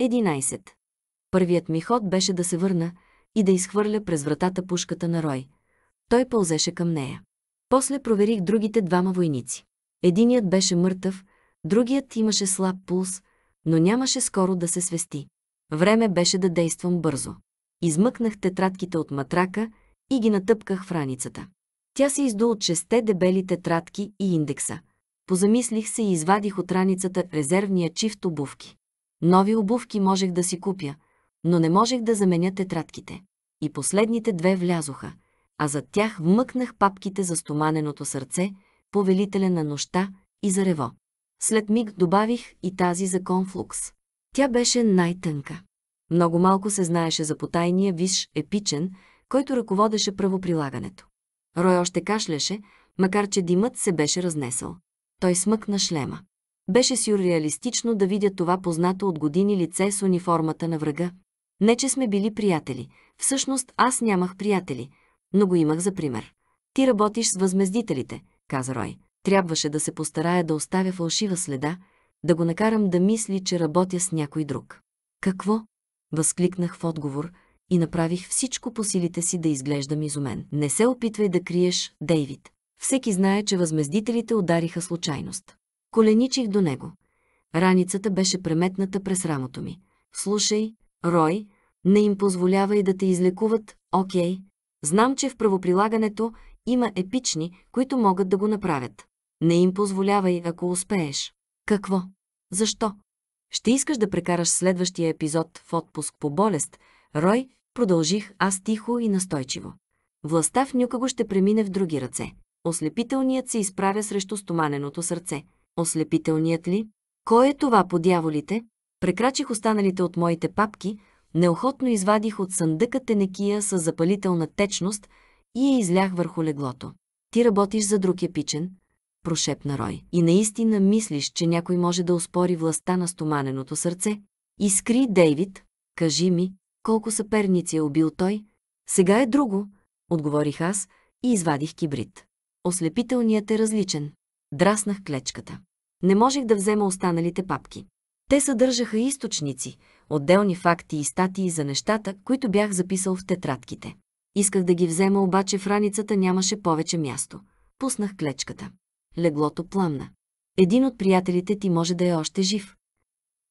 11. Първият ми ход беше да се върна и да изхвърля през вратата пушката на Рой. Той пълзеше към нея. После проверих другите двама войници. Единият беше мъртъв, другият имаше слаб пулс, но нямаше скоро да се свести. Време беше да действам бързо. Измъкнах тетрадките от матрака и ги натъпках в раницата. Тя се изду от шесте дебели тетрадки и индекса. Позамислих се и извадих от раницата резервния чифт обувки. Нови обувки можех да си купя, но не можех да заменя тетрадките. И последните две влязоха, а зад тях вмъкнах папките за стоманеното сърце, повелителя на нощта и за рево. След миг добавих и тази за конфлукс. Тя беше най-тънка. Много малко се знаеше за потайния виш епичен, който ръководеше правоприлагането. Рой още кашляше, макар че димът се беше разнесъл. Той смъкна шлема. Беше сюрреалистично да видя това познато от години лице с униформата на врага. Не, че сме били приятели. Всъщност аз нямах приятели, но го имах за пример. Ти работиш с възмездителите, каза Рой. Трябваше да се постарая да оставя фалшива следа, да го накарам да мисли, че работя с някой друг. Какво? Възкликнах в отговор и направих всичко по силите си да изглеждам изумен. Не се опитвай да криеш, Дейвид. Всеки знае, че възмездителите удариха случайност. Коленичих до него. Раницата беше преметната през рамото ми. Слушай, Рой, не им позволявай да те излекуват, окей. Okay. Знам, че в правоприлагането има епични, които могат да го направят. Не им позволявай, ако успееш. Какво? Защо? Ще искаш да прекараш следващия епизод в отпуск по болест, Рой, продължих аз тихо и настойчиво. Властта в нюка го ще премине в други ръце. Ослепителният се изправя срещу стоманеното сърце ослепителният ли? Кой е това по дяволите? Прекрачих останалите от моите папки, неохотно извадих от съндъка тенекия с запалителна течност и я излях върху леглото. Ти работиш за друг епичен, прошепна Рой. И наистина мислиш, че някой може да успори властта на стоманеното сърце? Искри, Дейвид, кажи ми, колко съперници е убил той? Сега е друго, отговорих аз и извадих кибрид. Ослепителният е различен. Драснах клечката. Не можех да взема останалите папки. Те съдържаха източници, отделни факти и статии за нещата, които бях записал в тетрадките. Исках да ги взема, обаче в раницата нямаше повече място. Пуснах клечката. Леглото пламна. Един от приятелите ти може да е още жив.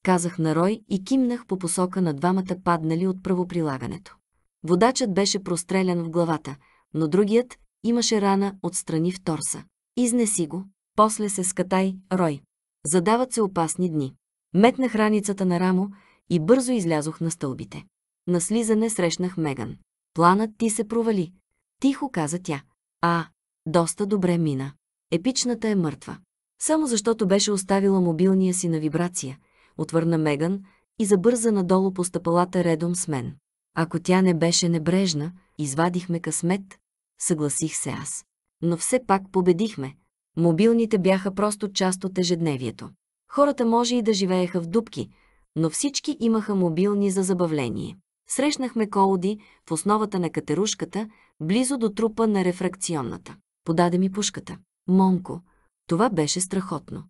Казах на Рой и кимнах по посока на двамата паднали от правоприлагането. Водачът беше прострелян в главата, но другият имаше рана отстрани в торса. Изнеси го, после се скатай, рой. Задават се опасни дни. Метнах раницата на рамо и бързо излязох на стълбите. На слизане срещнах Меган. Планът ти се провали. Тихо каза тя. А, доста добре мина. Епичната е мъртва. Само защото беше оставила мобилния си на вибрация, отвърна Меган и забърза надолу по стъпалата редом с мен. Ако тя не беше небрежна, извадихме късмет, съгласих се аз. Но все пак победихме, Мобилните бяха просто част от ежедневието. Хората може и да живееха в дубки, но всички имаха мобилни за забавление. Срещнахме Колоди в основата на катерушката, близо до трупа на рефракционната. Подаде ми пушката. Монко, това беше страхотно.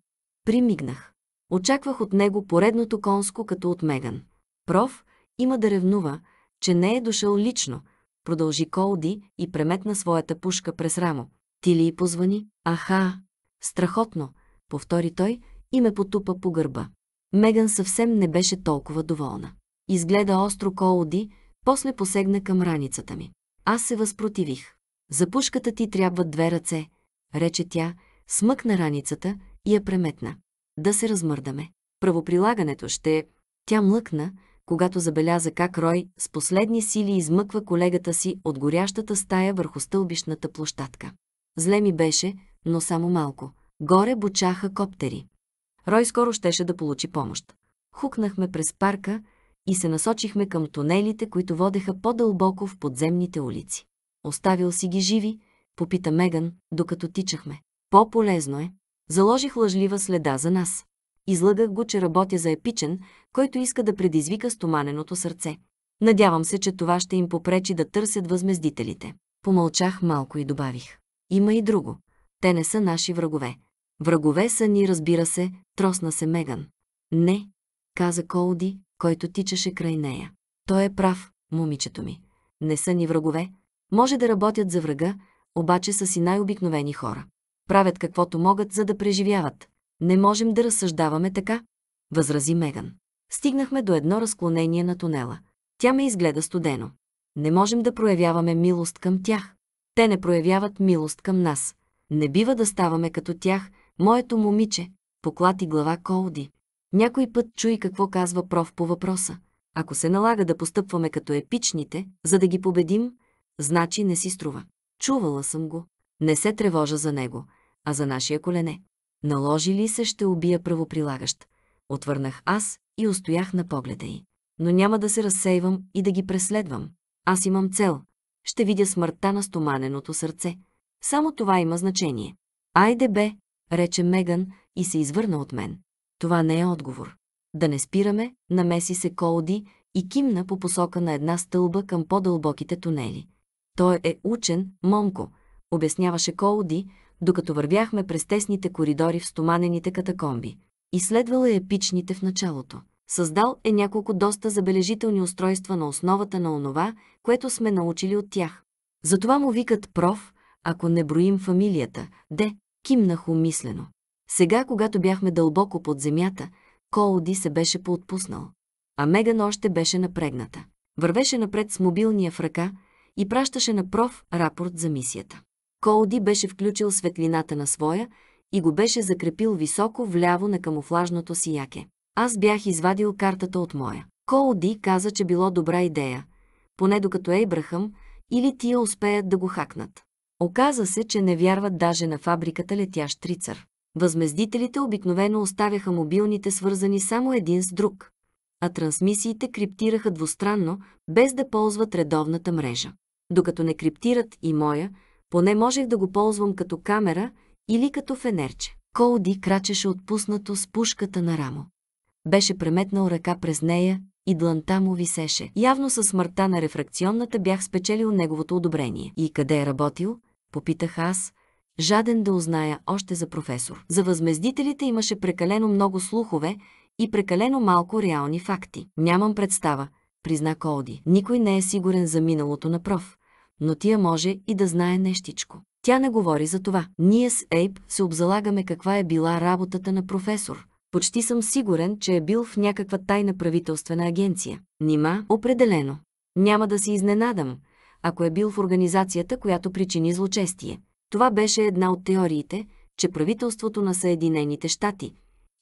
Примигнах. Очаквах от него поредното конско като от Меган. Проф има да ревнува, че не е дошъл лично, продължи Колди и преметна своята пушка през рамо. Ти ли й позвани? Аха! Страхотно, повтори той и ме потупа по гърба. Меган съвсем не беше толкова доволна. Изгледа остро Коуди, после посегна към раницата ми. Аз се възпротивих. За пушката ти трябват две ръце, рече тя, смъкна раницата и я преметна. Да се размърдаме. Правоприлагането ще... Тя млъкна, когато забеляза как Рой с последни сили измъква колегата си от горящата стая върху стълбищната площадка. Зле ми беше, но само малко. Горе бучаха коптери. Рой скоро щеше да получи помощ. Хукнахме през парка и се насочихме към тунелите, които водеха по-дълбоко в подземните улици. Оставил си ги живи, попита Меган, докато тичахме. По-полезно е. Заложих лъжлива следа за нас. Излъгах го, че работя за епичен, който иска да предизвика стоманеното сърце. Надявам се, че това ще им попречи да търсят възмездителите. Помълчах малко и добавих. Има и друго. Те не са наши врагове. Врагове са ни, разбира се, тросна се Меган. Не, каза Колди, който тичаше край нея. Той е прав, момичето ми. Не са ни врагове. Може да работят за врага, обаче са си най-обикновени хора. Правят каквото могат, за да преживяват. Не можем да разсъждаваме така, възрази Меган. Стигнахме до едно разклонение на тунела. Тя ме изгледа студено. Не можем да проявяваме милост към тях. Те не проявяват милост към нас. Не бива да ставаме като тях, моето момиче, поклати глава Колди. Някой път чуй какво казва проф по въпроса. Ако се налага да постъпваме като епичните, за да ги победим, значи не си струва. Чувала съм го. Не се тревожа за него, а за нашия колене. Наложи ли се, ще убия правоприлагащ. Отвърнах аз и устоях на погледа й. Но няма да се разсейвам и да ги преследвам. Аз имам цел, ще видя смъртта на стоманеното сърце. Само това има значение. Айде бе, рече Меган и се извърна от мен. Това не е отговор. Да не спираме, намеси се Колди и кимна по посока на една стълба към по-дълбоките тунели. Той е учен, момко, обясняваше Колди, докато вървяхме през тесните коридори в стоманените катакомби. Изследвала е епичните в началото. Създал е няколко доста забележителни устройства на основата на онова, което сме научили от тях. Затова му викат проф, ако не броим фамилията, де, кимнах умислено. Сега, когато бяхме дълбоко под земята, Коуди се беше поотпуснал. А Меган още беше напрегната. Вървеше напред с мобилния в ръка и пращаше на проф рапорт за мисията. Коуди беше включил светлината на своя и го беше закрепил високо вляво на камуфлажното си яке. Аз бях извадил картата от моя. Коуди каза, че било добра идея, поне докато Ейбрахъм или тия успеят да го хакнат. Оказа се, че не вярват даже на фабриката летящ трицар. Възмездителите обикновено оставяха мобилните свързани само един с друг, а трансмисиите криптираха двустранно, без да ползват редовната мрежа. Докато не криптират и моя, поне можех да го ползвам като камера или като фенерче. Колди крачеше отпуснато с пушката на рамо беше преметнал ръка през нея и дланта му висеше. Явно със смъртта на рефракционната бях спечелил неговото одобрение. И къде е работил? Попитах аз, жаден да узная още за професор. За възмездителите имаше прекалено много слухове и прекалено малко реални факти. Нямам представа, призна Колди. Никой не е сигурен за миналото на проф, но тия може и да знае нещичко. Тя не говори за това. Ние с Ейп се обзалагаме каква е била работата на професор, почти съм сигурен, че е бил в някаква тайна правителствена агенция. Нима, определено. Няма да се изненадам, ако е бил в организацията, която причини злочестие. Това беше една от теориите, че правителството на Съединените щати,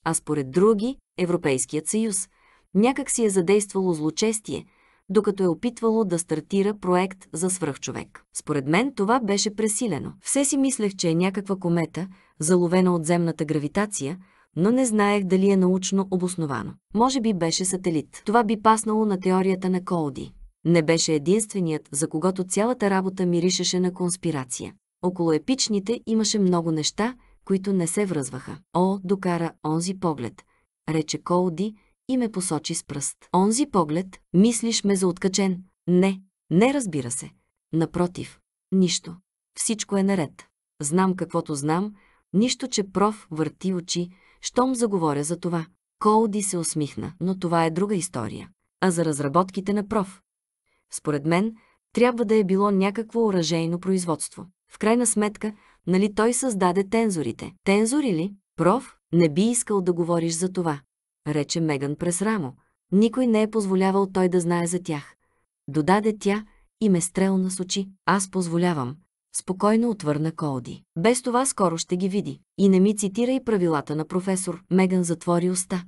а според други – Европейският съюз, някак си е задействало злочестие, докато е опитвало да стартира проект за свръхчовек. Според мен това беше пресилено. Все си мислех, че е някаква комета, заловена от земната гравитация – но не знаех дали е научно обосновано. Може би беше сателит. Това би паснало на теорията на Колди. Не беше единственият, за когото цялата работа миришеше на конспирация. Около епичните имаше много неща, които не се връзваха. О, докара онзи поглед, рече Колди и ме посочи с пръст. Онзи поглед, мислиш ме за откачен? Не, не разбира се. Напротив, нищо. Всичко е наред. Знам каквото знам, нищо, че проф върти очи, щом заговоря за това. Колди се усмихна, но това е друга история. А за разработките на проф. Според мен, трябва да е било някакво оръжейно производство. В крайна сметка, нали той създаде тензорите? Тензори ли? Проф, не би искал да говориш за това. Рече Меган през рамо. Никой не е позволявал той да знае за тях. Додаде тя и ме стрелна с очи. Аз позволявам. Спокойно отвърна Колди. Без това скоро ще ги види. И не ми цитира и правилата на професор. Меган затвори уста.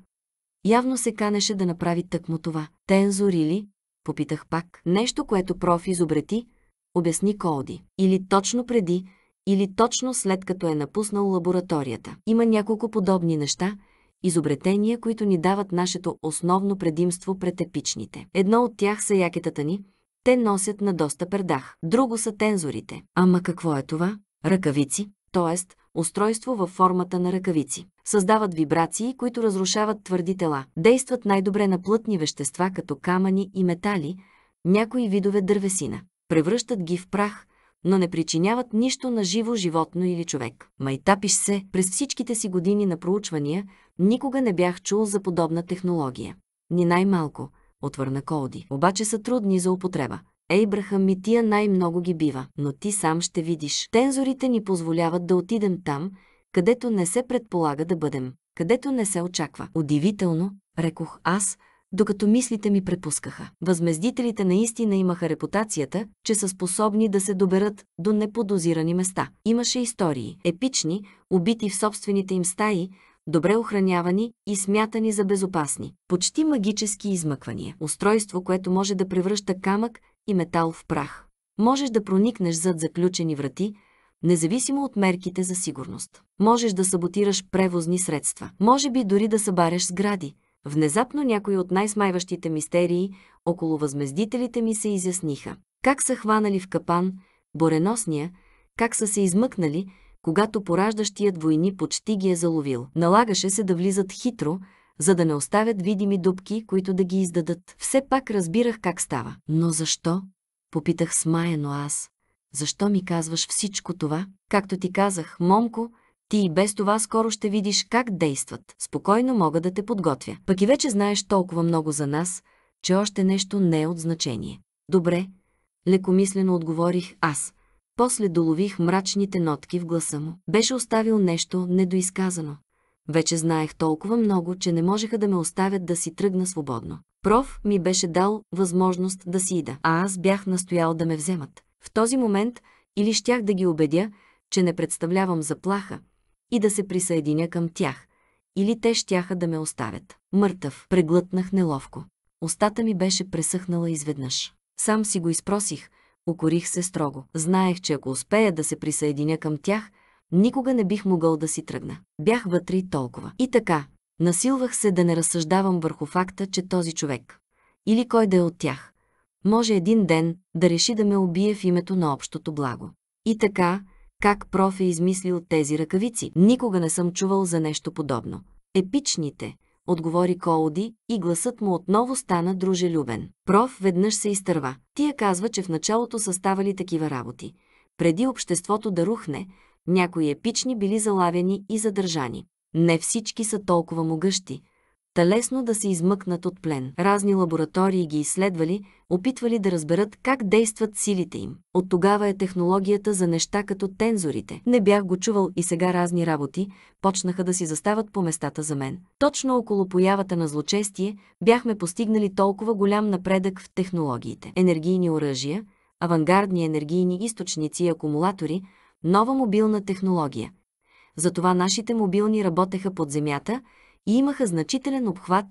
Явно се канеше да направи тъкмо това. Тензор или? Попитах пак. Нещо, което проф изобрети, обясни Колди. Или точно преди, или точно след като е напуснал лабораторията. Има няколко подобни неща, изобретения, които ни дават нашето основно предимство пред епичните. Едно от тях са якетата ни – те носят на доста пердах. Друго са тензорите. Ама какво е това? Ръкавици, т.е. устройство във формата на ръкавици. Създават вибрации, които разрушават твърди тела. Действат най-добре на плътни вещества, като камъни и метали, някои видове дървесина. Превръщат ги в прах, но не причиняват нищо на живо животно или човек. Майтапиш се, през всичките си години на проучвания, никога не бях чул за подобна технология. Ни най-малко – отвърна Колди. Обаче са трудни за употреба. Ейбрахам ми тия най-много ги бива, но ти сам ще видиш. Тензорите ни позволяват да отидем там, където не се предполага да бъдем, където не се очаква. Удивително, рекох аз, докато мислите ми препускаха. Възмездителите наистина имаха репутацията, че са способни да се доберат до неподозирани места. Имаше истории, епични, убити в собствените им стаи, добре охранявани и смятани за безопасни. Почти магически измъквания. Устройство, което може да превръща камък и метал в прах. Можеш да проникнеш зад заключени врати, независимо от мерките за сигурност. Можеш да саботираш превозни средства. Може би дори да събаряш сгради. Внезапно някои от най-смайващите мистерии около възмездителите ми се изясниха. Как са хванали в капан, бореносния, как са се измъкнали, когато пораждащият войни почти ги е заловил. Налагаше се да влизат хитро, за да не оставят видими дубки, които да ги издадат. Все пак разбирах как става. Но защо? Попитах смаяно аз. Защо ми казваш всичко това? Както ти казах, момко, ти и без това скоро ще видиш как действат. Спокойно мога да те подготвя. Пък и вече знаеш толкова много за нас, че още нещо не е от значение. Добре, лекомислено отговорих аз. После долових мрачните нотки в гласа му. Беше оставил нещо недоизказано. Вече знаех толкова много, че не можеха да ме оставят да си тръгна свободно. Проф ми беше дал възможност да си ида, а аз бях настоял да ме вземат. В този момент или щях да ги убедя, че не представлявам заплаха и да се присъединя към тях, или те щяха да ме оставят. Мъртъв, преглътнах неловко. Остата ми беше пресъхнала изведнъж. Сам си го изпросих, Укорих се строго. Знаех, че ако успея да се присъединя към тях, никога не бих могъл да си тръгна. Бях вътре и толкова. И така, насилвах се да не разсъждавам върху факта, че този човек, или кой да е от тях, може един ден да реши да ме убие в името на общото благо. И така, как проф е измислил тези ръкавици, никога не съм чувал за нещо подобно. Епичните – отговори Коуди и гласът му отново стана дружелюбен. Проф веднъж се изтърва. Тия казва, че в началото са ставали такива работи. Преди обществото да рухне, някои епични били залавяни и задържани. Не всички са толкова могъщи, та лесно да се измъкнат от плен. Разни лаборатории ги изследвали, опитвали да разберат как действат силите им. От тогава е технологията за неща като тензорите. Не бях го чувал и сега разни работи почнаха да си застават по местата за мен. Точно около появата на злочестие бяхме постигнали толкова голям напредък в технологиите. Енергийни оръжия, авангардни енергийни източници и акумулатори, нова мобилна технология. Затова нашите мобилни работеха под земята – и имаха значителен обхват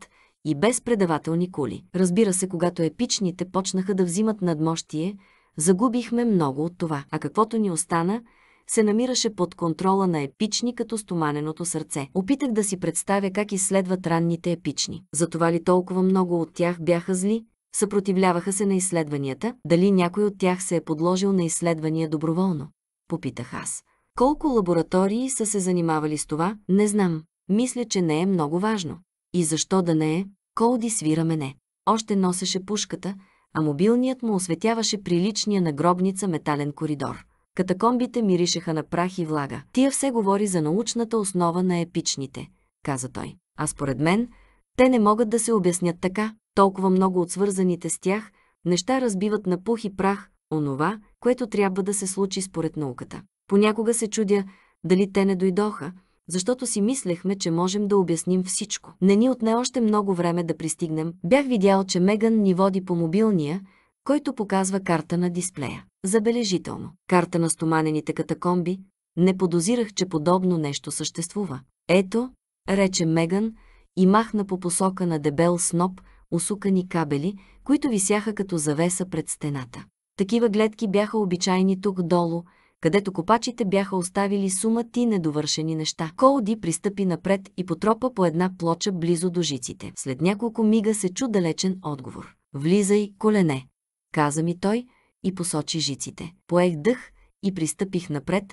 и без предавателни кули. Разбира се, когато епичните почнаха да взимат надмощие, загубихме много от това, а каквото ни остана – се намираше под контрола на епични като стоманеното сърце. Опитах да си представя как изследват ранните епични. Затова ли толкова много от тях бяха зли, съпротивляваха се на изследванията, дали някой от тях се е подложил на изследвания доброволно? Попитах аз. Колко лаборатории са се занимавали с това, не знам. Мисля, че не е много важно. И защо да не е? Колди свира мене. Още носеше пушката, а мобилният му осветяваше приличния на гробница метален коридор. Катакомбите миришеха на прах и влага. Тия все говори за научната основа на епичните, каза той. А според мен, те не могат да се обяснят така. Толкова много от свързаните с тях неща разбиват на пух и прах онова, което трябва да се случи според науката. Понякога се чудя дали те не дойдоха, защото си мислехме, че можем да обясним всичко. Не ни отне още много време да пристигнем. Бях видял, че Меган ни води по мобилния, който показва карта на дисплея. Забележително. Карта на стоманените катакомби. Не подозирах, че подобно нещо съществува. Ето, рече Меган и махна по посока на дебел сноп, усукани кабели, които висяха като завеса пред стената. Такива гледки бяха обичайни тук долу, където копачите бяха оставили сумати недовършени неща. Колди пристъпи напред и потропа по една плоча близо до жиците. След няколко мига се чу далечен отговор. «Влизай, колене!» каза ми той и посочи жиците. Поех дъх и пристъпих напред,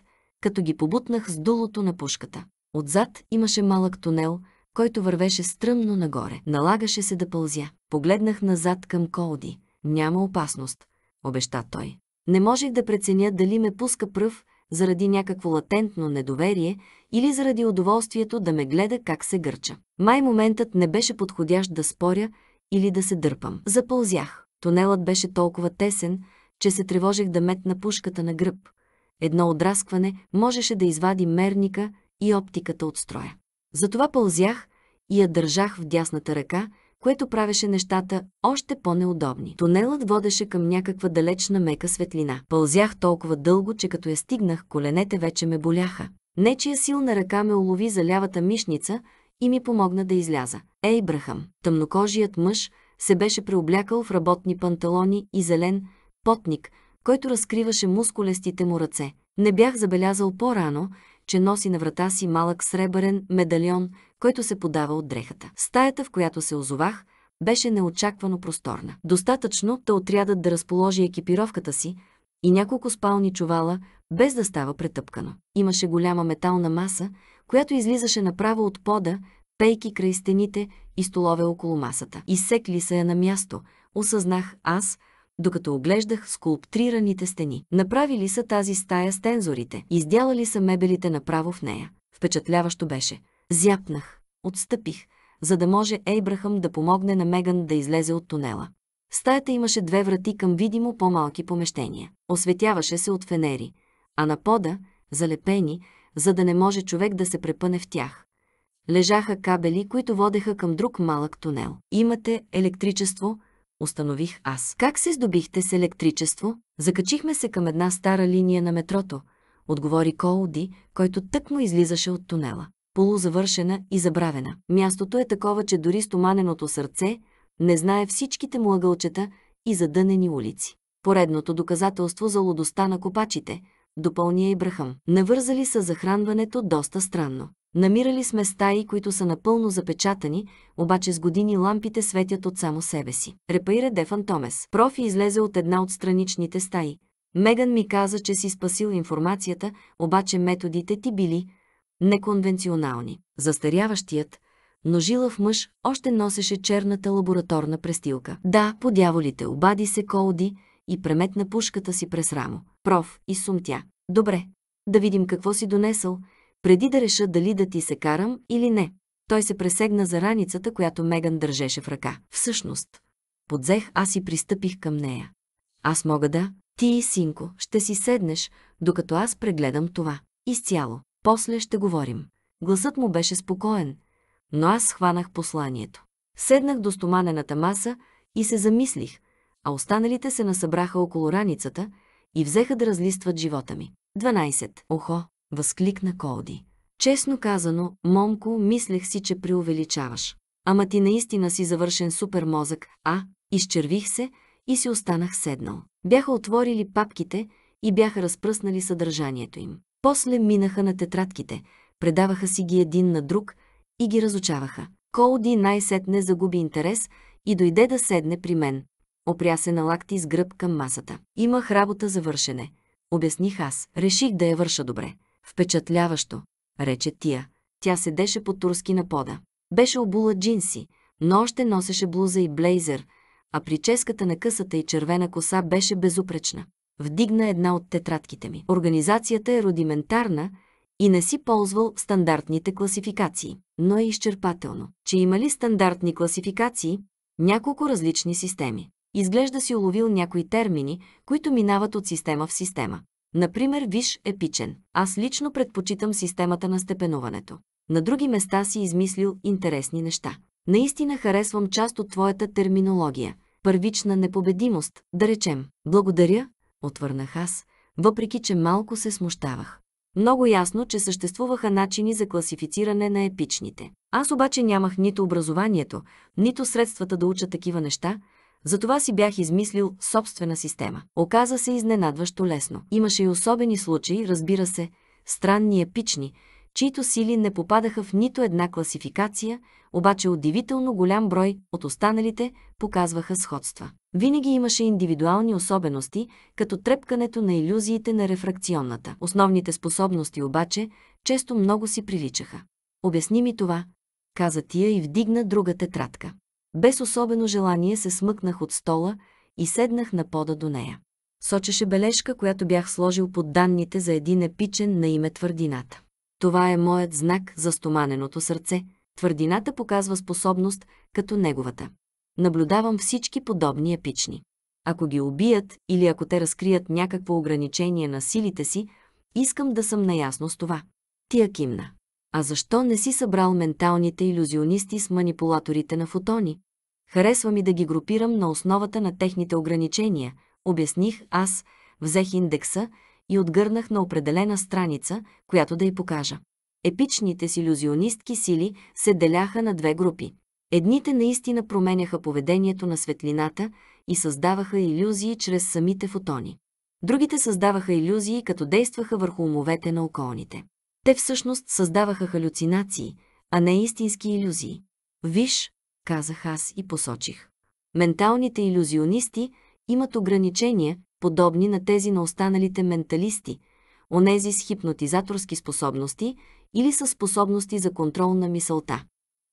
като ги побутнах с дулото на пушката. Отзад имаше малък тунел, който вървеше стръмно нагоре. Налагаше се да пълзя. Погледнах назад към Колди. Няма опасност, обеща той. Не можех да преценя дали ме пуска пръв заради някакво латентно недоверие или заради удоволствието да ме гледа как се гърча. Май моментът не беше подходящ да споря или да се дърпам. Запълзях. Тунелът беше толкова тесен, че се тревожих да метна пушката на гръб. Едно отраскване можеше да извади мерника и оптиката от строя. Затова пълзях и я държах в дясната ръка – което правеше нещата още по-неудобни. Тунелът водеше към някаква далечна мека светлина. Пълзях толкова дълго, че като я стигнах, коленете вече ме боляха. Нечия силна ръка ме улови за лявата мишница и ми помогна да изляза. Ей, Брахам! Тъмнокожият мъж се беше преоблякал в работни панталони и зелен потник, който разкриваше мускулестите му ръце. Не бях забелязал по-рано, че носи на врата си малък сребърен медальон, който се подава от дрехата. Стаята, в която се озовах, беше неочаквано просторна. Достатъчно та отрядът да разположи екипировката си и няколко спални чувала, без да става претъпкано. Имаше голяма метална маса, която излизаше направо от пода, пейки край стените и столове около масата. Изсекли се я на място, осъзнах аз, докато оглеждах скулптрираните стени. Направили са тази стая с тензорите, издялали са мебелите направо в нея. Впечатляващо беше – Зяпнах, отстъпих, за да може Ейбрахъм да помогне на Меган да излезе от тунела. стаята имаше две врати към видимо по-малки помещения. Осветяваше се от фенери, а на пода, залепени, за да не може човек да се препъне в тях. Лежаха кабели, които водеха към друг малък тунел. Имате електричество, установих аз. Как се здобихте с електричество? Закачихме се към една стара линия на метрото, отговори Коуди, който тъкмо излизаше от тунела полузавършена и забравена. Мястото е такова, че дори стоманеното сърце не знае всичките му ъгълчета и задънени улици. Поредното доказателство за лудостта на копачите, допълния и брахам. Навързали са захранването доста странно. Намирали сме стаи, които са напълно запечатани, обаче с години лампите светят от само себе си. Репаире де Фантомес. Профи излезе от една от страничните стаи. Меган ми каза, че си спасил информацията, обаче методите ти били Неконвенционални. Застаряващият, но жилав мъж още носеше черната лабораторна престилка. Да, по дяволите, обади се Колди и преметна пушката си през рамо. Проф, и сумтя. Добре, да видим какво си донесъл, преди да реша дали да ти се карам или не. Той се пресегна за раницата, която Меган държеше в ръка. Всъщност, подзех аз и пристъпих към нея. Аз мога да, ти и синко, ще си седнеш, докато аз прегледам това. Изцяло. После ще говорим. Гласът му беше спокоен, но аз схванах посланието. Седнах до стоманената маса и се замислих, а останалите се насъбраха около раницата и взеха да разлистват живота ми. 12. Охо! възкликна Колди. Честно казано, момко, мислех си, че преувеличаваш. Ама ти наистина си завършен супер мозък, а? Изчервих се и си останах седнал. Бяха отворили папките и бяха разпръснали съдържанието им. После минаха на тетрадките, предаваха си ги един на друг и ги разучаваха. Колди най-сетне загуби интерес и дойде да седне при мен. Опря се на лакти с гръб към масата. Имах работа за вършене. Обясних аз. Реших да я върша добре. Впечатляващо, рече тия. Тя седеше по турски на пода. Беше обула джинси, но още носеше блуза и блейзер, а прическата на късата и червена коса беше безупречна. Вдигна една от тетрадките ми. Организацията е рудиментарна и не си ползвал стандартните класификации, но е изчерпателно, че има ли стандартни класификации, няколко различни системи. Изглежда си уловил някои термини, които минават от система в система. Например, виш епичен. Аз лично предпочитам системата на степенуването. На други места си измислил интересни неща. Наистина харесвам част от твоята терминология. Първична непобедимост, да речем. Благодаря, отвърнах аз, въпреки че малко се смущавах. Много ясно, че съществуваха начини за класифициране на епичните. Аз обаче нямах нито образованието, нито средствата да уча такива неща, затова си бях измислил собствена система. Оказа се изненадващо лесно. Имаше и особени случаи, разбира се, странни епични, чието сили не попадаха в нито една класификация, обаче удивително голям брой от останалите показваха сходства. Винаги имаше индивидуални особености, като трепкането на иллюзиите на рефракционната. Основните способности обаче често много си приличаха. Обясни ми това, каза тия и вдигна друга тетрадка. Без особено желание се смъкнах от стола и седнах на пода до нея. Сочеше бележка, която бях сложил под данните за един епичен на име твърдината. Това е моят знак за стоманеното сърце. Твърдината показва способност като неговата. Наблюдавам всички подобни епични. Ако ги убият или ако те разкрият някакво ограничение на силите си, искам да съм наясно с това. Тия кимна. А защо не си събрал менталните иллюзионисти с манипулаторите на фотони? Харесва ми да ги групирам на основата на техните ограничения, обясних аз, взех индекса, и отгърнах на определена страница, която да й покажа. Епичните си иллюзионистки сили се деляха на две групи. Едните наистина променяха поведението на светлината и създаваха иллюзии чрез самите фотони. Другите създаваха иллюзии, като действаха върху умовете на околните. Те всъщност създаваха халюцинации, а не истински иллюзии. Виж, казах аз и посочих. Менталните иллюзионисти имат ограничения, подобни на тези на останалите менталисти, онези с хипнотизаторски способности или с способности за контрол на мисълта.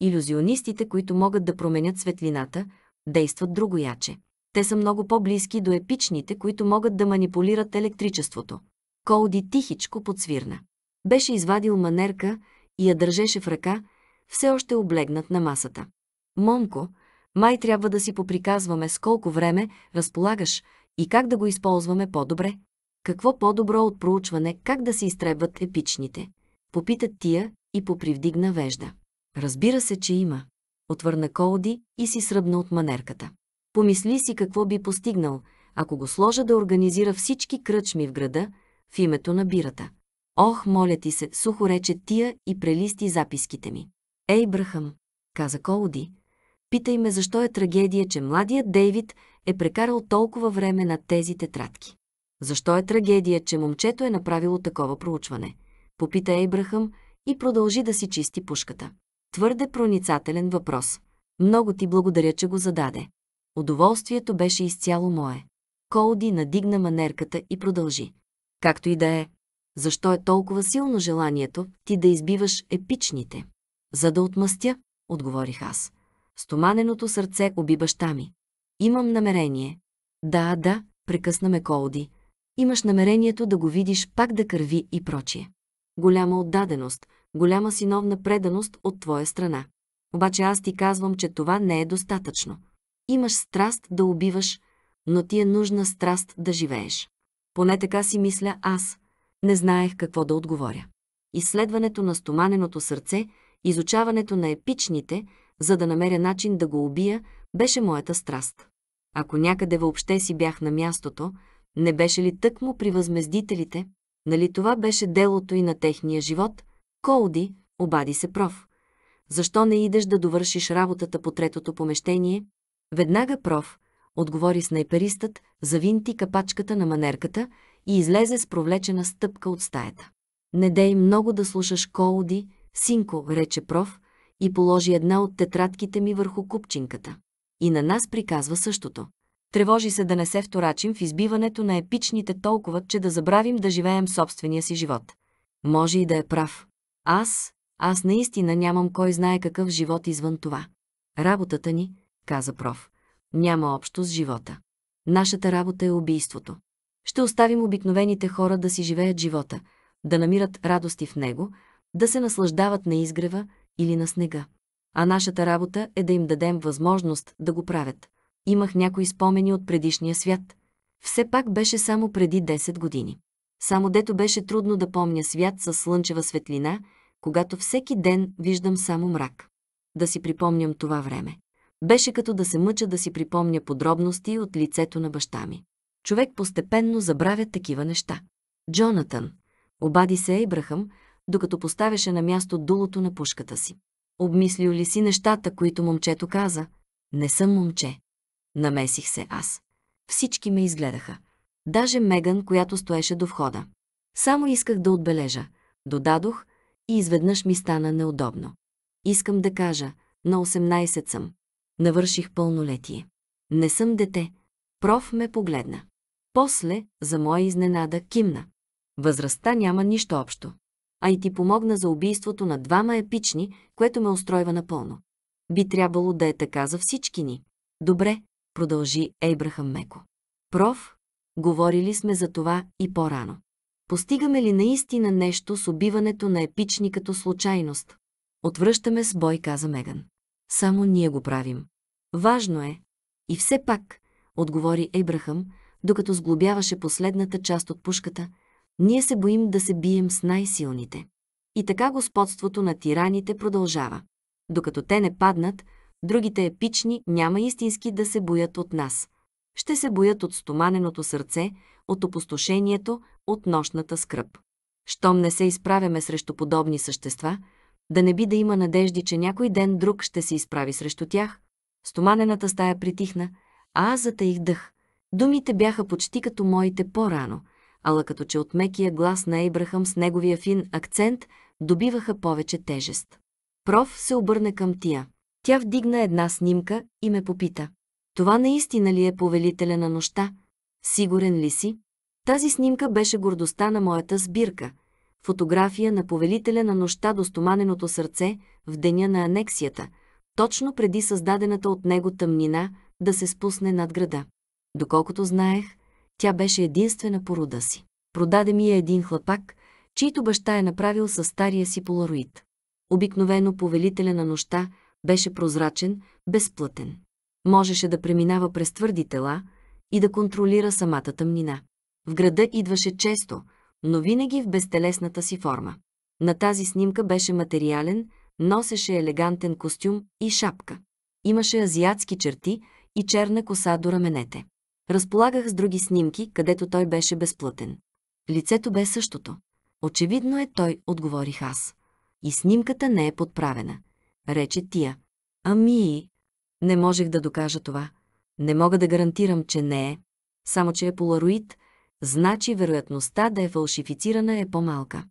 Иллюзионистите, които могат да променят светлината, действат другояче. Те са много по-близки до епичните, които могат да манипулират електричеството. Колди тихичко подсвирна. Беше извадил манерка и я държеше в ръка, все още облегнат на масата. Момко, май трябва да си поприказваме с колко време разполагаш, и как да го използваме по-добре. Какво по-добро от проучване как да се изтребват епичните? Попитат тия и попривдигна вежда. Разбира се, че има. Отвърна Колди и си сръбна от манерката. Помисли си какво би постигнал, ако го сложа да организира всички кръчми в града в името на бирата. Ох, моля ти се, сухо рече тия и прелисти записките ми. Ей, Брахам, каза Колди, питай ме защо е трагедия, че младият Дейвид е прекарал толкова време на тези тетрадки. Защо е трагедия, че момчето е направило такова проучване? Попита Ейбрахъм и продължи да си чисти пушката. Твърде проницателен въпрос. Много ти благодаря, че го зададе. Удоволствието беше изцяло мое. Колди надигна манерката и продължи. Както и да е. Защо е толкова силно желанието ти да избиваш епичните? За да отмъстя, отговорих аз. Стоманеното сърце уби баща ми. Имам намерение. Да, да, прекъсна ме Колди. Имаш намерението да го видиш пак да кърви и прочие. Голяма отдаденост, голяма синовна преданост от твоя страна. Обаче аз ти казвам, че това не е достатъчно. Имаш страст да убиваш, но ти е нужна страст да живееш. Поне така си мисля аз. Не знаех какво да отговоря. Изследването на стоманеното сърце, изучаването на епичните, за да намеря начин да го убия, беше моята страст. Ако някъде въобще си бях на мястото, не беше ли тъкмо при възмездителите? Нали това беше делото и на техния живот? Колди, обади се проф. Защо не идеш да довършиш работата по третото помещение? Веднага проф, отговори снайперистът, завинти капачката на манерката и излезе с провлечена стъпка от стаята. Не дей много да слушаш Колди, синко, рече проф, и положи една от тетрадките ми върху купчинката. И на нас приказва същото. Тревожи се да не се вторачим в избиването на епичните толкова, че да забравим да живеем собствения си живот. Може и да е прав. Аз, аз наистина нямам кой знае какъв живот извън това. Работата ни, каза проф, няма общо с живота. Нашата работа е убийството. Ще оставим обикновените хора да си живеят живота, да намират радости в него, да се наслаждават на изгрева или на снега а нашата работа е да им дадем възможност да го правят. Имах някои спомени от предишния свят. Все пак беше само преди 10 години. Само дето беше трудно да помня свят със слънчева светлина, когато всеки ден виждам само мрак. Да си припомням това време. Беше като да се мъча да си припомня подробности от лицето на баща ми. Човек постепенно забравя такива неща. Джонатан, обади се Ейбрахам, докато поставяше на място дулото на пушката си. Обмислил ли си нещата, които момчето каза? Не съм момче. Намесих се аз. Всички ме изгледаха. Даже Меган, която стоеше до входа. Само исках да отбележа. Додадох и изведнъж ми стана неудобно. Искам да кажа, на 18 съм. Навърших пълнолетие. Не съм дете. Проф ме погледна. После, за моя изненада, кимна. Възрастта няма нищо общо а и ти помогна за убийството на двама епични, което ме устройва напълно. Би трябвало да е така за всички ни. Добре, продължи Ейбрахам меко. Проф, говорили сме за това и по-рано. Постигаме ли наистина нещо с убиването на епични като случайност? Отвръщаме с бой, каза Меган. Само ние го правим. Важно е. И все пак, отговори Ейбрахам, докато сглобяваше последната част от пушката – ние се боим да се бием с най-силните. И така господството на тираните продължава. Докато те не паднат, другите епични няма истински да се боят от нас. Ще се боят от стоманеното сърце, от опустошението, от нощната скръп. Щом не се изправяме срещу подобни същества, да не би да има надежди, че някой ден друг ще се изправи срещу тях. Стоманената стая притихна, а аз затаих дъх. Думите бяха почти като моите по-рано – ала като че от мекия глас на Ейбрахам с неговия фин акцент добиваха повече тежест. Проф се обърна към тия. Тя вдигна една снимка и ме попита. Това наистина ли е повелителя на нощта? Сигурен ли си? Тази снимка беше гордостта на моята сбирка. Фотография на повелителя на нощта до стоманеното сърце в деня на анексията, точно преди създадената от него тъмнина да се спусне над града. Доколкото знаех, тя беше единствена по рода си. Продаде ми я един хлапак, чийто баща е направил със стария си полароид. Обикновено повелителя на нощта беше прозрачен, безплътен. Можеше да преминава през твърди тела и да контролира самата тъмнина. В града идваше често, но винаги в безтелесната си форма. На тази снимка беше материален, носеше елегантен костюм и шапка. Имаше азиатски черти и черна коса до раменете. Разполагах с други снимки, където той беше безплътен. Лицето бе същото. Очевидно е той, отговорих аз. И снимката не е подправена. Рече тия. Ами, не можех да докажа това. Не мога да гарантирам, че не е. Само, че е полароид, значи вероятността да е фалшифицирана е по-малка.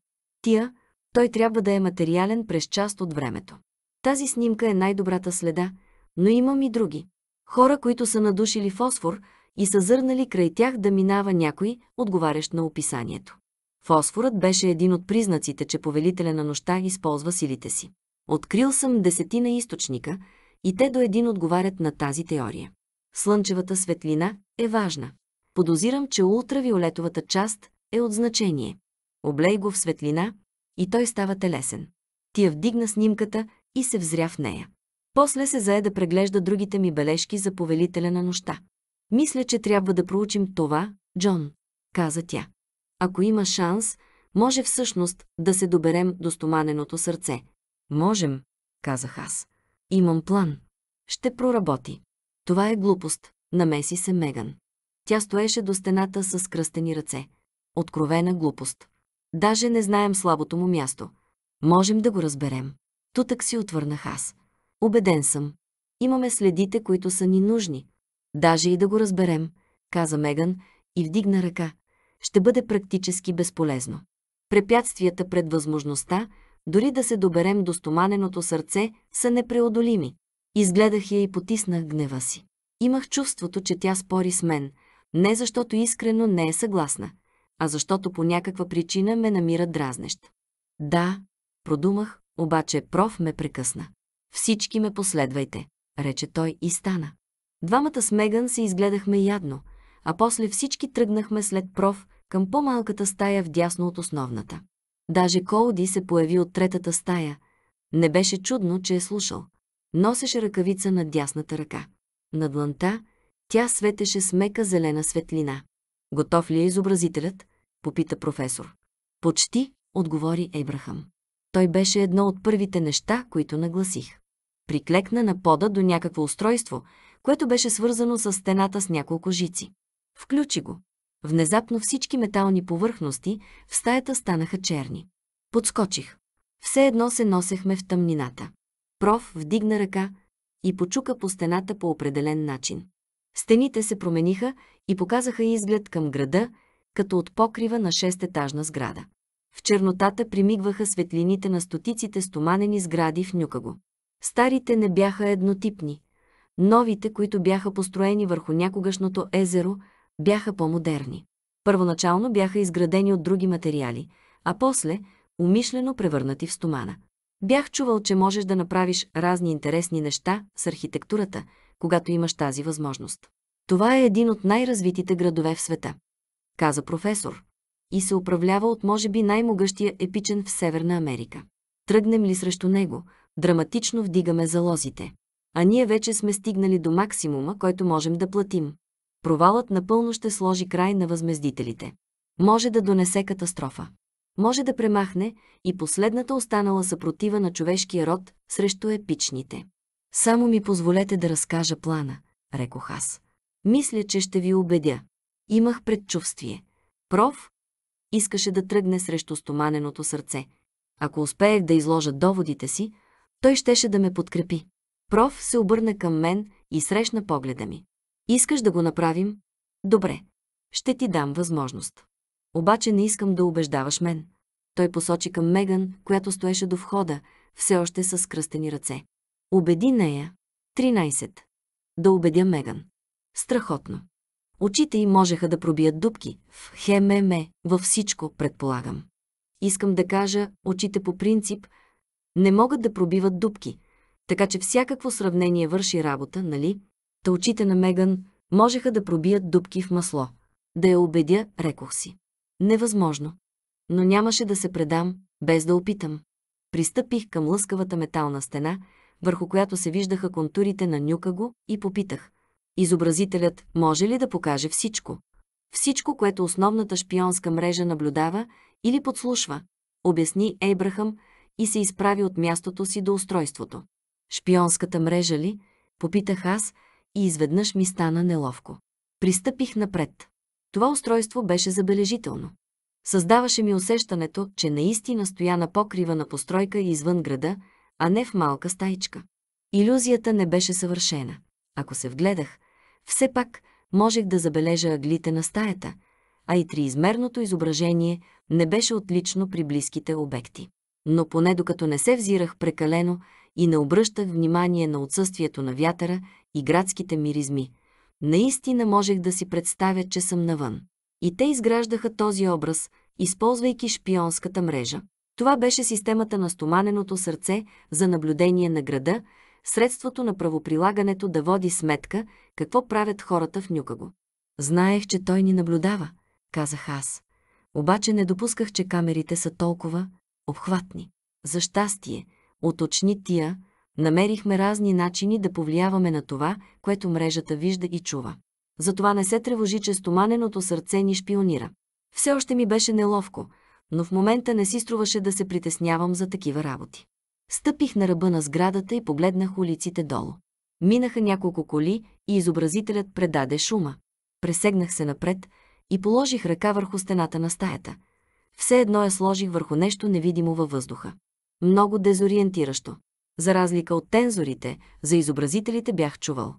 Тия, той трябва да е материален през част от времето. Тази снимка е най-добрата следа, но имам и други. Хора, които са надушили фосфор, и са зърнали край тях да минава някой, отговарящ на описанието. Фосфорът беше един от признаците, че повелителя на нощта използва силите си. Открил съм десетина източника и те до един отговарят на тази теория. Слънчевата светлина е важна. Подозирам, че ултравиолетовата част е от значение. Облей го в светлина и той става телесен. Тия вдигна снимката и се взря в нея. После се заеда, преглежда другите ми бележки за повелителя на нощта. Мисля, че трябва да проучим това, Джон, каза тя. Ако има шанс, може всъщност да се доберем до стоманеното сърце. Можем, казах аз. Имам план. Ще проработи. Това е глупост, намеси се Меган. Тя стоеше до стената с кръстени ръце. Откровена глупост. Даже не знаем слабото му място. Можем да го разберем. Тутък си отвърнах аз. Обеден съм. Имаме следите, които са ни нужни. Даже и да го разберем, каза Меган и вдигна ръка. Ще бъде практически безполезно. Препятствията пред възможността, дори да се доберем до стоманеното сърце, са непреодолими. Изгледах я и потиснах гнева си. Имах чувството, че тя спори с мен, не защото искрено не е съгласна, а защото по някаква причина ме намира дразнещ. Да, продумах, обаче проф ме прекъсна. Всички ме последвайте, рече той и стана. Двамата с Меган се изгледахме ядно, а после всички тръгнахме след проф към по-малката стая вдясно от основната. Даже Колди се появи от третата стая. Не беше чудно, че е слушал. Носеше ръкавица на дясната ръка. На дланта тя светеше с мека зелена светлина. Готов ли е изобразителят? попита професор. Почти, отговори Ебрахам. Той беше едно от първите неща, които нагласих. Приклекна на пода до някакво устройство, което беше свързано с стената с няколко жици. Включи го. Внезапно всички метални повърхности в стаята станаха черни. Подскочих. Все едно се носехме в тъмнината. Проф вдигна ръка и почука по стената по определен начин. Стените се промениха и показаха изглед към града, като от покрива на шестетажна сграда. В чернотата примигваха светлините на стотиците стоманени сгради в Нюкаго. Старите не бяха еднотипни. Новите, които бяха построени върху някогашното езеро, бяха по-модерни. Първоначално бяха изградени от други материали, а после умишлено превърнати в стомана. Бях чувал, че можеш да направиш разни интересни неща с архитектурата, когато имаш тази възможност. Това е един от най-развитите градове в света, каза професор, и се управлява от може би най-могъщия епичен в Северна Америка. Тръгнем ли срещу него, драматично вдигаме залозите а ние вече сме стигнали до максимума, който можем да платим. Провалът напълно ще сложи край на възмездителите. Може да донесе катастрофа. Може да премахне и последната останала съпротива на човешкия род срещу епичните. Само ми позволете да разкажа плана, рекох аз. Мисля, че ще ви убедя. Имах предчувствие. Проф искаше да тръгне срещу стоманеното сърце. Ако успеех да изложа доводите си, той щеше да ме подкрепи. Проф се обърна към мен и срещна погледа ми. Искаш да го направим? Добре. Ще ти дам възможност. Обаче не искам да убеждаваш мен. Той посочи към Меган, която стоеше до входа, все още с кръстени ръце. Обеди нея. 13. Да убедя Меган. Страхотно. Очите й можеха да пробият дубки. В хемеме, във всичко, предполагам. Искам да кажа, очите по принцип не могат да пробиват дубки – така че всякакво сравнение върши работа, нали? Та очите на Меган можеха да пробият дубки в масло. Да я убедя, рекох си. Невъзможно. Но нямаше да се предам, без да опитам. Пристъпих към лъскавата метална стена, върху която се виждаха контурите на Нюкаго и попитах. Изобразителят може ли да покаже всичко? Всичко, което основната шпионска мрежа наблюдава или подслушва, обясни Ейбрахъм и се изправи от мястото си до устройството. Шпионската мрежа ли? Попитах аз и изведнъж ми стана неловко. Пристъпих напред. Това устройство беше забележително. Създаваше ми усещането, че наистина стоя на покрива на постройка извън града, а не в малка стаичка. Иллюзията не беше съвършена. Ако се вгледах, все пак можех да забележа аглите на стаята, а и триизмерното изображение не беше отлично при близките обекти. Но поне докато не се взирах прекалено, и не обръщах внимание на отсъствието на вятъра и градските миризми. Наистина можех да си представя, че съм навън. И те изграждаха този образ, използвайки шпионската мрежа. Това беше системата на стоманеното сърце за наблюдение на града, средството на правоприлагането да води сметка какво правят хората в Нюкаго. Знаех, че той ни наблюдава, казах аз. Обаче не допусках, че камерите са толкова обхватни. За щастие, уточни тия, намерихме разни начини да повлияваме на това, което мрежата вижда и чува. Затова не се тревожи, че стоманеното сърце ни шпионира. Все още ми беше неловко, но в момента не си струваше да се притеснявам за такива работи. Стъпих на ръба на сградата и погледнах улиците долу. Минаха няколко коли и изобразителят предаде шума. Пресегнах се напред и положих ръка върху стената на стаята. Все едно я сложих върху нещо невидимо във въздуха много дезориентиращо. За разлика от тензорите, за изобразителите бях чувал.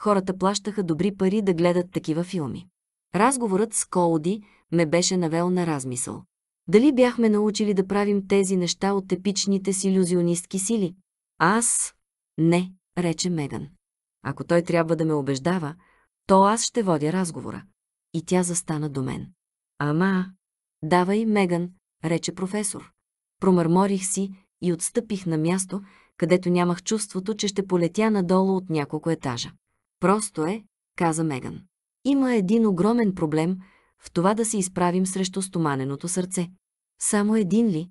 Хората плащаха добри пари да гледат такива филми. Разговорът с Коуди ме беше навел на размисъл. Дали бяхме научили да правим тези неща от епичните си иллюзионистки сили? Аз? Не, рече Меган. Ако той трябва да ме убеждава, то аз ще водя разговора. И тя застана до мен. Ама, давай, Меган, рече професор промърморих си и отстъпих на място, където нямах чувството, че ще полетя надолу от няколко етажа. Просто е, каза Меган. Има един огромен проблем в това да се изправим срещу стоманеното сърце. Само един ли?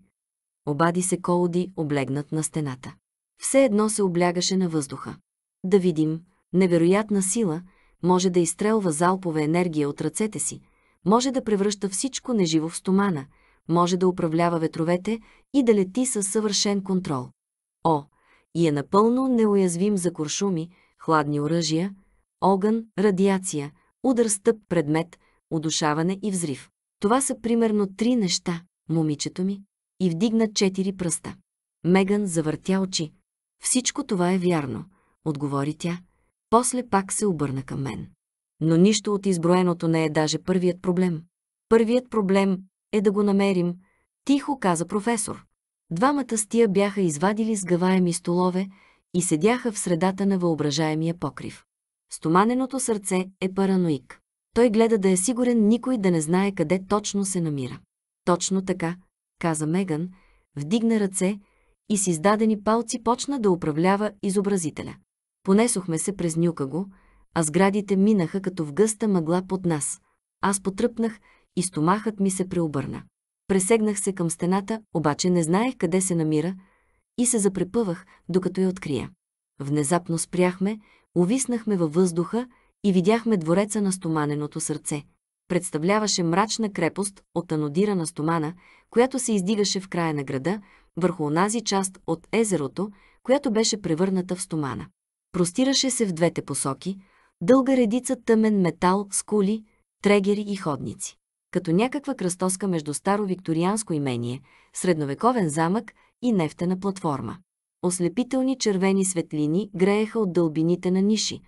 Обади се Колоди, облегнат на стената. Все едно се облягаше на въздуха. Да видим, невероятна сила може да изстрелва залпове енергия от ръцете си, може да превръща всичко неживо в стомана – може да управлява ветровете и да лети със съвършен контрол. О, и е напълно неуязвим за куршуми, хладни оръжия, огън, радиация, удар стъп предмет, удушаване и взрив. Това са примерно три неща, момичето ми, и вдигна четири пръста. Меган завъртя очи. Всичко това е вярно, отговори тя. После пак се обърна към мен. Но нищо от изброеното не е даже първият проблем. Първият проблем е да го намерим, тихо каза професор. Двамата с тия бяха извадили сгъваеми столове и седяха в средата на въображаемия покрив. Стоманеното сърце е параноик. Той гледа да е сигурен никой да не знае къде точно се намира. Точно така, каза Меган, вдигна ръце и с издадени палци почна да управлява изобразителя. Понесохме се през нюка го, а сградите минаха като в гъста мъгла под нас. Аз потръпнах, и стомахът ми се преобърна. Пресегнах се към стената, обаче не знаех къде се намира и се запрепъвах, докато я открия. Внезапно спряхме, увиснахме във въздуха и видяхме двореца на стоманеното сърце. Представляваше мрачна крепост от анодирана стомана, която се издигаше в края на града, върху онази част от езерото, която беше превърната в стомана. Простираше се в двете посоки, дълга редица тъмен метал с кули, трегери и ходници като някаква кръстоска между старо викторианско имение, средновековен замък и нефтена платформа. Ослепителни червени светлини грееха от дълбините на ниши,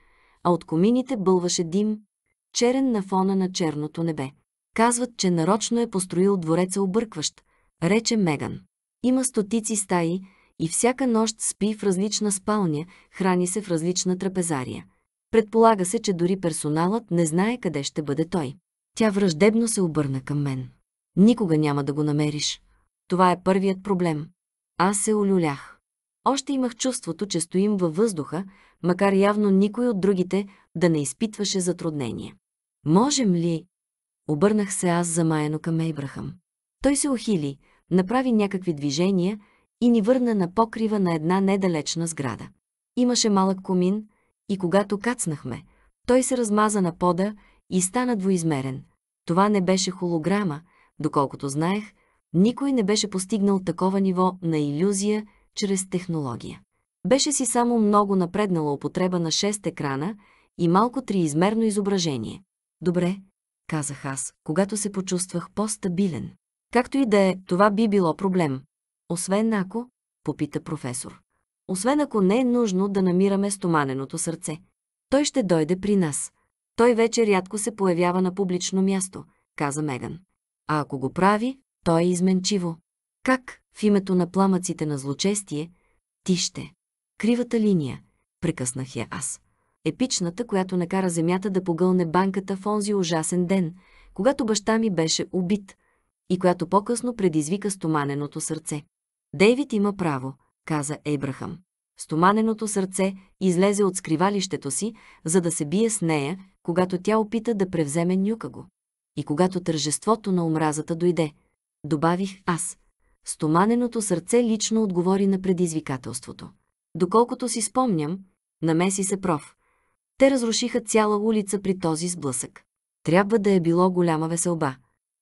а от комините бълваше дим, черен на фона на черното небе. Казват, че нарочно е построил двореца объркващ, рече Меган. Има стотици стаи и всяка нощ спи в различна спалня, храни се в различна трапезария. Предполага се, че дори персоналът не знае къде ще бъде той. Тя враждебно се обърна към мен. Никога няма да го намериш. Това е първият проблем. Аз се олюлях. Още имах чувството, че стоим във въздуха, макар явно никой от другите да не изпитваше затруднение. Можем ли? Обърнах се аз замаяно към Ейбрахам. Той се охили, направи някакви движения и ни върна на покрива на една недалечна сграда. Имаше малък комин и когато кацнахме, той се размаза на пода и стана двоизмерен. Това не беше холограма, доколкото знаех, никой не беше постигнал такова ниво на иллюзия чрез технология. Беше си само много напреднала употреба на шест екрана и малко триизмерно изображение. Добре, казах аз, когато се почувствах по-стабилен. Както и да е, това би било проблем. Освен ако, попита професор. Освен ако не е нужно да намираме стоманеното сърце. Той ще дойде при нас. Той вече рядко се появява на публично място, каза Меган. А ако го прави, той е изменчиво. Как, в името на пламъците на злочестие, ти ще? Кривата линия, прекъснах я аз. Епичната, която накара земята да погълне банката в онзи ужасен ден, когато баща ми беше убит, и която по-късно предизвика стоманеното сърце. Дейвид има право, каза Ейбрахам. Стоманеното сърце излезе от скривалището си, за да се бие с нея когато тя опита да превземе Нюкаго. И когато тържеството на омразата дойде, добавих аз. Стоманеното сърце лично отговори на предизвикателството. Доколкото си спомням, намеси се проф. Те разрушиха цяла улица при този сблъсък. Трябва да е било голяма веселба,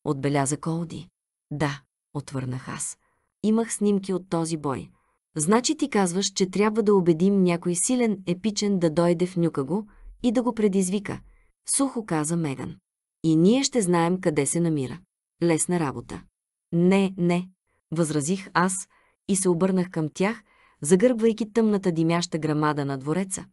отбеляза Колди. Да, отвърнах аз. Имах снимки от този бой. Значи ти казваш, че трябва да убедим някой силен епичен да дойде в Нюкаго и да го предизвика, сухо каза Меган. И ние ще знаем къде се намира. Лесна работа. Не, не, възразих аз и се обърнах към тях, загърбвайки тъмната димяща грамада на двореца.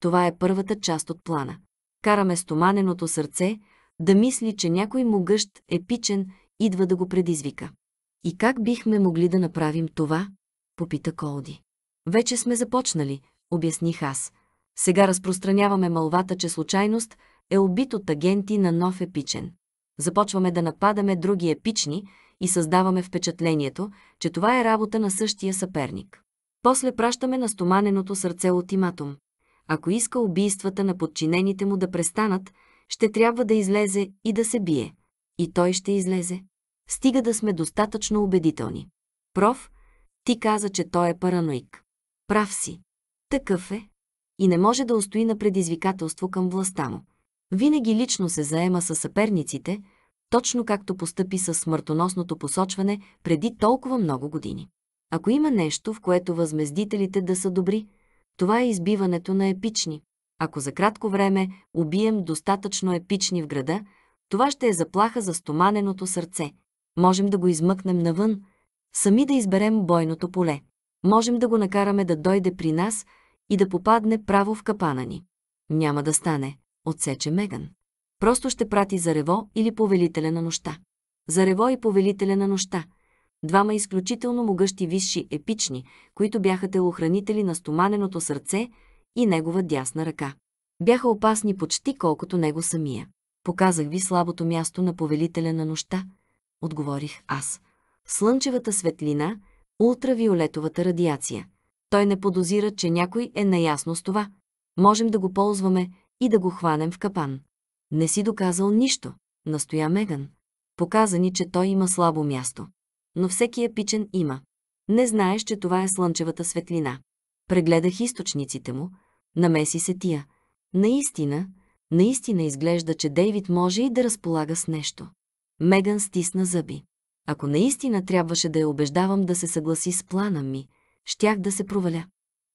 Това е първата част от плана. Караме стоманеното сърце да мисли, че някой могъщ, епичен, идва да го предизвика. И как бихме могли да направим това? Попита Колди. Вече сме започнали, обясних аз. Сега разпространяваме мълвата, че случайност – е убит от агенти на нов епичен. Започваме да нападаме други епични и създаваме впечатлението, че това е работа на същия съперник. После пращаме на стоманеното сърце ултиматум. Ако иска убийствата на подчинените му да престанат, ще трябва да излезе и да се бие. И той ще излезе. Стига да сме достатъчно убедителни. Проф, ти каза, че той е параноик. Прав си. Такъв е. И не може да устои на предизвикателство към властта му. Винаги лично се заема с съперниците, точно както постъпи с смъртоносното посочване преди толкова много години. Ако има нещо, в което възмездителите да са добри, това е избиването на епични. Ако за кратко време убием достатъчно епични в града, това ще е заплаха за стоманеното сърце. Можем да го измъкнем навън, сами да изберем бойното поле. Можем да го накараме да дойде при нас и да попадне право в капана ни. Няма да стане отсече Меган. Просто ще прати Зарево или повелителя на нощта. Зарево и повелителя на нощта. Двама изключително могъщи висши епични, които бяха телохранители на стоманеното сърце и негова дясна ръка. Бяха опасни почти колкото него самия. Показах ви слабото място на повелителя на нощта, отговорих аз. Слънчевата светлина, ултравиолетовата радиация. Той не подозира, че някой е наясно с това. Можем да го ползваме, и да го хванем в капан. Не си доказал нищо, настоя Меган. Показа ни, че той има слабо място. Но всеки епичен има. Не знаеш, че това е слънчевата светлина. Прегледах източниците му, намеси се тия. Наистина, наистина изглежда, че Дейвид може и да разполага с нещо. Меган стисна зъби. Ако наистина трябваше да я убеждавам да се съгласи с плана ми, щях да се проваля.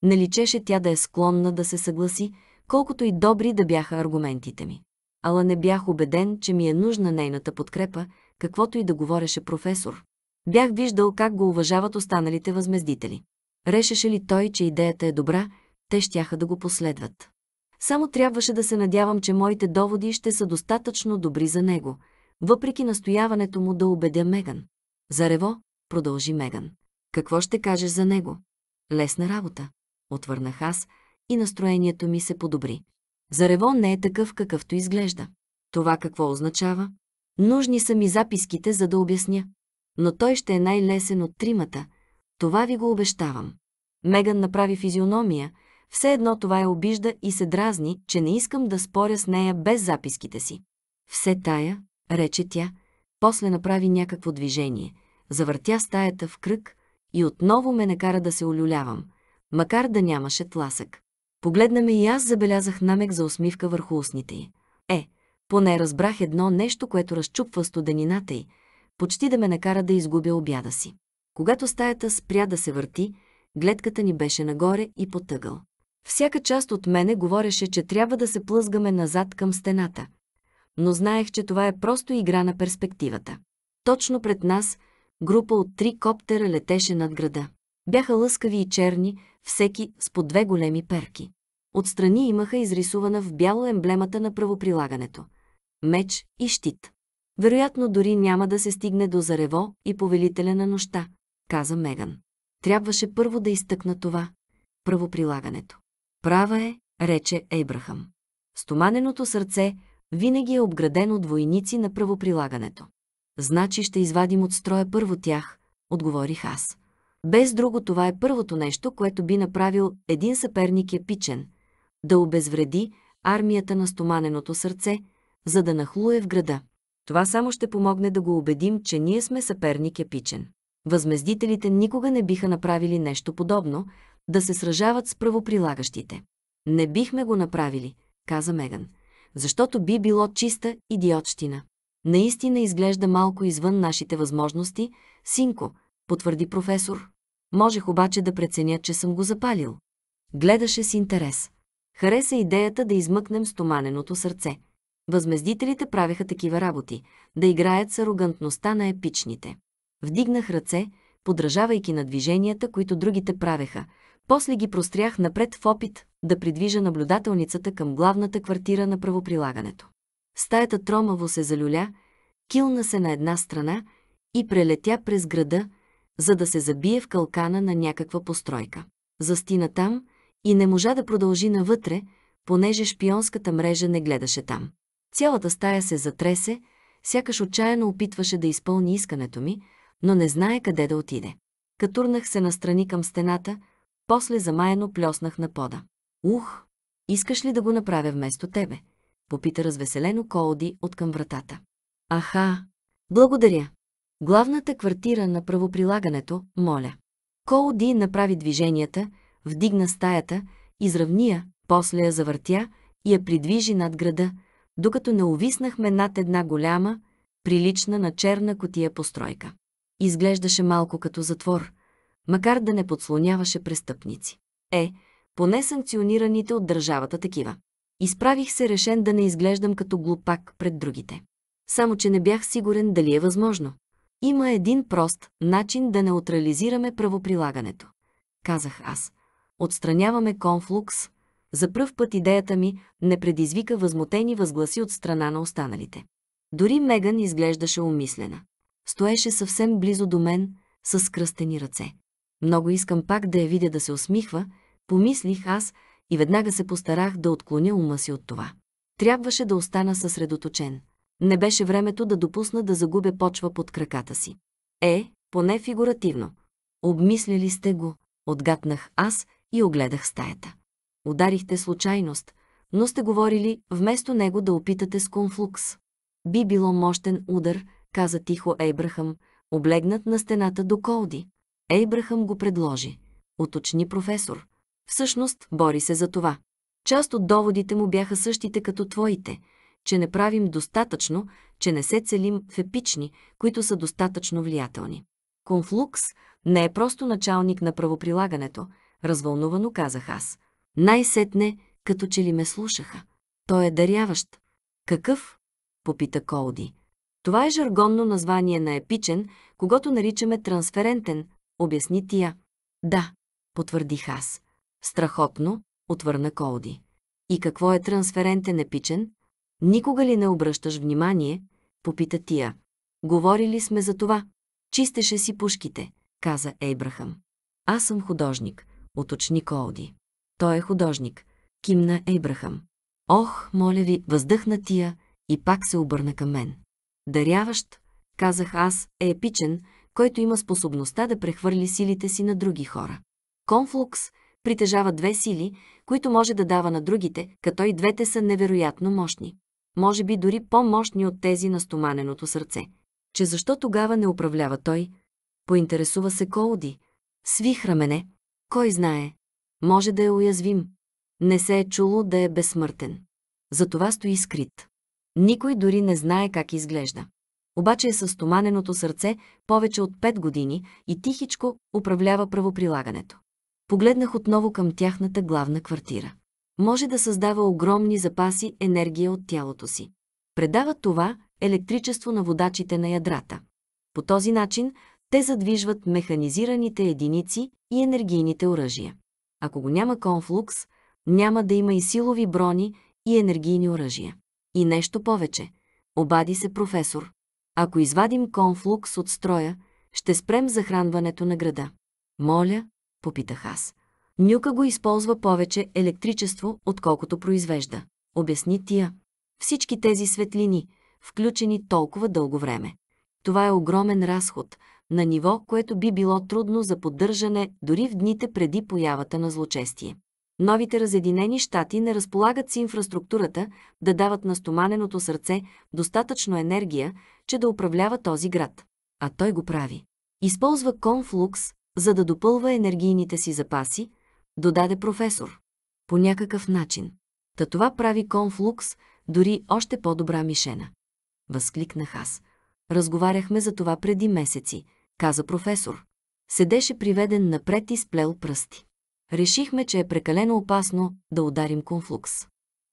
Не личеше тя да е склонна да се съгласи, колкото и добри да бяха аргументите ми. Ала не бях убеден, че ми е нужна нейната подкрепа, каквото и да говореше професор. Бях виждал как го уважават останалите възмездители. Решеше ли той, че идеята е добра, те щяха да го последват. Само трябваше да се надявам, че моите доводи ще са достатъчно добри за него, въпреки настояването му да убедя Меган. Зарево, продължи Меган. Какво ще кажеш за него? Лесна работа, отвърнах аз, и настроението ми се подобри. Зарево не е такъв какъвто изглежда. Това какво означава? Нужни са ми записките, за да обясня. Но той ще е най-лесен от тримата. Това ви го обещавам. Меган направи физиономия. Все едно това е обижда и се дразни, че не искам да споря с нея без записките си. Все тая, рече тя, после направи някакво движение. Завъртя стаята в кръг и отново ме накара да се олюлявам, макар да нямаше тласък. Погледна ме и аз забелязах намек за усмивка върху устните й. Е, поне разбрах едно нещо, което разчупва студенината й, почти да ме накара да изгубя обяда си. Когато стаята спря да се върти, гледката ни беше нагоре и потъгъл. Всяка част от мене говореше, че трябва да се плъзгаме назад към стената. Но знаех, че това е просто игра на перспективата. Точно пред нас група от три коптера летеше над града. Бяха лъскави и черни, всеки с по две големи перки. Отстрани имаха изрисувана в бяло емблемата на правоприлагането – меч и щит. Вероятно дори няма да се стигне до Зарево и повелителя на нощта, каза Меган. Трябваше първо да изтъкна това – правоприлагането. Права е, рече Ейбрахам. Стоманеното сърце винаги е обградено от войници на правоприлагането. Значи ще извадим от строя първо тях, отговорих аз. Без друго това е първото нещо, което би направил един съперник епичен – да обезвреди армията на стоманеното сърце, за да нахлуе в града. Това само ще помогне да го убедим, че ние сме съперник епичен. Възмездителите никога не биха направили нещо подобно, да се сражават с правоприлагащите. Не бихме го направили, каза Меган, защото би било чиста идиотщина. Наистина изглежда малко извън нашите възможности, синко, потвърди професор. Можех обаче да преценя, че съм го запалил. Гледаше с интерес. Хареса идеята да измъкнем стоманеното сърце. Възмездителите правеха такива работи, да играят с арогантността на епичните. Вдигнах ръце, подражавайки на движенията, които другите правеха, после ги прострях напред в опит да придвижа наблюдателницата към главната квартира на правоприлагането. Стаята тромаво се залюля, килна се на една страна и прелетя през града, за да се забие в калкана на някаква постройка. Застина там и не можа да продължи навътре, понеже шпионската мрежа не гледаше там. Цялата стая се затресе, сякаш отчаяно опитваше да изпълни искането ми, но не знае къде да отиде. Катурнах се настрани към стената, после замаяно плеснах на пода. Ух, искаш ли да го направя вместо тебе? Попита развеселено Колоди от към вратата. Аха, благодаря. Главната квартира на правоприлагането, моля. Коуди направи движенията, вдигна стаята, изравни я, после я завъртя и я придвижи над града, докато не увиснахме над една голяма, прилична на черна котия постройка. Изглеждаше малко като затвор, макар да не подслоняваше престъпници. Е, поне санкционираните от държавата такива. Изправих се решен да не изглеждам като глупак пред другите. Само, че не бях сигурен дали е възможно. Има един прост начин да неутрализираме правоприлагането. Казах аз. Отстраняваме конфлукс. За пръв път идеята ми не предизвика възмутени възгласи от страна на останалите. Дори Меган изглеждаше умислена. Стоеше съвсем близо до мен, с скръстени ръце. Много искам пак да я видя да се усмихва, помислих аз и веднага се постарах да отклоня ума си от това. Трябваше да остана съсредоточен. Не беше времето да допусна да загубя почва под краката си. Е, поне фигуративно. Обмислили сте го, отгатнах аз и огледах стаята. Ударихте случайност, но сте говорили вместо него да опитате с конфлукс. Би било мощен удар, каза тихо Ейбрахам, облегнат на стената до Колди. Ейбрахам го предложи. Оточни професор. Всъщност, бори се за това. Част от доводите му бяха същите като твоите, че не правим достатъчно, че не се целим в епични, които са достатъчно влиятелни. Конфлукс не е просто началник на правоприлагането, развълнувано казах аз. Най-сетне, като че ли ме слушаха. Той е даряващ. Какъв? Попита Колди. Това е жаргонно название на епичен, когато наричаме трансферентен, обясни тия. Да, потвърдих аз. Страхотно, отвърна Колди. И какво е трансферентен епичен? Никога ли не обръщаш внимание? Попита тия. Говорили сме за това. Чистеше си пушките, каза Ейбрахам. Аз съм художник, уточни Колди. Той е художник, кимна Ейбрахам. Ох, моля ви, въздъхна тия и пак се обърна към мен. Даряващ, казах аз, е епичен, който има способността да прехвърли силите си на други хора. Конфлукс притежава две сили, които може да дава на другите, като и двете са невероятно мощни може би дори по-мощни от тези на стоманеното сърце. Че защо тогава не управлява той? Поинтересува се Колди. Свихра мене. Кой знае? Може да е уязвим. Не се е чуло да е безсмъртен. Затова стои скрит. Никой дори не знае как изглежда. Обаче е със стоманеното сърце повече от 5 години и тихичко управлява правоприлагането. Погледнах отново към тяхната главна квартира може да създава огромни запаси енергия от тялото си. Предава това електричество на водачите на ядрата. По този начин те задвижват механизираните единици и енергийните оръжия. Ако го няма конфлукс, няма да има и силови брони и енергийни оръжия. И нещо повече. Обади се професор. Ако извадим конфлукс от строя, ще спрем захранването на града. Моля, попитах аз. Нюка го използва повече електричество, отколкото произвежда. Обясни тия. Всички тези светлини, включени толкова дълго време. Това е огромен разход, на ниво, което би било трудно за поддържане дори в дните преди появата на злочестие. Новите разединени щати не разполагат с инфраструктурата да дават на стоманеното сърце достатъчно енергия, че да управлява този град. А той го прави. Използва конфлукс, за да допълва енергийните си запаси, додаде професор. По някакъв начин. Та това прави конфлукс, дори още по-добра мишена. Възкликнах аз. Разговаряхме за това преди месеци, каза професор. Седеше приведен напред и сплел пръсти. Решихме, че е прекалено опасно да ударим конфлукс.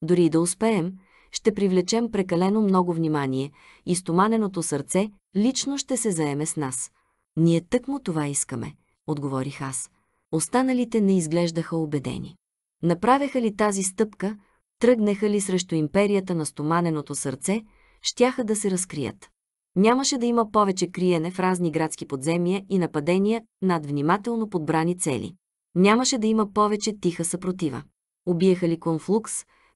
Дори и да успеем, ще привлечем прекалено много внимание и стоманеното сърце лично ще се заеме с нас. Ние тъкмо това искаме, отговорих аз останалите не изглеждаха убедени. Направеха ли тази стъпка, тръгнеха ли срещу империята на стоманеното сърце, щяха да се разкрият. Нямаше да има повече криене в разни градски подземия и нападения над внимателно подбрани цели. Нямаше да има повече тиха съпротива. Убиеха ли конфлукс,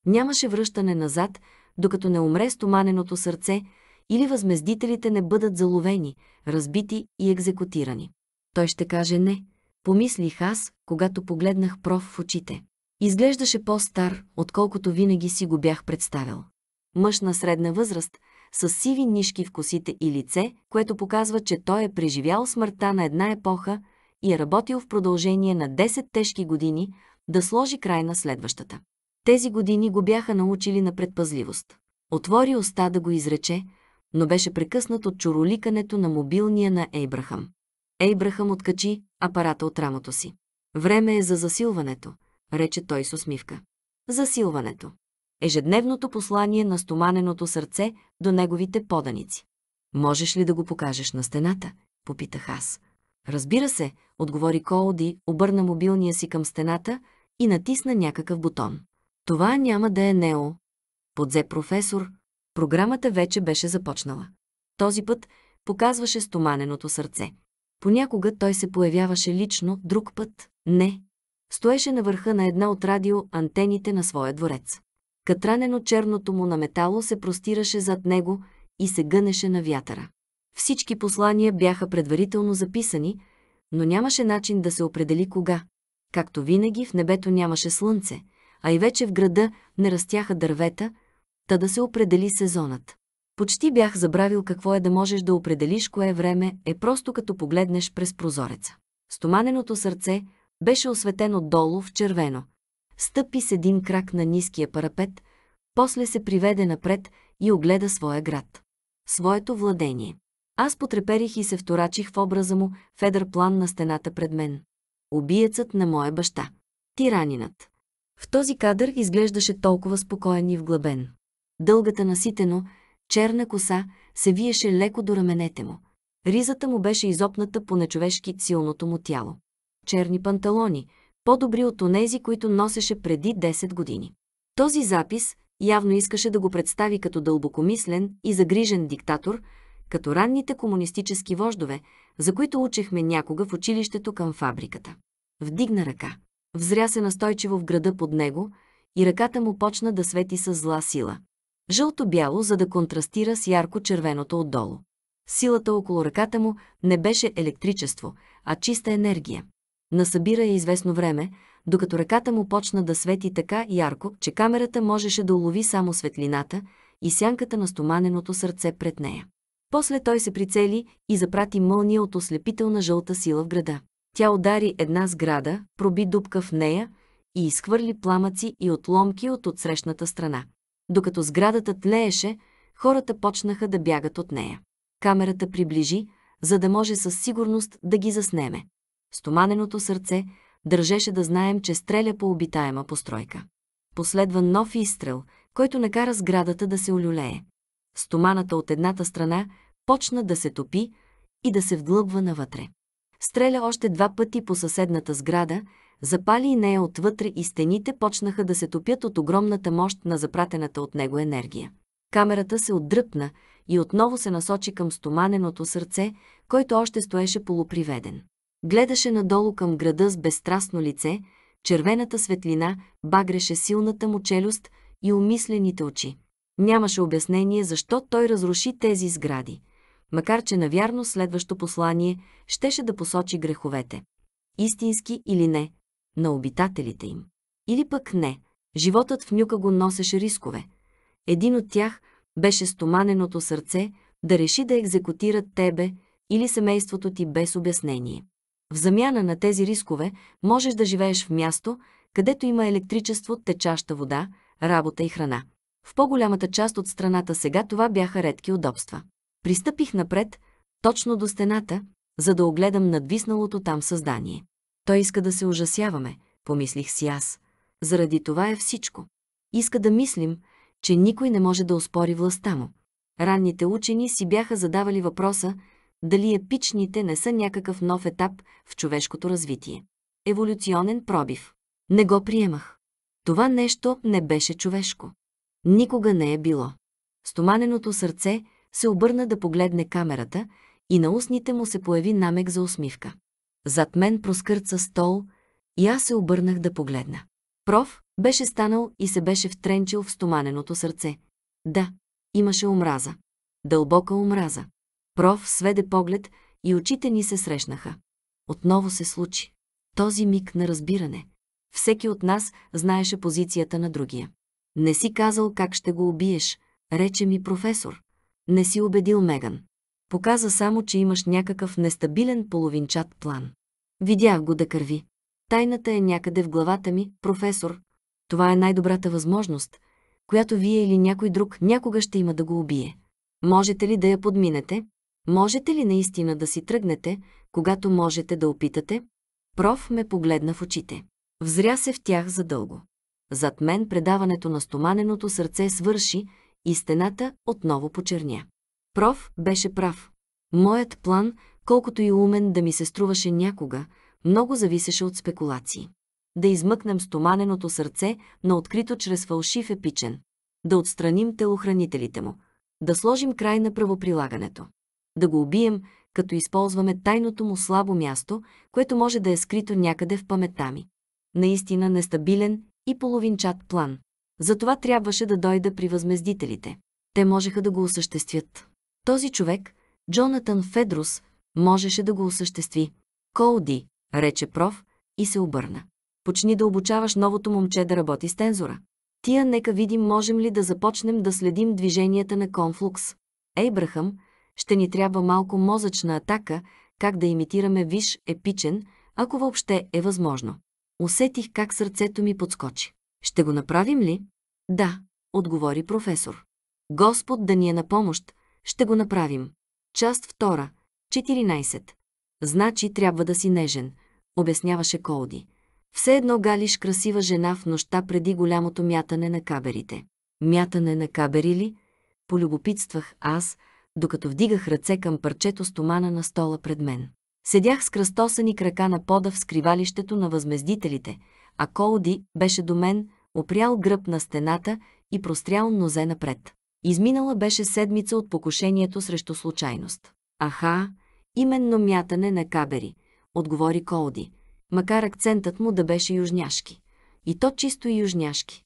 нямаше връщане назад, докато не умре стоманеното сърце или възмездителите не бъдат заловени, разбити и екзекутирани. Той ще каже не, Помислих аз, когато погледнах проф в очите. Изглеждаше по-стар, отколкото винаги си го бях представил. Мъж на средна възраст, с сиви нишки в косите и лице, което показва, че той е преживял смъртта на една епоха и е работил в продължение на 10 тежки години да сложи край на следващата. Тези години го бяха научили на предпазливост. Отвори уста да го изрече, но беше прекъснат от чороликането на мобилния на Ейбрахам. Ейбрахам откачи, апарата от рамото си. Време е за засилването, рече той с усмивка. Засилването. Ежедневното послание на стоманеното сърце до неговите поданици. Можеш ли да го покажеш на стената? Попитах аз. Разбира се, отговори Коуди, обърна мобилния си към стената и натисна някакъв бутон. Това няма да е Нео. Подзе професор, програмата вече беше започнала. Този път показваше стоманеното сърце. Понякога той се появяваше лично, друг път – не. Стоеше на върха на една от радио антените на своя дворец. Катранено черното му на метало се простираше зад него и се гънеше на вятъра. Всички послания бяха предварително записани, но нямаше начин да се определи кога. Както винаги в небето нямаше слънце, а и вече в града не растяха дървета, та да се определи сезонът. Почти бях забравил какво е да можеш да определиш кое време е просто като погледнеш през прозореца. Стоманеното сърце беше осветено долу в червено. Стъпи с един крак на ниския парапет, после се приведе напред и огледа своя град. Своето владение. Аз потреперих и се вторачих в образа му Федър План на стената пред мен. Убиецът на моя баща. Тиранинът. В този кадър изглеждаше толкова спокоен и вглъбен. Дългата наситено, черна коса, се виеше леко до раменете му. Ризата му беше изопната по нечовешки силното му тяло. Черни панталони, по-добри от онези, които носеше преди 10 години. Този запис явно искаше да го представи като дълбокомислен и загрижен диктатор, като ранните комунистически вождове, за които учехме някога в училището към фабриката. Вдигна ръка. Взря се настойчиво в града под него и ръката му почна да свети с зла сила жълто-бяло, за да контрастира с ярко-червеното отдолу. Силата около ръката му не беше електричество, а чиста енергия. Насъбира я известно време, докато ръката му почна да свети така ярко, че камерата можеше да улови само светлината и сянката на стоманеното сърце пред нея. После той се прицели и запрати мълния от ослепителна жълта сила в града. Тя удари една сграда, проби дупка в нея и изхвърли пламъци и отломки от отсрещната страна. Докато сградата тлееше, хората почнаха да бягат от нея. Камерата приближи, за да може със сигурност да ги заснеме. Стоманеното сърце държеше да знаем, че стреля по обитаема постройка. Последва нов изстрел, който накара сградата да се олюлее. Стоманата от едната страна почна да се топи и да се вглъбва навътре. Стреля още два пъти по съседната сграда, запали нея отвътре и стените почнаха да се топят от огромната мощ на запратената от него енергия. Камерата се отдръпна и отново се насочи към стоманеното сърце, който още стоеше полуприведен. Гледаше надолу към града с безстрастно лице, червената светлина багреше силната му челюст и умислените очи. Нямаше обяснение защо той разруши тези сгради, макар че навярно следващо послание щеше да посочи греховете. Истински или не, на обитателите им. Или пък не. Животът в Нюка го носеше рискове. Един от тях беше стоманеното сърце да реши да екзекутират тебе или семейството ти без обяснение. В замяна на тези рискове можеш да живееш в място, където има електричество, течаща вода, работа и храна. В по-голямата част от страната сега това бяха редки удобства. Пристъпих напред, точно до стената, за да огледам надвисналото там създание. Той иска да се ужасяваме, помислих си аз. Заради това е всичко. Иска да мислим, че никой не може да успори властта му. Ранните учени си бяха задавали въпроса дали епичните не са някакъв нов етап в човешкото развитие. Еволюционен пробив. Не го приемах. Това нещо не беше човешко. Никога не е било. Стоманеното сърце се обърна да погледне камерата и на устните му се появи намек за усмивка. Зад мен проскърца стол и аз се обърнах да погледна. Проф беше станал и се беше втренчил в стоманеното сърце. Да, имаше омраза. Дълбока омраза. Проф сведе поглед и очите ни се срещнаха. Отново се случи. Този миг на разбиране. Всеки от нас знаеше позицията на другия. Не си казал как ще го убиеш, рече ми професор. Не си убедил Меган показа само, че имаш някакъв нестабилен половинчат план. Видях го да кърви. Тайната е някъде в главата ми, професор. Това е най-добрата възможност, която вие или някой друг някога ще има да го убие. Можете ли да я подминете? Можете ли наистина да си тръгнете, когато можете да опитате? Проф ме погледна в очите. Взря се в тях задълго. Зад мен предаването на стоманеното сърце свърши и стената отново почерня. Проф беше прав. Моят план, колкото и умен да ми се струваше някога, много зависеше от спекулации. Да измъкнем стоманеното сърце, на открито чрез фалшив епичен. Да отстраним телохранителите му. Да сложим край на правоприлагането. Да го убием, като използваме тайното му слабо място, което може да е скрито някъде в паметта ми. Наистина нестабилен и половинчат план. Затова трябваше да дойда при възмездителите. Те можеха да го осъществят. Този човек, Джонатан Федрус, можеше да го осъществи. Колди, рече проф и се обърна. Почни да обучаваш новото момче да работи с тензора. Тия нека видим можем ли да започнем да следим движенията на конфлукс. Ейбрахъм, ще ни трябва малко мозъчна атака, как да имитираме виш епичен, ако въобще е възможно. Усетих как сърцето ми подскочи. Ще го направим ли? Да, отговори професор. Господ да ни е на помощ, ще го направим. Част втора. 14. Значи трябва да си нежен, обясняваше Колди. Все едно галиш красива жена в нощта преди голямото мятане на каберите. Мятане на кабери ли? Полюбопитствах аз, докато вдигах ръце към парчето стомана на стола пред мен. Седях с кръстосани крака на пода в скривалището на възмездителите, а Колди беше до мен, опрял гръб на стената и прострял нозе напред. Изминала беше седмица от покушението срещу случайност. Аха, именно мятане на кабери, отговори Колди, макар акцентът му да беше южняшки. И то чисто и южняшки.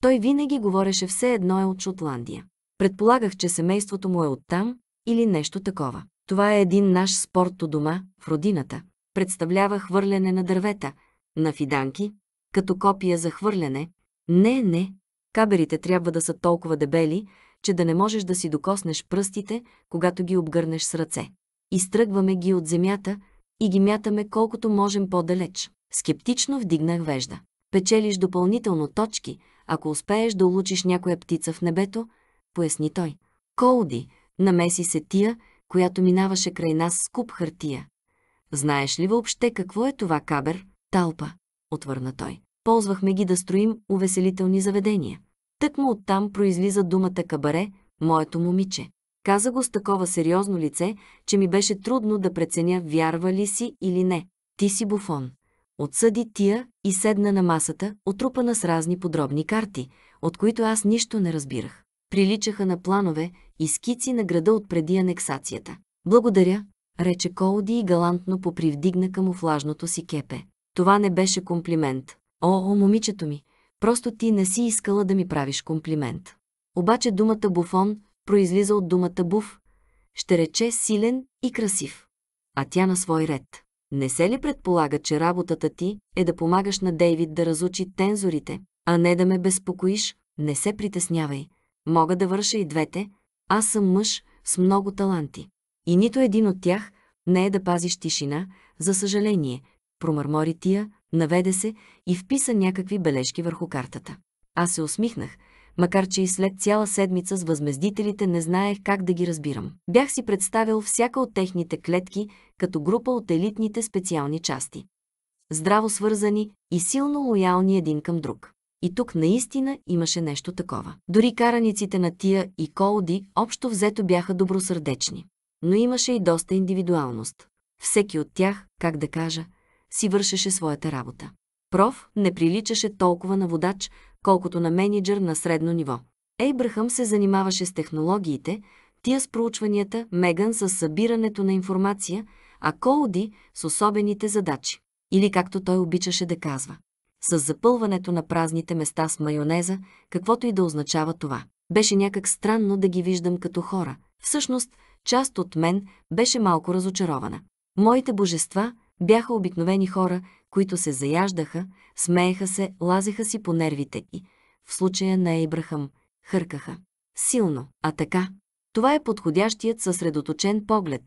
Той винаги говореше все едно е от Шотландия. Предполагах, че семейството му е оттам или нещо такова. Това е един наш спорт у дома, в родината. Представлява хвърляне на дървета, на фиданки, като копия за хвърляне. Не, не. Каберите трябва да са толкова дебели, че да не можеш да си докоснеш пръстите, когато ги обгърнеш с ръце. Изтръгваме ги от земята и ги мятаме колкото можем по-далеч. Скептично вдигнах вежда. Печелиш допълнително точки, ако успееш да улучиш някоя птица в небето, поясни той. Колди, намеси се тия, която минаваше край нас с куп хартия. Знаеш ли въобще какво е това кабер? Талпа, отвърна той. Ползвахме ги да строим увеселителни заведения. Тък му оттам произлиза думата кабаре, моето момиче. Каза го с такова сериозно лице, че ми беше трудно да преценя вярва ли си или не. Ти си буфон. Отсъди тия и седна на масата, отрупана с разни подробни карти, от които аз нищо не разбирах. Приличаха на планове и скици на града от преди анексацията. Благодаря, рече Колди и галантно попривдигна камуфлажното си кепе. Това не беше комплимент. О, о, момичето ми, Просто ти не си искала да ми правиш комплимент. Обаче думата буфон произлиза от думата буф, ще рече силен и красив. А тя на свой ред. Не се ли предполага, че работата ти е да помагаш на Дейвид да разучи тензорите, а не да ме безпокоиш? Не се притеснявай. Мога да върша и двете. Аз съм мъж с много таланти. И нито един от тях не е да пазиш тишина, за съжаление, промърмори тия, наведе се и вписа някакви бележки върху картата. Аз се усмихнах, макар че и след цяла седмица с възмездителите не знаех как да ги разбирам. Бях си представил всяка от техните клетки като група от елитните специални части. Здраво свързани и силно лоялни един към друг. И тук наистина имаше нещо такова. Дори караниците на Тия и Колди общо взето бяха добросърдечни. Но имаше и доста индивидуалност. Всеки от тях, как да кажа, си вършеше своята работа. Проф не приличаше толкова на водач, колкото на менеджер на средно ниво. Ейбрахъм се занимаваше с технологиите, тия с проучванията, Меган с събирането на информация, а Колди с особените задачи. Или както той обичаше да казва. С запълването на празните места с майонеза, каквото и да означава това. Беше някак странно да ги виждам като хора. Всъщност, част от мен беше малко разочарована. Моите божества – бяха обикновени хора, които се заяждаха, смееха се, лазеха си по нервите и, в случая на Ибрахам, хъркаха. Силно, а така. Това е подходящият съсредоточен поглед,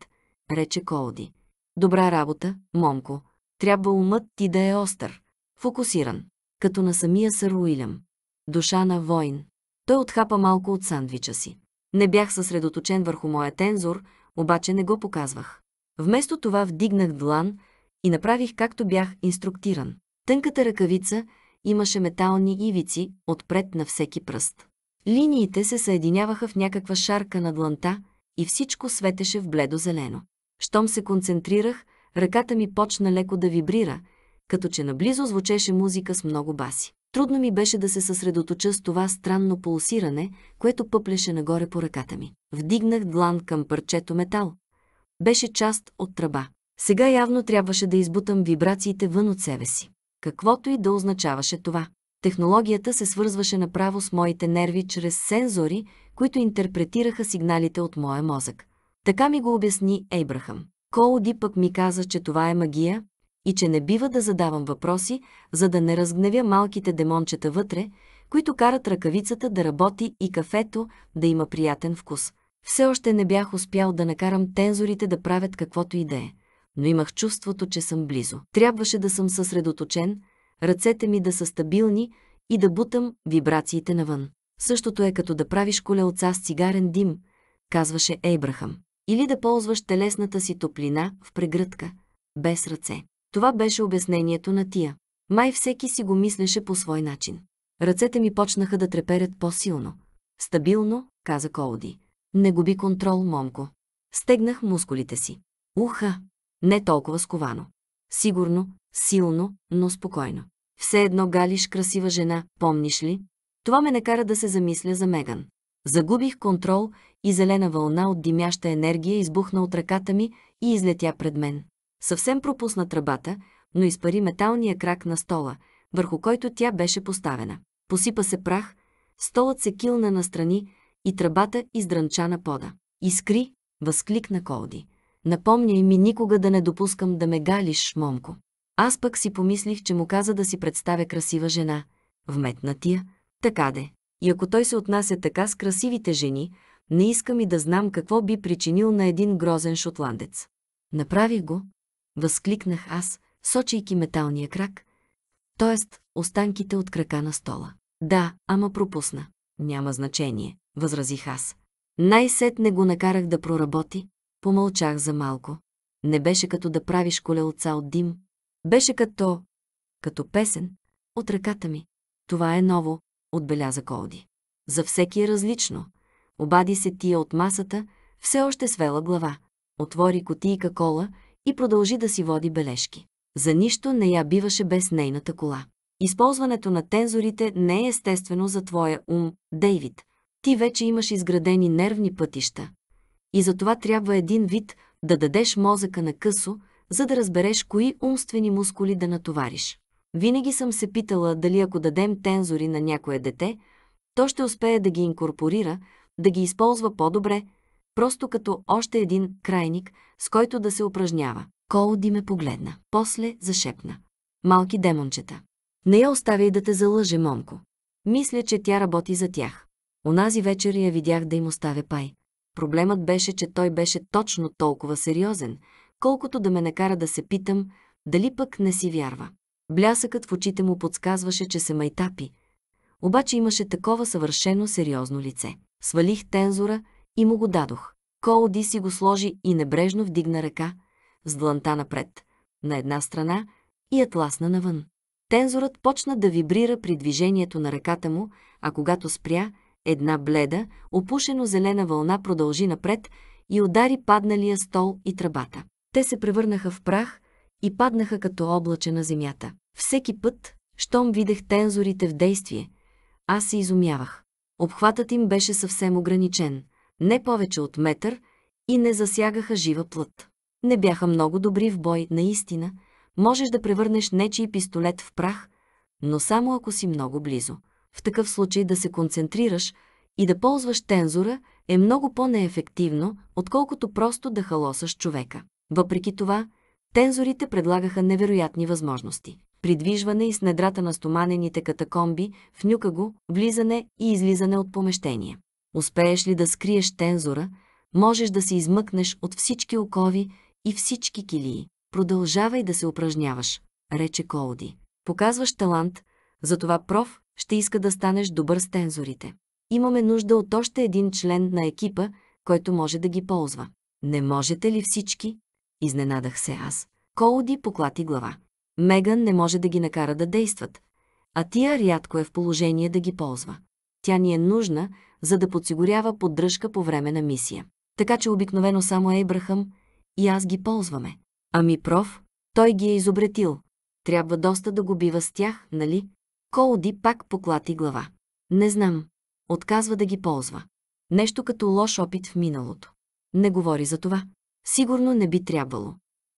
рече Колди. Добра работа, момко. Трябва умът ти да е остър, фокусиран, като на самия сър Уилям. Душа на войн. Той отхапа малко от сандвича си. Не бях съсредоточен върху моя тензор, обаче не го показвах. Вместо това вдигнах длан, и направих както бях инструктиран. Тънката ръкавица имаше метални ивици отпред на всеки пръст. Линиите се съединяваха в някаква шарка на дланта и всичко светеше в бледо-зелено. Щом се концентрирах, ръката ми почна леко да вибрира, като че наблизо звучеше музика с много баси. Трудно ми беше да се съсредоточа с това странно пулсиране, което пъплеше нагоре по ръката ми. Вдигнах длан към парчето метал. Беше част от тръба. Сега явно трябваше да избутам вибрациите вън от себе си. Каквото и да означаваше това. Технологията се свързваше направо с моите нерви чрез сензори, които интерпретираха сигналите от моя мозък. Така ми го обясни Ейбрахам. Коуди пък ми каза, че това е магия и че не бива да задавам въпроси, за да не разгневя малките демончета вътре, които карат ръкавицата да работи и кафето да има приятен вкус. Все още не бях успял да накарам тензорите да правят каквото и да е но имах чувството, че съм близо. Трябваше да съм съсредоточен, ръцете ми да са стабилни и да бутам вибрациите навън. Същото е като да правиш колелца с цигарен дим, казваше Ейбрахам. Или да ползваш телесната си топлина в прегръдка, без ръце. Това беше обяснението на тия. Май всеки си го мислеше по свой начин. Ръцете ми почнаха да треперят по-силно. Стабилно, каза Колди. Не губи контрол, момко. Стегнах мускулите си. Уха! Не толкова сковано. Сигурно, силно, но спокойно. Все едно галиш красива жена, помниш ли? Това ме накара да се замисля за Меган. Загубих контрол и зелена вълна от димяща енергия избухна от ръката ми и излетя пред мен. Съвсем пропусна тръбата, но изпари металния крак на стола, върху който тя беше поставена. Посипа се прах, столът се килна настрани и тръбата издранча на пода. Искри, възкликна Колди. Напомняй ми никога да не допускам да ме галиш, момко. Аз пък си помислих, че му каза да си представя красива жена, вметнатия, така де. И ако той се отнася така с красивите жени, не искам и да знам какво би причинил на един грозен шотландец. Направих го, възкликнах аз, сочейки металния крак, т.е. останките от крака на стола. Да, ама пропусна. Няма значение, възразих аз. Най-сетне го накарах да проработи, Помълчах за малко. Не беше като да правиш колелца от дим. Беше като... като песен. От ръката ми. Това е ново, отбеляза Колди. За всеки е различно. Обади се тия от масата, все още свела глава. Отвори котийка кола и продължи да си води бележки. За нищо не я биваше без нейната кола. Използването на тензорите не е естествено за твоя ум, Дейвид. Ти вече имаш изградени нервни пътища. И затова трябва един вид да дадеш мозъка на късо, за да разбереш кои умствени мускули да натовариш. Винаги съм се питала дали ако дадем тензори на някое дете, то ще успее да ги инкорпорира, да ги използва по-добре, просто като още един крайник, с който да се упражнява. Колди ме погледна. После зашепна. Малки демончета. Не я оставяй да те залъже, момко. Мисля, че тя работи за тях. Онази вечер я видях да им оставя пай. Проблемът беше, че той беше точно толкова сериозен, колкото да ме накара да се питам, дали пък не си вярва. Блясъкът в очите му подсказваше, че се майтапи, обаче имаше такова съвършено сериозно лице. Свалих тензора и му го дадох. Колди си го сложи и небрежно вдигна ръка, с дланта напред, на една страна и атласна навън. Тензорът почна да вибрира при движението на ръката му, а когато спря, Една бледа, опушено зелена вълна продължи напред и удари падналия стол и тръбата. Те се превърнаха в прах и паднаха като облаче на земята. Всеки път, щом видех тензорите в действие, аз се изумявах. Обхватът им беше съвсем ограничен, не повече от метър и не засягаха жива плът. Не бяха много добри в бой, наистина. Можеш да превърнеш нечий пистолет в прах, но само ако си много близо в такъв случай да се концентрираш и да ползваш тензора е много по-неефективно, отколкото просто да халосаш човека. Въпреки това, тензорите предлагаха невероятни възможности. Придвижване и снедрата на стоманените катакомби, внюка го, влизане и излизане от помещение. Успееш ли да скриеш тензора, можеш да се измъкнеш от всички окови и всички килии. Продължавай да се упражняваш, рече Колди. Показваш талант, затова проф ще иска да станеш добър с тензорите. Имаме нужда от още един член на екипа, който може да ги ползва. Не можете ли всички? Изненадах се аз. Коуди поклати глава. Меган не може да ги накара да действат, а тия рядко е в положение да ги ползва. Тя ни е нужна, за да подсигурява поддръжка по време на мисия. Така че обикновено само Ейбрахъм и аз ги ползваме. Ами проф, той ги е изобретил. Трябва доста да го бива с тях, нали? Колди пак поклати глава. Не знам. Отказва да ги ползва. Нещо като лош опит в миналото. Не говори за това. Сигурно не би трябвало.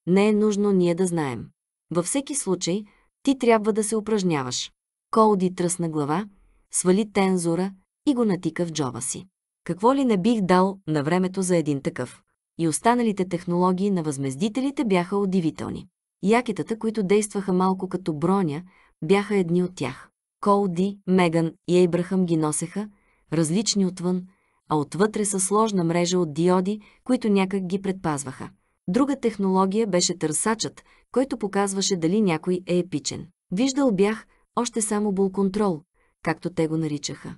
Не е нужно ние да знаем. Във всеки случай, ти трябва да се упражняваш. Колди тръсна глава, свали тензура и го натика в джоба си. Какво ли не бих дал на времето за един такъв? И останалите технологии на възмездителите бяха удивителни. Якетата, които действаха малко като броня, бяха едни от тях. Колди, Меган и Ейбрахам ги носеха, различни отвън, а отвътре са сложна мрежа от диоди, които някак ги предпазваха. Друга технология беше търсачът, който показваше дали някой е епичен. Виждал бях още само булконтрол, както те го наричаха.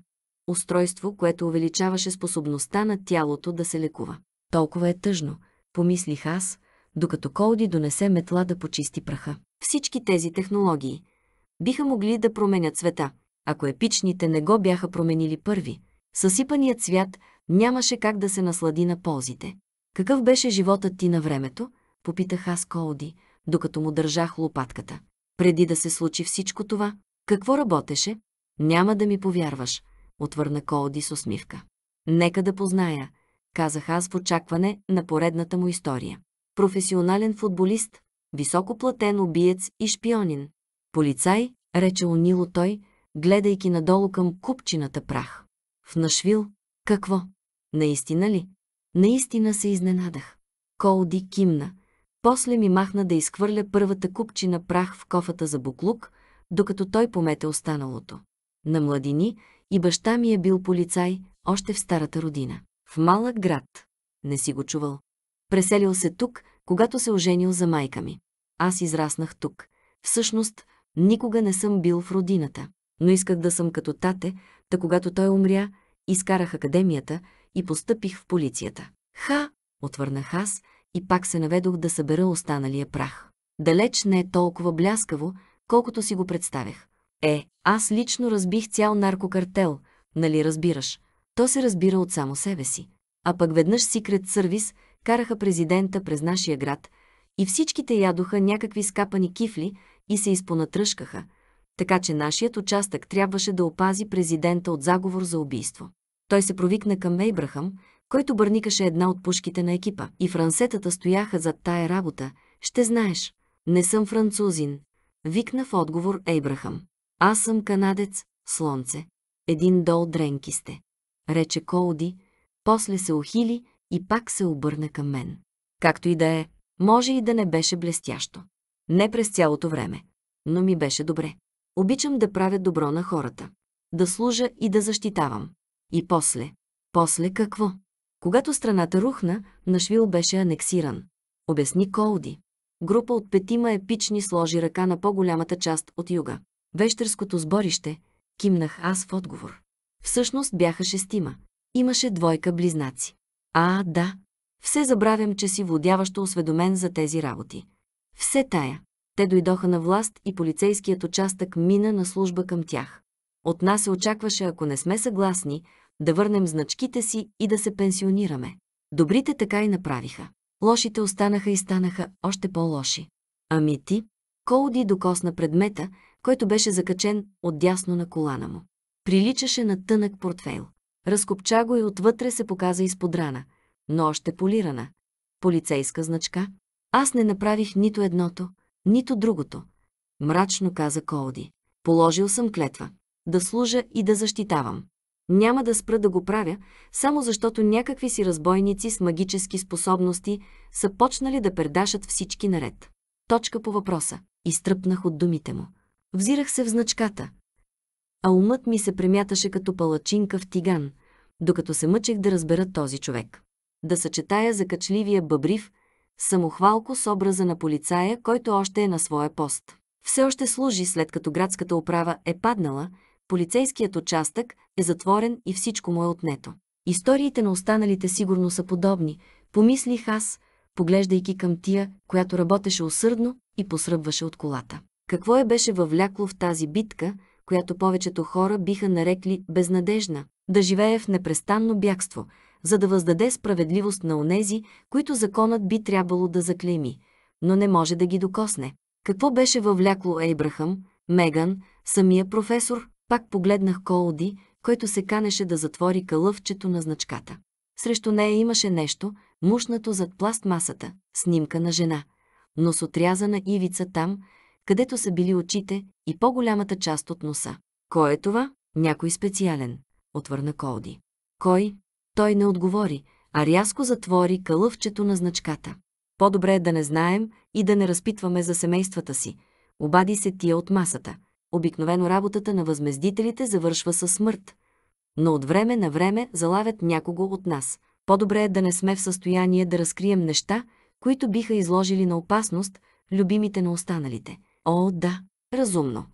Устройство, което увеличаваше способността на тялото да се лекува. Толкова е тъжно, помислих аз, докато Колди донесе метла да почисти праха. Всички тези технологии – биха могли да променят света, ако епичните не го бяха променили първи. Съсипаният свят нямаше как да се наслади на ползите. Какъв беше животът ти на времето? Попитах аз Колди, докато му държах лопатката. Преди да се случи всичко това, какво работеше? Няма да ми повярваш, отвърна Колди с усмивка. Нека да позная, казах аз в очакване на поредната му история. Професионален футболист, високоплатен убиец и шпионин. Полицай, рече Онило той, гледайки надолу към купчината прах. В Нашвил, какво? Наистина ли? Наистина се изненадах. Колди кимна. После ми махна да изхвърля първата купчина прах в кофата за буклук, докато той помете останалото. На младини и баща ми е бил полицай още в старата родина. В малък град. Не си го чувал. Преселил се тук, когато се оженил за майка ми. Аз израснах тук. Всъщност, Никога не съм бил в родината, но исках да съм като тате, та когато той умря, изкарах академията и постъпих в полицията. Ха, отвърнах аз и пак се наведох да събера останалия прах. Далеч не е толкова бляскаво, колкото си го представях. Е, аз лично разбих цял наркокартел, нали разбираш? То се разбира от само себе си. А пък веднъж Secret Service караха президента през нашия град и всичките ядоха някакви скапани кифли, и се изпонатръшкаха, така че нашият участък трябваше да опази президента от заговор за убийство. Той се провикна към Ейбрахам, който бърникаше една от пушките на екипа, и франсетата стояха зад тая работа. Ще знаеш, не съм французин, викна в отговор Ейбрахам. Аз съм канадец, слонце. Един дол дренки сте. Рече Колди, после се ухили и пак се обърна към мен. Както и да е, може и да не беше блестящо. Не през цялото време. Но ми беше добре. Обичам да правя добро на хората. Да служа и да защитавам. И после. После какво? Когато страната рухна, Нашвил беше анексиран. Обясни Колди. Група от петима епични сложи ръка на по-голямата част от юга. Вещерското сборище, кимнах аз в отговор. Всъщност бяха шестима. Имаше двойка близнаци. А, да. Все забравям, че си водяващо осведомен за тези работи. Все тая. Те дойдоха на власт и полицейският участък мина на служба към тях. От нас се очакваше, ако не сме съгласни, да върнем значките си и да се пенсионираме. Добрите така и направиха. Лошите останаха и станаха още по-лоши. Ами ти? Колди докосна предмета, който беше закачен отдясно на колана му. Приличаше на тънък портфейл. Разкопча го и отвътре се показа изподрана, но още полирана. Полицейска значка, аз не направих нито едното, нито другото, мрачно каза Колди. Положил съм клетва. Да служа и да защитавам. Няма да спра да го правя, само защото някакви си разбойници с магически способности са почнали да пердашат всички наред. Точка по въпроса. Изтръпнах от думите му. Взирах се в значката. А умът ми се премяташе като палачинка в тиган, докато се мъчех да разбера този човек. Да съчетая закачливия бъбрив – самохвалко с образа на полицая, който още е на своя пост. Все още служи след като градската управа е паднала, полицейският участък е затворен и всичко му е отнето. Историите на останалите сигурно са подобни, помислих аз, поглеждайки към тия, която работеше усърдно и посръбваше от колата. Какво е беше въвлякло в тази битка, която повечето хора биха нарекли безнадежна, да живее в непрестанно бягство – за да въздаде справедливост на онези, които законът би трябвало да заклейми, но не може да ги докосне. Какво беше въвлякло Ейбрахам, Меган, самия професор, пак погледнах Колди, който се канеше да затвори калъвчето на значката. Срещу нея имаше нещо, мушнато зад пластмасата, снимка на жена, но с отрязана ивица там, където са били очите и по-голямата част от носа. Кой е това? Някой специален, отвърна Колди. Кой? Той не отговори, а рязко затвори кълъвчето на значката. По-добре е да не знаем и да не разпитваме за семействата си. Обади се тия от масата. Обикновено работата на възмездителите завършва със смърт. Но от време на време залавят някого от нас. По-добре е да не сме в състояние да разкрием неща, които биха изложили на опасност любимите на останалите. О, да, разумно.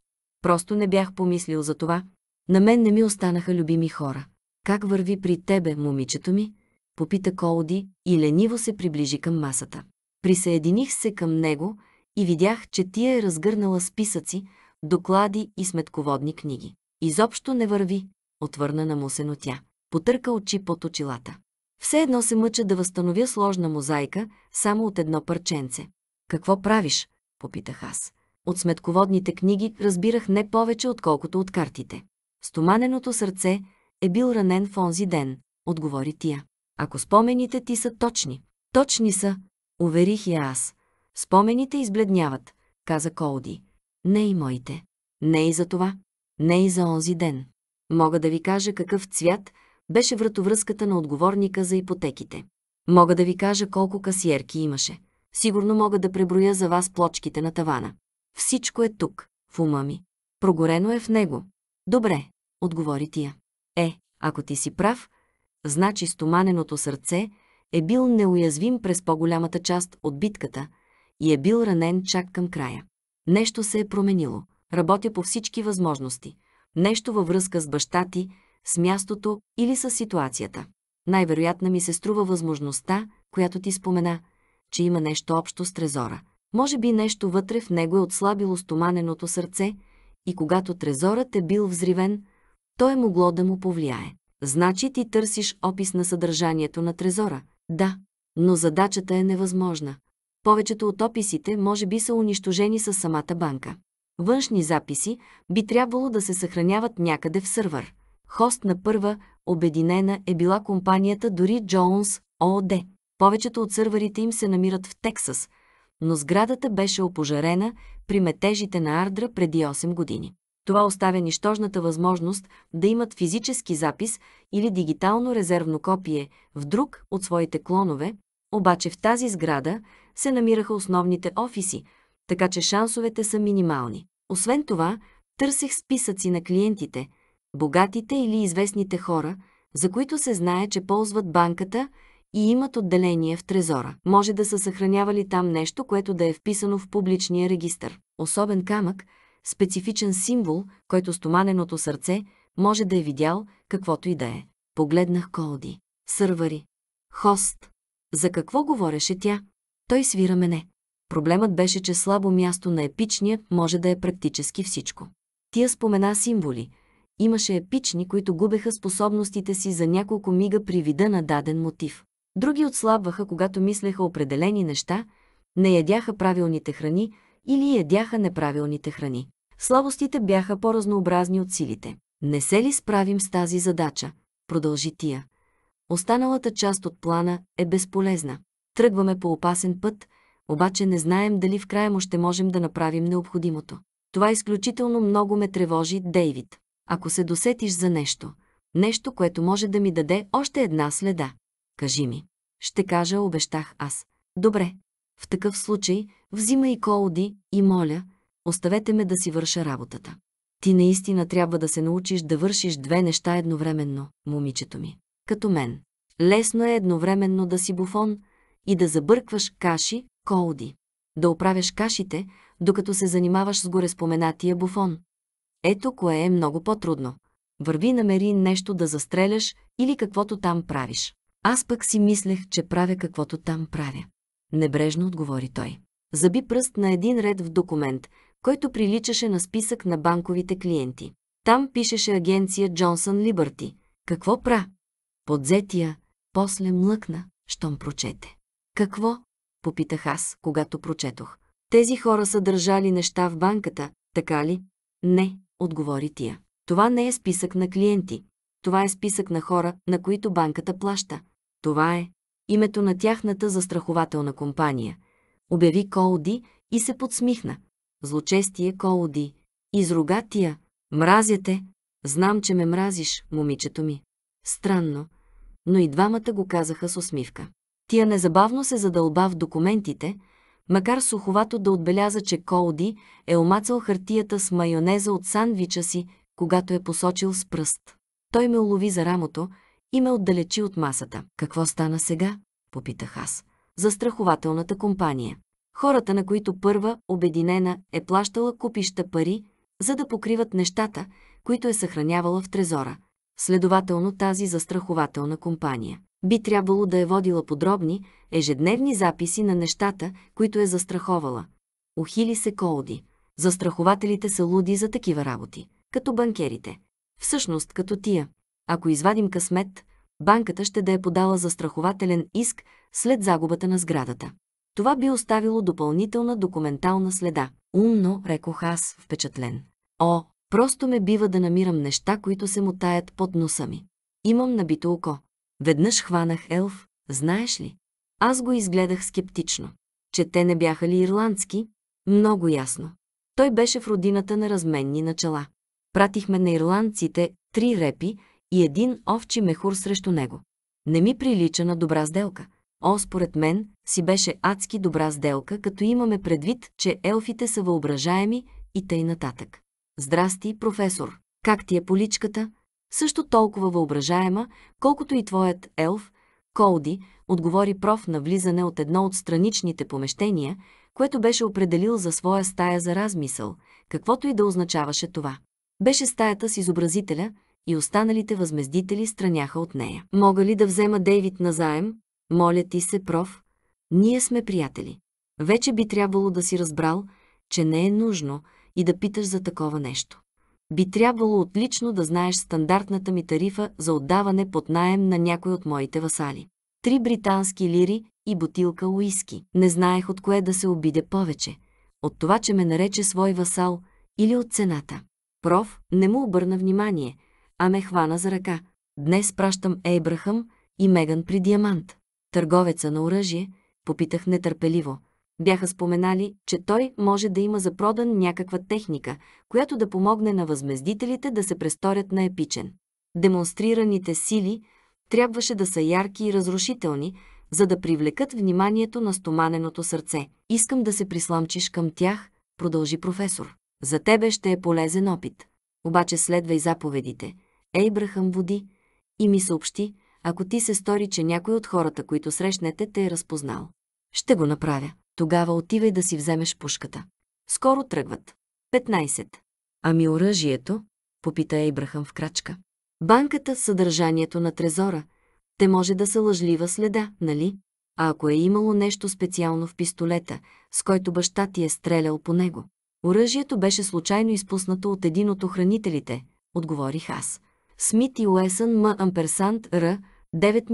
Просто не бях помислил за това. На мен не ми останаха любими хора. Как върви при тебе, момичето ми? Попита Колди и лениво се приближи към масата. Присъединих се към него и видях, че тия е разгърнала списъци, доклади и сметководни книги. Изобщо не върви, отвърна на мусено тя. Потърка очи под очилата. Все едно се мъча да възстановя сложна мозайка само от едно парченце. Какво правиш? попитах аз. От сметководните книги разбирах не повече, отколкото от картите. Стоманеното сърце е бил ранен в онзи ден, отговори тия. Ако спомените ти са точни. Точни са, уверих я аз. Спомените избледняват, каза Колди. Не и моите. Не и за това. Не и за онзи ден. Мога да ви кажа какъв цвят беше вратовръзката на отговорника за ипотеките. Мога да ви кажа колко касиерки имаше. Сигурно мога да преброя за вас плочките на тавана. Всичко е тук, в ума ми. Прогорено е в него. Добре, отговори тия. Е, ако ти си прав, значи стоманеното сърце е бил неуязвим през по-голямата част от битката и е бил ранен чак към края. Нещо се е променило. Работя по всички възможности. Нещо във връзка с баща ти, с мястото или с ситуацията. Най-вероятна ми се струва възможността, която ти спомена, че има нещо общо с трезора. Може би нещо вътре в него е отслабило стоманеното сърце и когато трезорът е бил взривен – то е могло да му повлияе. Значи ти търсиш опис на съдържанието на трезора. Да, но задачата е невъзможна. Повечето от описите може би са унищожени с самата банка. Външни записи би трябвало да се съхраняват някъде в сървър. Хост на първа, обединена е била компанията дори Джонс ООД. Повечето от сървърите им се намират в Тексас, но сградата беше опожарена при метежите на Ардра преди 8 години. Това оставя нищожната възможност да имат физически запис или дигитално резервно копие в друг от своите клонове, обаче в тази сграда се намираха основните офиси, така че шансовете са минимални. Освен това, търсех списъци на клиентите, богатите или известните хора, за които се знае, че ползват банката и имат отделение в трезора. Може да са съхранявали там нещо, което да е вписано в публичния регистр. Особен камък – специфичен символ, който стоманеното сърце може да е видял, каквото и да е. Погледнах Колди. Сървъри. Хост. За какво говореше тя? Той свира мене. Проблемът беше, че слабо място на епичния може да е практически всичко. Тия спомена символи. Имаше епични, които губеха способностите си за няколко мига при вида на даден мотив. Други отслабваха, когато мислеха определени неща, не ядяха правилните храни, или ядяха неправилните храни. Слабостите бяха по-разнообразни от силите. Не се ли справим с тази задача? Продължи тия. Останалата част от плана е безполезна. Тръгваме по опасен път, обаче не знаем дали в края му ще можем да направим необходимото. Това изключително много ме тревожи, Дейвид. Ако се досетиш за нещо, нещо, което може да ми даде още една следа, кажи ми. Ще кажа, обещах аз. Добре. В такъв случай, Взимай колди и моля, оставете ме да си върша работата. Ти наистина трябва да се научиш да вършиш две неща едновременно, момичето ми. Като мен. Лесно е едновременно да си буфон и да забъркваш каши, Колди. Да оправяш кашите, докато се занимаваш с гореспоменатия буфон. Ето кое е много по-трудно. Върви намери нещо да застреляш или каквото там правиш. Аз пък си мислех, че правя каквото там правя. Небрежно отговори той заби пръст на един ред в документ, който приличаше на списък на банковите клиенти. Там пишеше агенция Джонсън Либърти. Какво пра? Подзетия, после млъкна, щом прочете. Какво? Попитах аз, когато прочетох. Тези хора са държали неща в банката, така ли? Не, отговори тия. Това не е списък на клиенти. Това е списък на хора, на които банката плаща. Това е името на тяхната застрахователна компания – обяви Колди и се подсмихна. Злочестие Колди. Изруга тия. Мразя те. Знам, че ме мразиш, момичето ми. Странно, но и двамата го казаха с усмивка. Тия незабавно се задълба в документите, макар суховато да отбеляза, че Колди е омацал хартията с майонеза от сандвича си, когато е посочил с пръст. Той ме улови за рамото и ме отдалечи от масата. Какво стана сега? Попитах аз застрахователната компания. Хората, на които първа, обединена, е плащала купища пари, за да покриват нещата, които е съхранявала в трезора. Следователно тази застрахователна компания би трябвало да е водила подробни, ежедневни записи на нещата, които е застраховала. Ухили се Колди. Застрахователите са луди за такива работи, като банкерите. Всъщност, като тия. Ако извадим късмет, банката ще да е подала застрахователен иск след загубата на сградата. Това би оставило допълнителна документална следа. Умно, рекох аз, впечатлен. О, просто ме бива да намирам неща, които се мутаят под носа ми. Имам набито око. Веднъж хванах елф, знаеш ли? Аз го изгледах скептично. Че те не бяха ли ирландски? Много ясно. Той беше в родината на разменни начала. Пратихме на ирландците три репи, и един овчи мехур срещу него. Не ми прилича на добра сделка. О, според мен, си беше адски добра сделка, като имаме предвид, че елфите са въображаеми и тъй нататък. Здрасти, професор! Как ти е поличката? Също толкова въображаема, колкото и твоят елф, Колди, отговори проф на влизане от едно от страничните помещения, което беше определил за своя стая за размисъл, каквото и да означаваше това. Беше стаята с изобразителя – и останалите възмездители страняха от нея. Мога ли да взема Дейвид назаем? Моля ти се, проф. Ние сме приятели. Вече би трябвало да си разбрал, че не е нужно и да питаш за такова нещо. Би трябвало отлично да знаеш стандартната ми тарифа за отдаване под наем на някой от моите васали. Три британски лири и бутилка уиски. Не знаех от кое да се обиде повече. От това, че ме нарече свой васал или от цената. Проф не му обърна внимание – а ме хвана за ръка. Днес пращам Ейбрахъм и Меган при Диамант. Търговеца на оръжие, попитах нетърпеливо. Бяха споменали, че той може да има за продан някаква техника, която да помогне на възмездителите да се престорят на епичен. Демонстрираните сили трябваше да са ярки и разрушителни, за да привлекат вниманието на стоманеното сърце. Искам да се присламчиш към тях, продължи професор. За тебе ще е полезен опит. Обаче следвай заповедите – Ейбрахам води и ми съобщи, ако ти се стори, че някой от хората, които срещнете, те е разпознал. Ще го направя. Тогава отивай да си вземеш пушката. Скоро тръгват. 15. Ами оръжието? Попита Ейбрахам в крачка. Банката, съдържанието на трезора, те може да са лъжлива следа, нали? А ако е имало нещо специално в пистолета, с който баща ти е стрелял по него. Оръжието беше случайно изпуснато от един от охранителите, отговорих аз. Смит и Уесън М. Амперсант Р. 9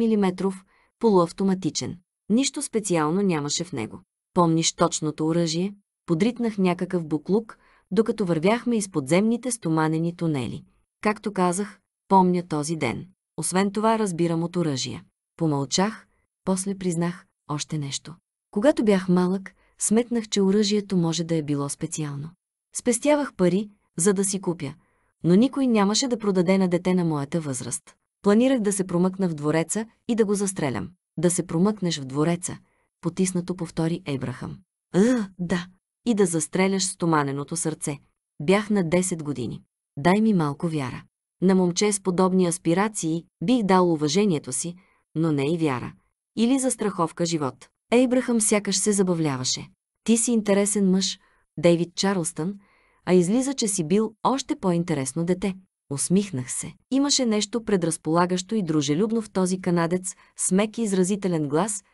мм, полуавтоматичен. Нищо специално нямаше в него. Помниш точното оръжие? Подритнах някакъв буклук, докато вървяхме из подземните стоманени тунели. Както казах, помня този ден. Освен това разбирам от оръжия. Помълчах, после признах още нещо. Когато бях малък, сметнах, че оръжието може да е било специално. Спестявах пари, за да си купя – но никой нямаше да продаде на дете на моята възраст. Планирах да се промъкна в двореца и да го застрелям. Да се промъкнеш в двореца, потиснато повтори Ебрахам. Ъ, да, и да застреляш стоманеното сърце. Бях на 10 години. Дай ми малко вяра. На момче с подобни аспирации бих дал уважението си, но не и вяра. Или за страховка живот. Ейбрахам сякаш се забавляваше. Ти си интересен мъж, Дейвид Чарлстън, а излиза, че си бил още по-интересно дете. Усмихнах се. Имаше нещо предразполагащо и дружелюбно в този канадец с мек и изразителен глас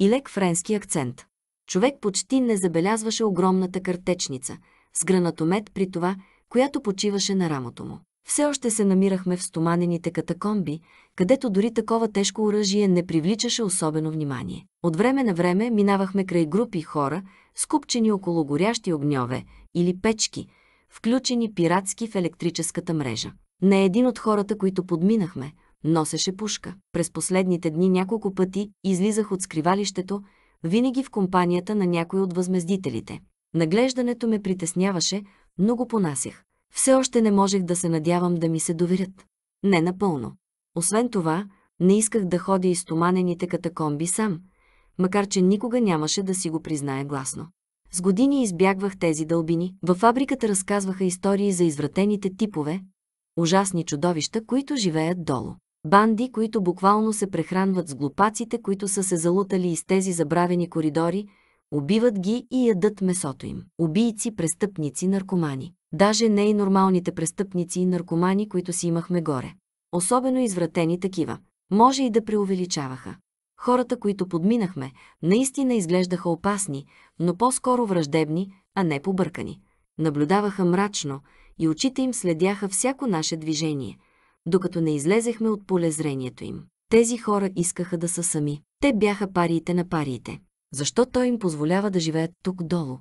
и лек френски акцент. Човек почти не забелязваше огромната картечница, с гранатомет при това, която почиваше на рамото му. Все още се намирахме в стоманените катакомби, където дори такова тежко оръжие не привличаше особено внимание. От време на време минавахме край групи хора, скупчени около горящи огньове или печки, включени пиратски в електрическата мрежа. Не един от хората, които подминахме, носеше пушка. През последните дни няколко пъти излизах от скривалището, винаги в компанията на някой от възмездителите. Наглеждането ме притесняваше, но го понасях. Все още не можех да се надявам да ми се доверят. Не напълно. Освен това, не исках да ходя из туманените катакомби сам, макар че никога нямаше да си го призная гласно. С години избягвах тези дълбини. Във фабриката разказваха истории за извратените типове, ужасни чудовища, които живеят долу. Банди, които буквално се прехранват с глупаците, които са се залутали из тези забравени коридори, убиват ги и ядат месото им. Убийци, престъпници, наркомани. Даже не и нормалните престъпници и наркомани, които си имахме горе. Особено извратени такива. Може и да преувеличаваха. Хората, които подминахме, наистина изглеждаха опасни, но по-скоро враждебни, а не побъркани. Наблюдаваха мрачно и очите им следяха всяко наше движение, докато не излезехме от полезрението им. Тези хора искаха да са сами. Те бяха париите на париите. Защо той им позволява да живеят тук долу?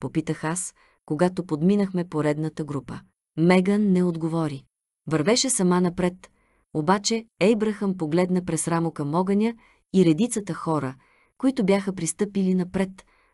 Попитах аз, когато подминахме поредната група. Меган не отговори. Вървеше сама напред, обаче Ейбрахъм погледна през рамо към огъня и редицата хора, които бяха пристъпили напред,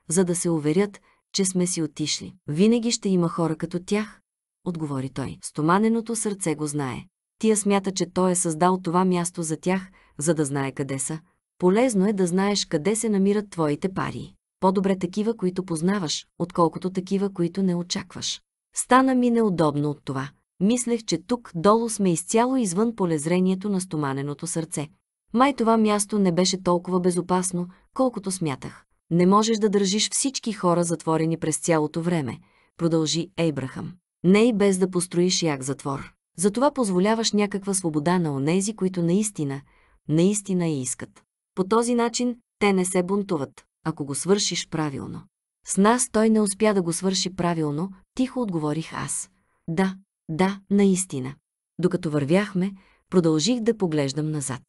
за да се уверят, че сме си отишли. Винаги ще има хора като тях, отговори той. Стоманеното сърце го знае. Тия смята, че той е създал това място за тях, за да знае къде са. Полезно е да знаеш къде се намират твоите пари. По-добре такива, които познаваш, отколкото такива, които не очакваш. Стана ми неудобно от това. Мислех, че тук долу сме изцяло извън полезрението на стоманеното сърце. Май това място не беше толкова безопасно, колкото смятах. Не можеш да държиш всички хора затворени през цялото време, продължи Ейбрахам. Не и без да построиш як затвор. Затова позволяваш някаква свобода на онези, които наистина, наистина я искат. По този начин те не се бунтуват, ако го свършиш правилно. С нас той не успя да го свърши правилно, тихо отговорих аз. Да, да, наистина. Докато вървяхме, продължих да поглеждам назад.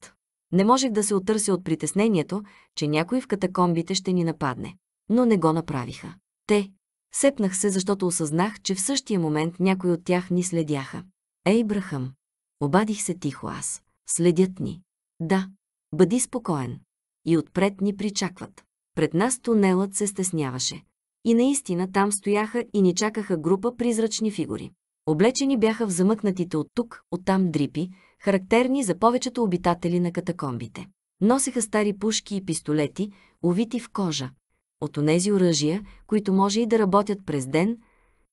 Не можех да се отърся от притеснението, че някой в катакомбите ще ни нападне. Но не го направиха. Те. Сепнах се, защото осъзнах, че в същия момент някой от тях ни следяха. Ей, Брахам! Обадих се тихо аз. Следят ни. Да. Бъди спокоен. И отпред ни причакват. Пред нас тунелът се стесняваше. И наистина там стояха и ни чакаха група призрачни фигури. Облечени бяха в замъкнатите от тук, оттам дрипи, характерни за повечето обитатели на катакомбите. Носеха стари пушки и пистолети, увити в кожа, от онези оръжия, които може и да работят през ден,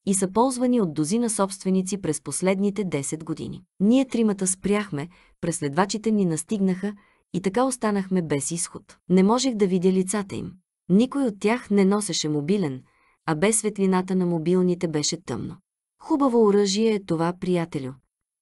и са ползвани от дозина собственици през последните 10 години. Ние тримата спряхме, преследвачите ни настигнаха и така останахме без изход. Не можех да видя лицата им. Никой от тях не носеше мобилен, а без светлината на мобилните беше тъмно. Хубаво оръжие е това, приятелю,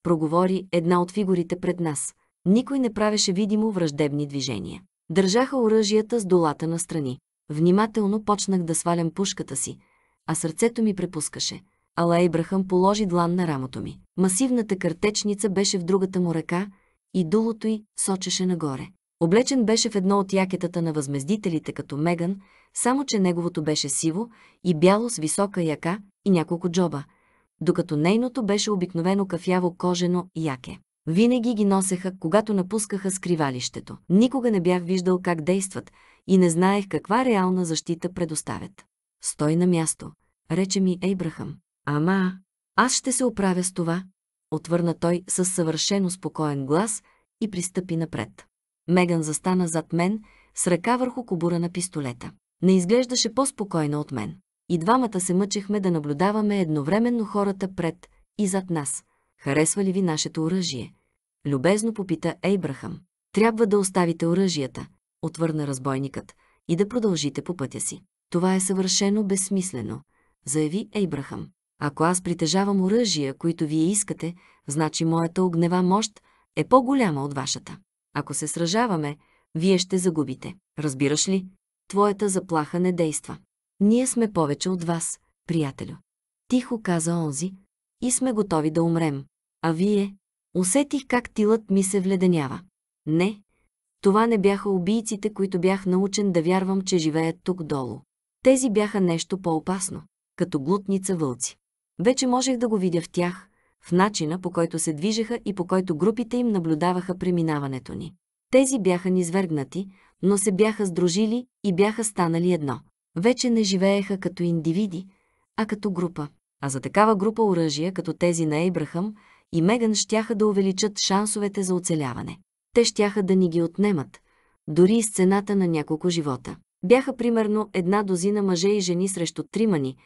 проговори една от фигурите пред нас. Никой не правеше видимо враждебни движения. Държаха оръжията с долата на страни. Внимателно почнах да свалям пушката си, а сърцето ми препускаше. Ала Ибрахам положи длан на рамото ми. Масивната картечница беше в другата му ръка и дулото й сочеше нагоре. Облечен беше в едно от якетата на възмездителите като Меган, само че неговото беше сиво и бяло с висока яка и няколко джоба – докато нейното беше обикновено кафяво кожено яке. Винаги ги носеха, когато напускаха скривалището. Никога не бях виждал как действат и не знаех каква реална защита предоставят. Стой на място, рече ми Ейбрахам. Ама, аз ще се оправя с това, отвърна той със съвършено спокоен глас и пристъпи напред. Меган застана зад мен с ръка върху кобура на пистолета. Не изглеждаше по-спокойна от мен и двамата се мъчехме да наблюдаваме едновременно хората пред и зад нас. Харесва ли ви нашето оръжие? Любезно попита Ейбрахам. Трябва да оставите оръжията, отвърна разбойникът, и да продължите по пътя си. Това е съвършено безсмислено, заяви Ейбрахам. Ако аз притежавам оръжия, които вие искате, значи моята огнева мощ е по-голяма от вашата. Ако се сражаваме, вие ще загубите. Разбираш ли? Твоята заплаха не действа. Ние сме повече от вас, приятелю. Тихо каза онзи. И сме готови да умрем. А вие? Усетих как тилът ми се вледенява. Не, това не бяха убийците, които бях научен да вярвам, че живеят тук долу. Тези бяха нещо по-опасно, като глутница вълци. Вече можех да го видя в тях, в начина по който се движеха и по който групите им наблюдаваха преминаването ни. Тези бяха низвергнати, но се бяха сдружили и бяха станали едно вече не живееха като индивиди, а като група. А за такава група оръжия, като тези на Ейбрахам и Меган, щяха да увеличат шансовете за оцеляване. Те щяха да ни ги отнемат, дори и сцената на няколко живота. Бяха примерно една дозина мъже и жени срещу тримани,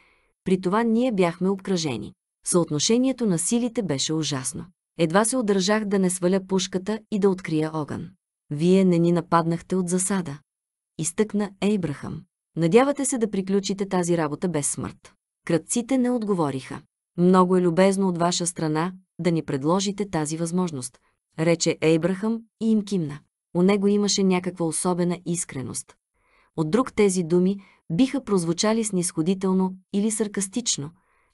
при това ние бяхме обкръжени. Съотношението на силите беше ужасно. Едва се удържах да не сваля пушката и да открия огън. Вие не ни нападнахте от засада. Изтъкна Ейбрахам. Надявате се да приключите тази работа без смърт. Кръците не отговориха. Много е любезно от ваша страна да ни предложите тази възможност, рече Ейбрахам и им кимна. У него имаше някаква особена искреност. От друг тези думи биха прозвучали снисходително или саркастично,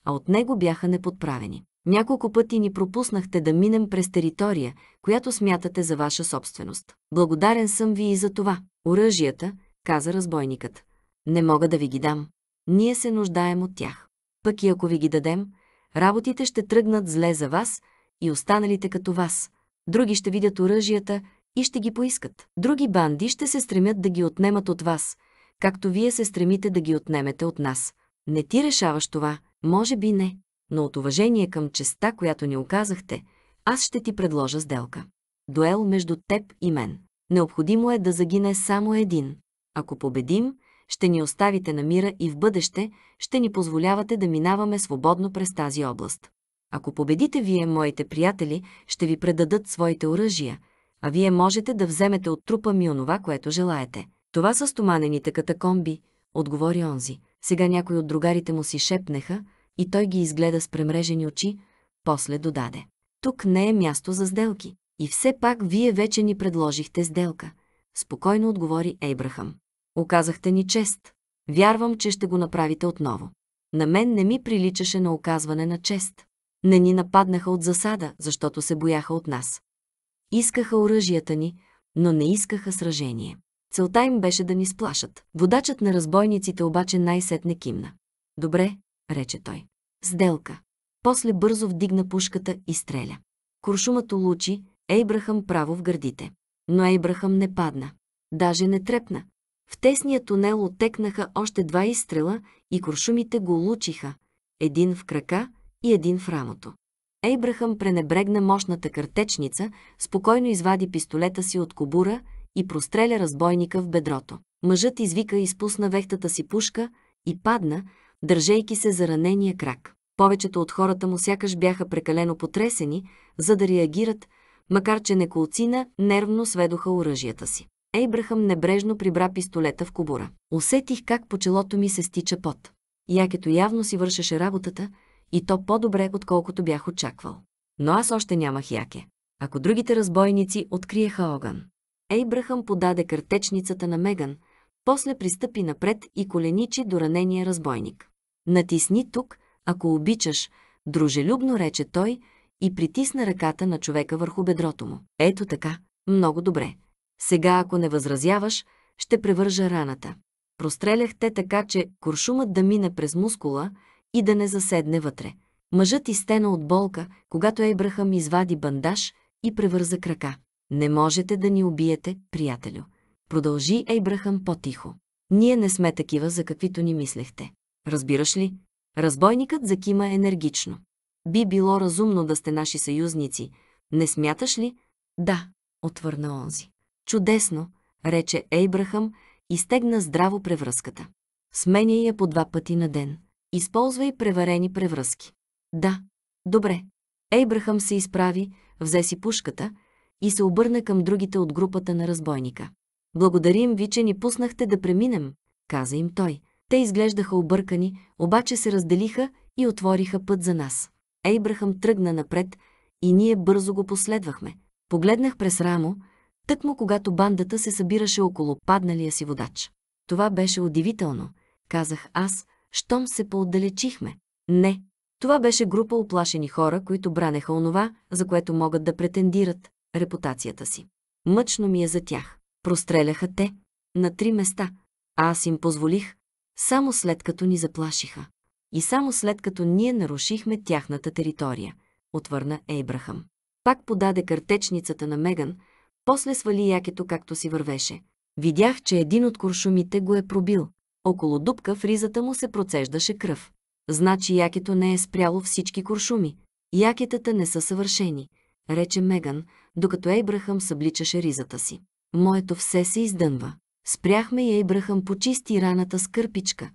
а от него бяха неподправени. Няколко пъти ни пропуснахте да минем през територия, която смятате за ваша собственост. Благодарен съм ви и за това. Оръжията, каза разбойникът. Не мога да ви ги дам. Ние се нуждаем от тях. Пък и ако ви ги дадем, работите ще тръгнат зле за вас и останалите като вас. Други ще видят оръжията и ще ги поискат. Други банди ще се стремят да ги отнемат от вас, както вие се стремите да ги отнемете от нас. Не ти решаваш това, може би не, но от уважение към честа, която ни оказахте, аз ще ти предложа сделка. Дуел между теб и мен. Необходимо е да загине само един. Ако победим, ще ни оставите на мира и в бъдеще ще ни позволявате да минаваме свободно през тази област. Ако победите вие, моите приятели, ще ви предадат своите оръжия, а вие можете да вземете от трупа ми онова, което желаете. Това са стоманените катакомби, отговори онзи. Сега някои от другарите му си шепнеха и той ги изгледа с премрежени очи, после додаде. Тук не е място за сделки. И все пак вие вече ни предложихте сделка. Спокойно отговори Ейбрахам. Оказахте ни чест. Вярвам, че ще го направите отново. На мен не ми приличаше на оказване на чест. Не ни нападнаха от засада, защото се бояха от нас. Искаха оръжията ни, но не искаха сражение. Целта им беше да ни сплашат. Водачът на разбойниците обаче най-сетне кимна. Добре, рече той. Сделка. После бързо вдигна пушката и стреля. Куршумът улучи, Ейбрахам право в гърдите. Но Ейбрахам не падна. Даже не трепна, в тесния тунел отекнаха още два изстрела и куршумите го лучиха, един в крака и един в рамото. Ейбрахъм пренебрегна мощната картечница, спокойно извади пистолета си от кобура и простреля разбойника в бедрото. Мъжът извика и спусна вехтата си пушка и падна, държейки се за ранения крак. Повечето от хората му сякаш бяха прекалено потресени, за да реагират, макар че неколцина нервно сведоха оръжията си. Ейбрахам небрежно прибра пистолета в кобура. Усетих как по челото ми се стича пот. Якето явно си вършеше работата, и то по-добре, отколкото бях очаквал. Но аз още нямах яке. Ако другите разбойници откриеха огън. Ейбрахам подаде картечницата на Меган, после пристъпи напред и коленичи до ранения разбойник. Натисни тук, ако обичаш, дружелюбно рече той и притисна ръката на човека върху бедрото му. Ето така, много добре. Сега, ако не възразяваш, ще превържа раната. Прострелях те така, че куршумът да мине през мускула и да не заседне вътре. Мъжът изтена от болка, когато Ейбрахам извади бандаж и превърза крака. Не можете да ни убиете, приятелю. Продължи Ейбрахам по-тихо. Ние не сме такива, за каквито ни мислехте. Разбираш ли? Разбойникът закима енергично. Би било разумно да сте наши съюзници. Не смяташ ли? Да, отвърна онзи. Чудесно, рече Ейбрахам и стегна здраво превръзката. Сменяй я по два пъти на ден. Използвай преварени превръзки. Да, добре. Ейбрахам се изправи, взе си пушката и се обърна към другите от групата на разбойника. Благодарим ви, че ни пуснахте да преминем, каза им той. Те изглеждаха объркани, обаче се разделиха и отвориха път за нас. Ейбрахам тръгна напред и ние бързо го последвахме. Погледнах през рамо, тъкмо когато бандата се събираше около падналия си водач. Това беше удивително, казах аз, щом се поотдалечихме. Не, това беше група оплашени хора, които бранеха онова, за което могат да претендират – репутацията си. Мъчно ми е за тях. Простреляха те на три места, а аз им позволих, само след като ни заплашиха. И само след като ние нарушихме тяхната територия, отвърна Ейбрахам. Пак подаде картечницата на Меган – после свали якето както си вървеше. Видях, че един от куршумите го е пробил. Около дупка в ризата му се процеждаше кръв. Значи якето не е спряло всички куршуми. Якетата не са съвършени, рече Меган, докато Ейбрахам събличаше ризата си. Моето все се издънва. Спряхме и Ейбрахам почисти раната с кърпичка.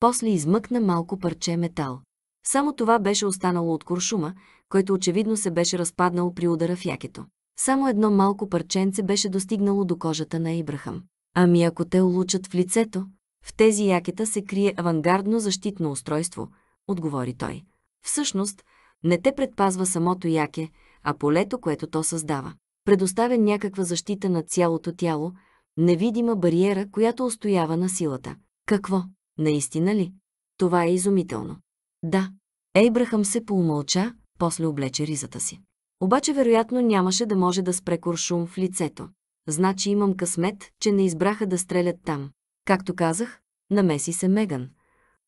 После измъкна малко парче метал. Само това беше останало от куршума, който очевидно се беше разпаднал при удара в якето. Само едно малко парченце беше достигнало до кожата на Ибрахам. Ами ако те улучат в лицето, в тези якета се крие авангардно защитно устройство, отговори той. Всъщност, не те предпазва самото яке, а полето, което то създава. Предоставя някаква защита на цялото тяло, невидима бариера, която устоява на силата. Какво? Наистина ли? Това е изумително. Да. Ейбрахам се поумълча, после облече ризата си. Обаче вероятно нямаше да може да спре куршум в лицето. Значи имам късмет, че не избраха да стрелят там. Както казах, намеси се Меган.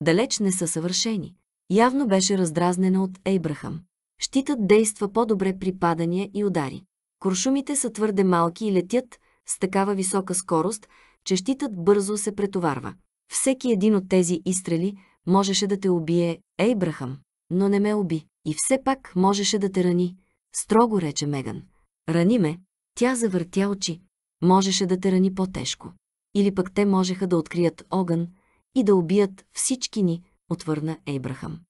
Далеч не са съвършени. Явно беше раздразнена от Ейбрахам. Щитът действа по-добре при падания и удари. Куршумите са твърде малки и летят с такава висока скорост, че щитът бързо се претоварва. Всеки един от тези изстрели можеше да те убие Ейбрахам, но не ме уби. И все пак можеше да те рани, Строго рече Меган. Рани ме. Тя завъртя очи. Можеше да те рани по-тежко. Или пък те можеха да открият огън и да убият всички ни, отвърна Ейбрахам.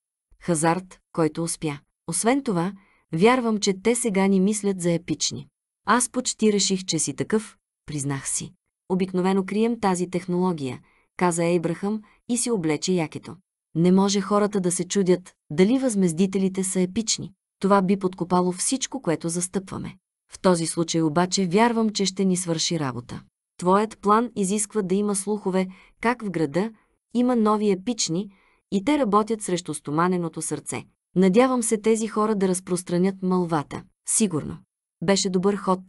Хазарт, който успя. Освен това, вярвам, че те сега ни мислят за епични. Аз почти реших, че си такъв, признах си. Обикновено крием тази технология, каза Ейбрахам и си облече якето. Не може хората да се чудят дали възмездителите са епични. Това би подкопало всичко, което застъпваме. В този случай обаче вярвам, че ще ни свърши работа. Твоят план изисква да има слухове как в града има нови епични и те работят срещу стоманеното сърце. Надявам се тези хора да разпространят мълвата. Сигурно. Беше добър ход,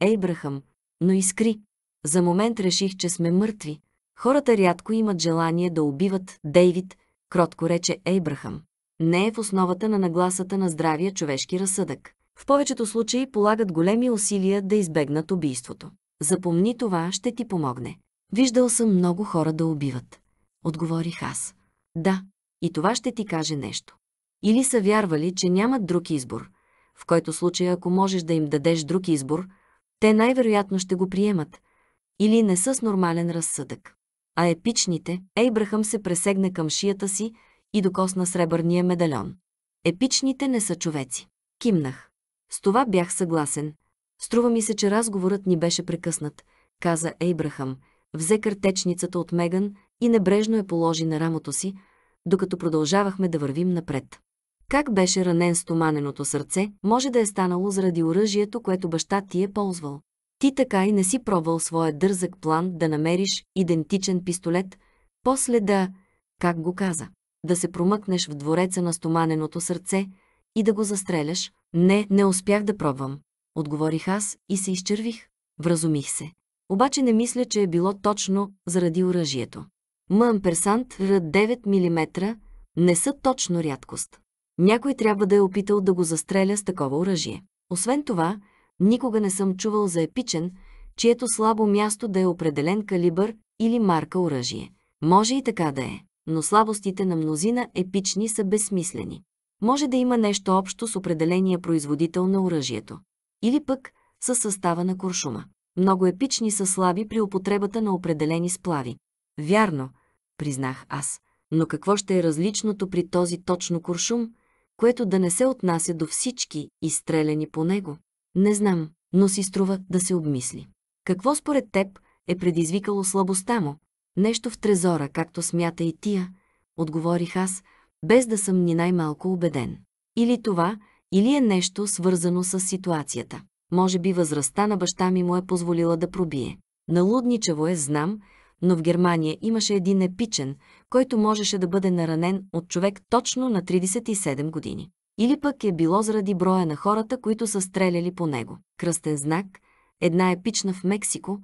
Ейбрахам, но искри. За момент реших, че сме мъртви. Хората рядко имат желание да убиват Дейвид, кротко рече Ейбрахам не е в основата на нагласата на здравия човешки разсъдък. В повечето случаи полагат големи усилия да избегнат убийството. Запомни това, ще ти помогне. Виждал съм много хора да убиват. Отговорих аз. Да, и това ще ти каже нещо. Или са вярвали, че нямат друг избор, в който случай, ако можеш да им дадеш друг избор, те най-вероятно ще го приемат. Или не са с нормален разсъдък. А епичните, Ейбрахъм се пресегна към шията си, и докосна сребърния медальон. Епичните не са човеци. Кимнах. С това бях съгласен. Струва ми се, че разговорът ни беше прекъснат, каза Ейбрахам, взе картечницата от Меган и небрежно я положи на рамото си, докато продължавахме да вървим напред. Как беше ранен стоманеното сърце, може да е станало заради оръжието, което баща ти е ползвал. Ти така и не си пробвал своя дързък план да намериш идентичен пистолет, после да... Как го каза? да се промъкнеш в двореца на стоманеното сърце и да го застреляш. Не, не успях да пробвам. Отговорих аз и се изчервих. Вразумих се. Обаче не мисля, че е било точно заради оръжието. М персант Р 9 мм не са точно рядкост. Някой трябва да е опитал да го застреля с такова оръжие. Освен това, никога не съм чувал за епичен, чието слабо място да е определен калибър или марка оръжие. Може и така да е но слабостите на мнозина епични са безсмислени. Може да има нещо общо с определения производител на оръжието. Или пък с състава на куршума. Много епични са слаби при употребата на определени сплави. Вярно, признах аз. Но какво ще е различното при този точно куршум, което да не се отнася до всички, изстреляни по него? Не знам, но си струва да се обмисли. Какво според теб е предизвикало слабостта му? Нещо в трезора, както смята и тия, отговорих аз, без да съм ни най-малко убеден. Или това, или е нещо свързано с ситуацията. Може би възрастта на баща ми му е позволила да пробие. Налудничаво е, знам, но в Германия имаше един епичен, който можеше да бъде наранен от човек точно на 37 години. Или пък е било заради броя на хората, които са стреляли по него. Кръстен знак, една епична в Мексико,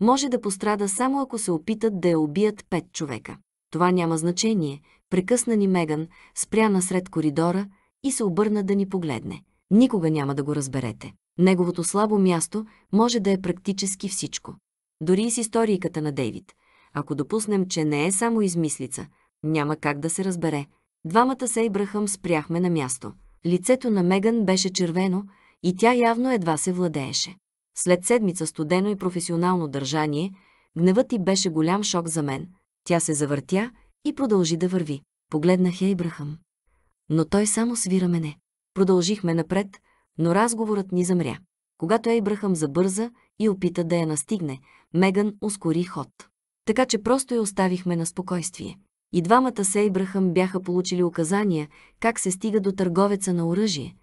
може да пострада само ако се опитат да я убият пет човека. Това няма значение, прекъсна ни Меган, спря насред коридора и се обърна да ни погледне. Никога няма да го разберете. Неговото слабо място може да е практически всичко. Дори и с историката на Дейвид. Ако допуснем, че не е само измислица, няма как да се разбере. Двамата се ибрахам спряхме на място. Лицето на Меган беше червено и тя явно едва се владееше. След седмица студено и професионално държание, гневът ти беше голям шок за мен. Тя се завъртя и продължи да върви. Погледнах я Ибрахам. Но той само свира мене. Продължихме напред, но разговорът ни замря. Когато Ейбрахам забърза и опита да я настигне, Меган ускори ход. Така че просто я оставихме на спокойствие. И двамата с Ейбрахам бяха получили указания как се стига до търговеца на оръжие.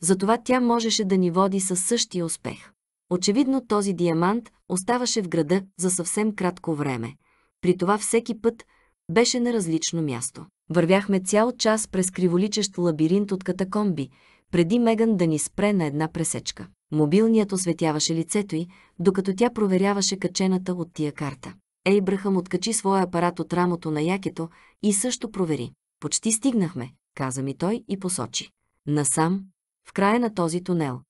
Затова тя можеше да ни води със същия успех. Очевидно този диамант оставаше в града за съвсем кратко време. При това всеки път беше на различно място. Вървяхме цял час през криволичещ лабиринт от катакомби, преди Меган да ни спре на една пресечка. Мобилният осветяваше лицето й, докато тя проверяваше качената от тия карта. Ейбрахам откачи своя апарат от рамото на якето и също провери. Почти стигнахме, каза ми той и посочи. Насам, в края на този тунел.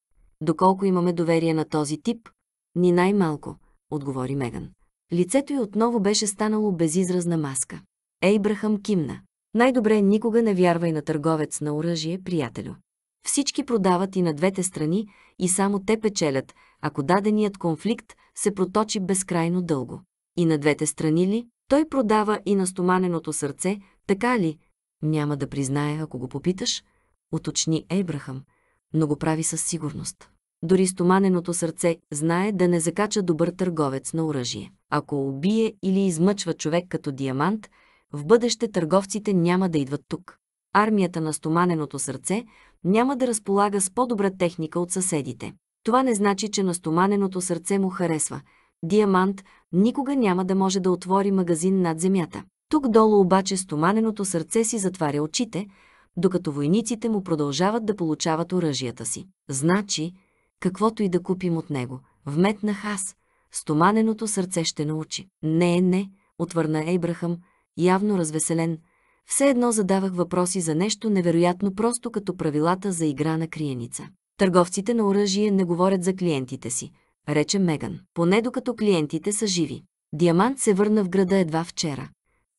Доколко имаме доверие на този тип? Ни най-малко, отговори Меган. Лицето й отново беше станало безизразна маска. Ейбрахам кимна. Най-добре никога не вярвай на търговец на оръжие, приятелю. Всички продават и на двете страни и само те печелят, ако даденият конфликт се проточи безкрайно дълго. И на двете страни ли? Той продава и на стоманеното сърце, така ли? Няма да призная, ако го попиташ, уточни Ейбрахам но го прави със сигурност. Дори стоманеното сърце знае да не закача добър търговец на оръжие. Ако убие или измъчва човек като диамант, в бъдеще търговците няма да идват тук. Армията на стоманеното сърце няма да разполага с по-добра техника от съседите. Това не значи, че на стоманеното сърце му харесва. Диамант никога няма да може да отвори магазин над земята. Тук долу обаче стоманеното сърце си затваря очите – докато войниците му продължават да получават оръжията си. Значи, каквото и да купим от него, вметнах аз, стоманеното сърце ще научи. Не, не, отвърна Ейбрахам, явно развеселен. Все едно задавах въпроси за нещо невероятно просто като правилата за игра на криеница. Търговците на оръжие не говорят за клиентите си, рече Меган, поне докато клиентите са живи. Диамант се върна в града едва вчера.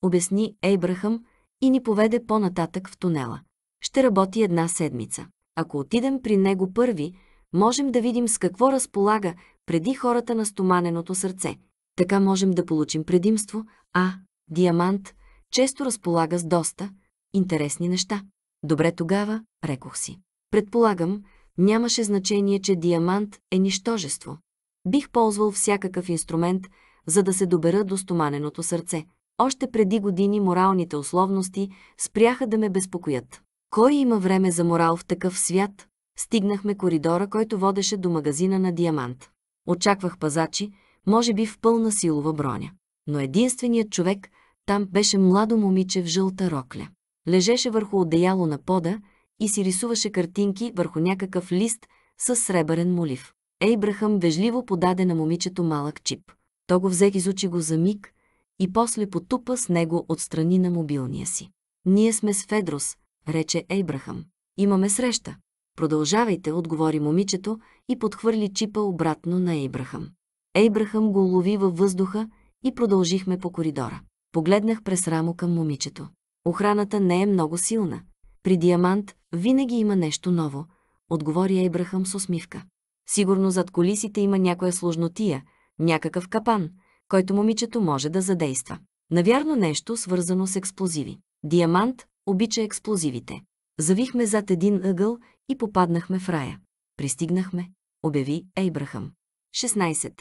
Обясни Ейбрахам, и ни поведе по-нататък в тунела. Ще работи една седмица. Ако отидем при него първи, можем да видим с какво разполага преди хората на стоманеното сърце. Така можем да получим предимство, а диамант често разполага с доста интересни неща. Добре тогава, рекох си. Предполагам, нямаше значение, че диамант е нищожество. Бих ползвал всякакъв инструмент, за да се добера до стоманеното сърце. Още преди години моралните условности спряха да ме безпокоят. Кой има време за морал в такъв свят? Стигнахме коридора, който водеше до магазина на Диамант. Очаквах пазачи, може би в пълна силова броня. Но единственият човек там беше младо момиче в жълта рокля. Лежеше върху одеяло на пода и си рисуваше картинки върху някакъв лист с сребърен молив. Ейбрахъм вежливо подаде на момичето малък чип. То го взех, изучи го за миг и после потупа с него отстрани на мобилния си. Ние сме с Федрос, рече Ейбрахам. Имаме среща. Продължавайте, отговори момичето и подхвърли чипа обратно на Ейбрахам. Ейбрахам го лови във въздуха и продължихме по коридора. Погледнах през рамо към момичето. Охраната не е много силна. При Диамант винаги има нещо ново, отговори Ейбрахам с усмивка. Сигурно зад колисите има някоя сложнотия, някакъв капан – който момичето може да задейства. Навярно нещо свързано с експлозиви. Диамант обича експлозивите. Завихме зад един ъгъл и попаднахме в рая. Пристигнахме, обяви Ейбрахам. 16.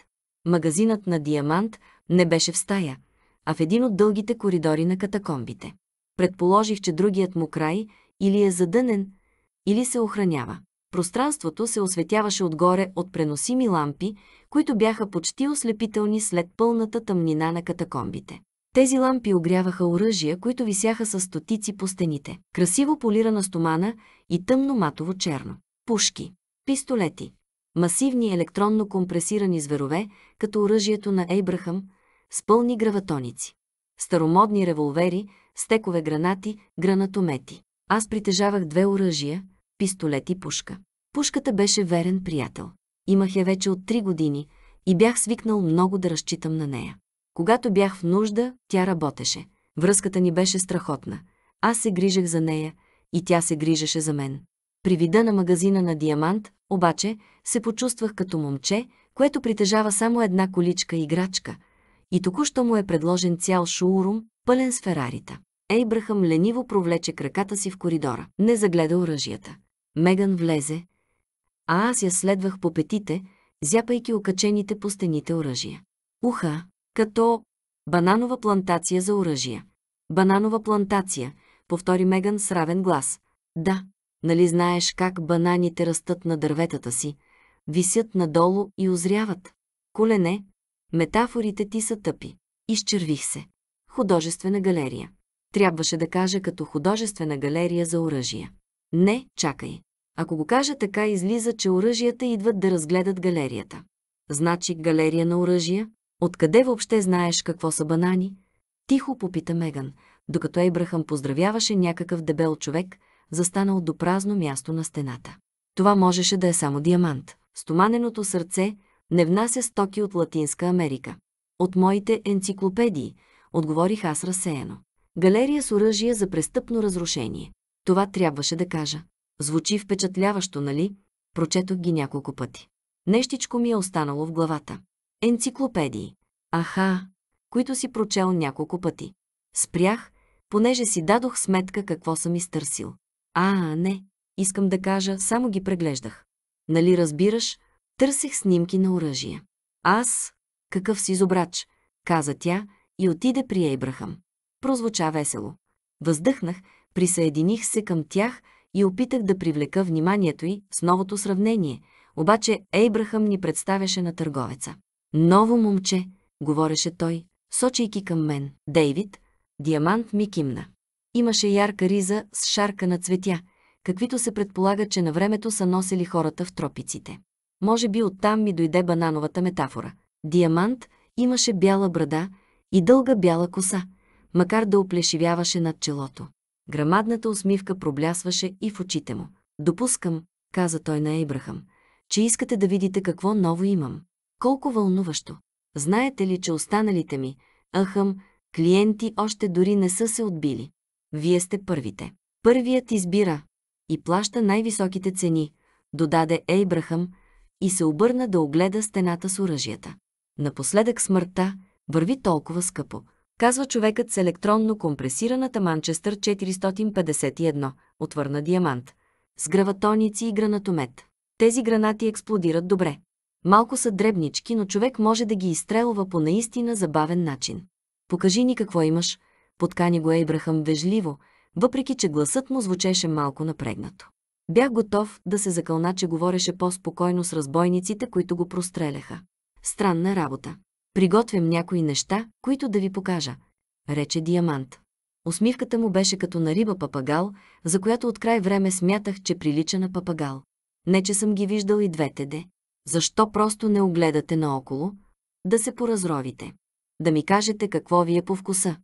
Магазинът на Диамант не беше в стая, а в един от дългите коридори на катакомбите. Предположих, че другият му край или е задънен, или се охранява. Пространството се осветяваше отгоре от преносими лампи, които бяха почти ослепителни след пълната тъмнина на катакомбите. Тези лампи огряваха оръжия, които висяха с стотици по стените. Красиво полирана стомана и тъмно матово черно. Пушки. Пистолети. Масивни електронно компресирани зверове, като оръжието на Ейбрахъм, с пълни граватоници. Старомодни револвери, стекове гранати, гранатомети. Аз притежавах две оръжия, пистолет и пушка. Пушката беше верен приятел. Имах я вече от три години и бях свикнал много да разчитам на нея. Когато бях в нужда, тя работеше. Връзката ни беше страхотна. Аз се грижех за нея и тя се грижеше за мен. При вида на магазина на Диамант, обаче, се почувствах като момче, което притежава само една количка играчка и току-що му е предложен цял шоурум, пълен с ферарита. Ейбрахам лениво провлече краката си в коридора. Не загледа оръжията. Меган влезе, а аз я следвах по петите, зяпайки окачените по стените оръжия. Уха, като бананова плантация за оръжия. Бананова плантация, повтори Меган с равен глас. Да, нали знаеш как бананите растат на дърветата си, висят надолу и озряват. Колене, метафорите ти са тъпи. Изчервих се. Художествена галерия трябваше да кажа като художествена галерия за оръжия. Не, чакай. Ако го кажа така, излиза, че оръжията идват да разгледат галерията. Значи галерия на оръжия? Откъде въобще знаеш какво са банани? Тихо попита Меган, докато Ейбрахам поздравяваше някакъв дебел човек, застанал до празно място на стената. Това можеше да е само диамант. Стоманеното сърце не внася стоки от Латинска Америка. От моите енциклопедии, отговорих аз разсеяно. Галерия с оръжие за престъпно разрушение. Това трябваше да кажа. Звучи впечатляващо, нали? Прочетох ги няколко пъти. Нещичко ми е останало в главата. Енциклопедии. Аха, които си прочел няколко пъти. Спрях, понеже си дадох сметка какво съм изтърсил. А, не, искам да кажа, само ги преглеждах. Нали разбираш? Търсех снимки на оръжие. Аз, какъв си изобрач? каза тя и отиде при Ейбрахам прозвуча весело. Въздъхнах, присъединих се към тях и опитах да привлека вниманието й с новото сравнение, обаче Ейбрахъм ни представяше на търговеца. «Ново момче», говореше той, сочейки към мен. Дейвид, диамант ми кимна. Имаше ярка риза с шарка на цветя, каквито се предполага, че на времето са носили хората в тропиците. Може би оттам ми дойде банановата метафора. Диамант имаше бяла брада и дълга бяла коса – макар да оплешивяваше над челото. Грамадната усмивка проблясваше и в очите му. «Допускам», каза той на Ейбрахам, «че искате да видите какво ново имам. Колко вълнуващо! Знаете ли, че останалите ми, ахам, клиенти още дори не са се отбили. Вие сте първите. Първият избира и плаща най-високите цени, додаде Ейбрахам и се обърна да огледа стената с оръжията. Напоследък смъртта върви толкова скъпо – казва човекът с електронно компресираната Манчестър 451, отвърна диамант, с граватоници и гранатомет. Тези гранати експлодират добре. Малко са дребнички, но човек може да ги изстрелва по наистина забавен начин. Покажи ни какво имаш, подкани го Ейбрахам вежливо, въпреки че гласът му звучеше малко напрегнато. Бях готов да се закълна, че говореше по-спокойно с разбойниците, които го простреляха. Странна работа. Приготвям някои неща, които да ви покажа, рече Диамант. Усмивката му беше като на риба папагал, за която от край време смятах, че прилича на папагал. Не, че съм ги виждал и двете де. Защо просто не огледате наоколо? Да се поразровите. Да ми кажете какво ви е по вкуса.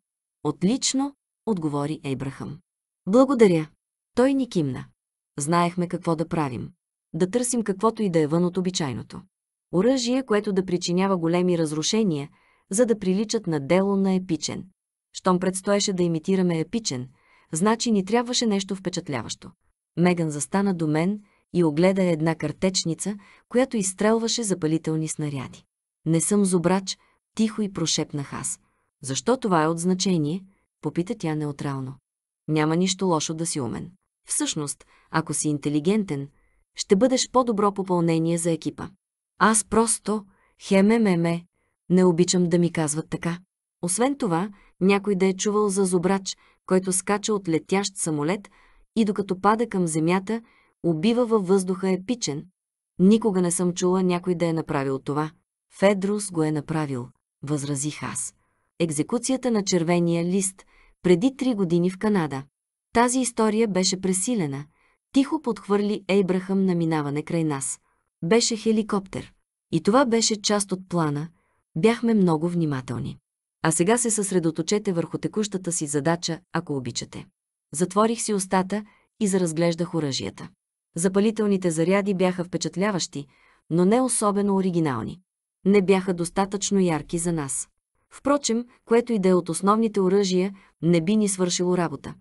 Отлично, отговори Ейбрахам. Благодаря. Той ни кимна. Знаехме какво да правим. Да търсим каквото и да е вън от обичайното. Оръжие, което да причинява големи разрушения, за да приличат на дело на епичен. Щом предстоеше да имитираме епичен, значи ни трябваше нещо впечатляващо. Меган застана до мен и огледа една картечница, която изстрелваше запалителни снаряди. Не съм зобрач, тихо и прошепнах аз. Защо това е от значение? Попита тя неутрално. Няма нищо лошо да си умен. Всъщност, ако си интелигентен, ще бъдеш по-добро попълнение за екипа. Аз просто, хеме-меме, не обичам да ми казват така. Освен това, някой да е чувал за зубрач, който скача от летящ самолет и докато пада към земята, убива във въздуха епичен. Никога не съм чула някой да е направил това. Федрус го е направил, възразих аз. Екзекуцията на червения лист преди три години в Канада. Тази история беше пресилена. Тихо подхвърли Ейбрахъм на минаване край нас. Беше хеликоптер. И това беше част от плана. Бяхме много внимателни. А сега се съсредоточете върху текущата си задача, ако обичате. Затворих си устата и заразглеждах оръжията. Запалителните заряди бяха впечатляващи, но не особено оригинални. Не бяха достатъчно ярки за нас. Впрочем, което и да е от основните оръжия, не би ни свършило работа.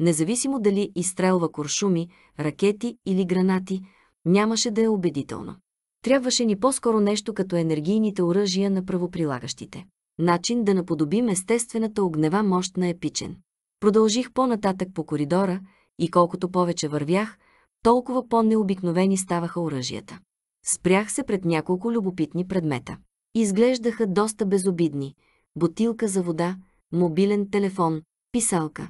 Независимо дали изстрелва куршуми, ракети или гранати, нямаше да е убедително. Трябваше ни по-скоро нещо като енергийните оръжия на правоприлагащите. Начин да наподобим естествената огнева мощ на епичен. Продължих по-нататък по коридора и колкото повече вървях, толкова по-необикновени ставаха оръжията. Спрях се пред няколко любопитни предмета. Изглеждаха доста безобидни. Бутилка за вода, мобилен телефон, писалка.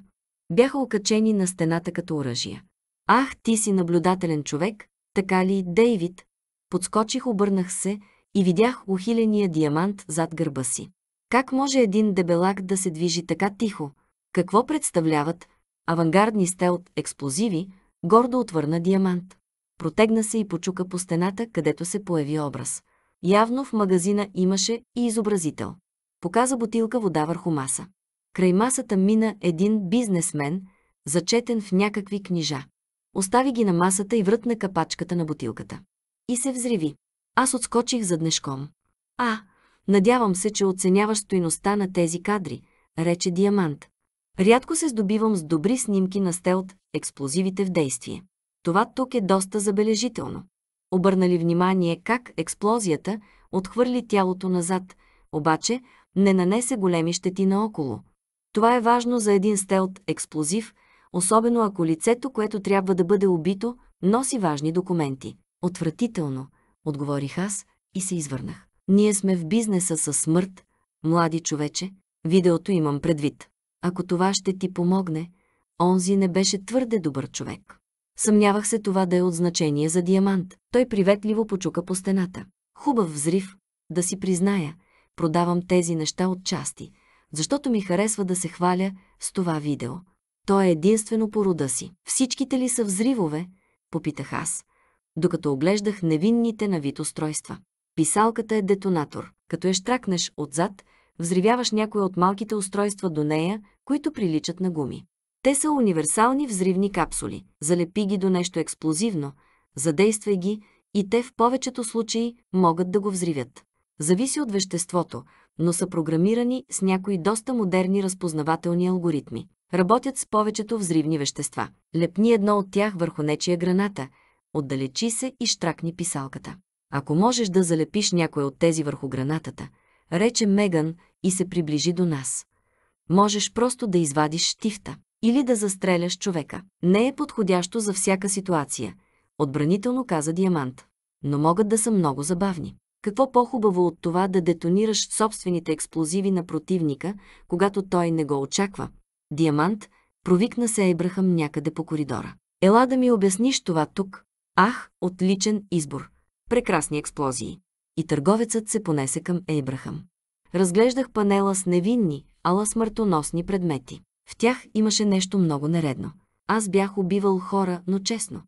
Бяха окачени на стената като оръжия. Ах, ти си наблюдателен човек, така ли, Дейвид? Подскочих, обърнах се и видях ухиления диамант зад гърба си. Как може един дебелак да се движи така тихо? Какво представляват авангардни стелт експлозиви, гордо отвърна диамант. Протегна се и почука по стената, където се появи образ. Явно в магазина имаше и изобразител. Показа бутилка вода върху маса. Край масата мина един бизнесмен, зачетен в някакви книжа остави ги на масата и врътна капачката на бутилката. И се взриви. Аз отскочих заднешком. А, надявам се, че оценяваш стоиността на тези кадри, рече Диамант. Рядко се здобивам с добри снимки на стелт, експлозивите в действие. Това тук е доста забележително. Обърнали внимание как експлозията отхвърли тялото назад, обаче не нанесе големи щети наоколо. Това е важно за един стелт експлозив, особено ако лицето, което трябва да бъде убито, носи важни документи. Отвратително, отговорих аз и се извърнах. Ние сме в бизнеса със смърт, млади човече, видеото имам предвид. Ако това ще ти помогне, онзи не беше твърде добър човек. Съмнявах се това да е от значение за диамант. Той приветливо почука по стената. Хубав взрив, да си призная, продавам тези неща от части, защото ми харесва да се хваля с това видео – той е единствено по рода си. Всичките ли са взривове? Попитах аз, докато оглеждах невинните на вид устройства. Писалката е детонатор. Като я штракнеш отзад, взривяваш някои от малките устройства до нея, които приличат на гуми. Те са универсални взривни капсули. Залепи ги до нещо експлозивно, задействай ги и те в повечето случаи могат да го взривят. Зависи от веществото, но са програмирани с някои доста модерни разпознавателни алгоритми работят с повечето взривни вещества. Лепни едно от тях върху нечия граната, отдалечи се и штракни писалката. Ако можеш да залепиш някой от тези върху гранатата, рече Меган и се приближи до нас. Можеш просто да извадиш штифта или да застреляш човека. Не е подходящо за всяка ситуация, отбранително каза Диамант. Но могат да са много забавни. Какво по-хубаво от това да детонираш собствените експлозиви на противника, когато той не го очаква, Диамант, провикна се Ейбрахам някъде по коридора. Ела да ми обясниш това тук. Ах, отличен избор. Прекрасни експлозии. И търговецът се понесе към Ейбрахам. Разглеждах панела с невинни, ала смъртоносни предмети. В тях имаше нещо много нередно. Аз бях убивал хора, но честно.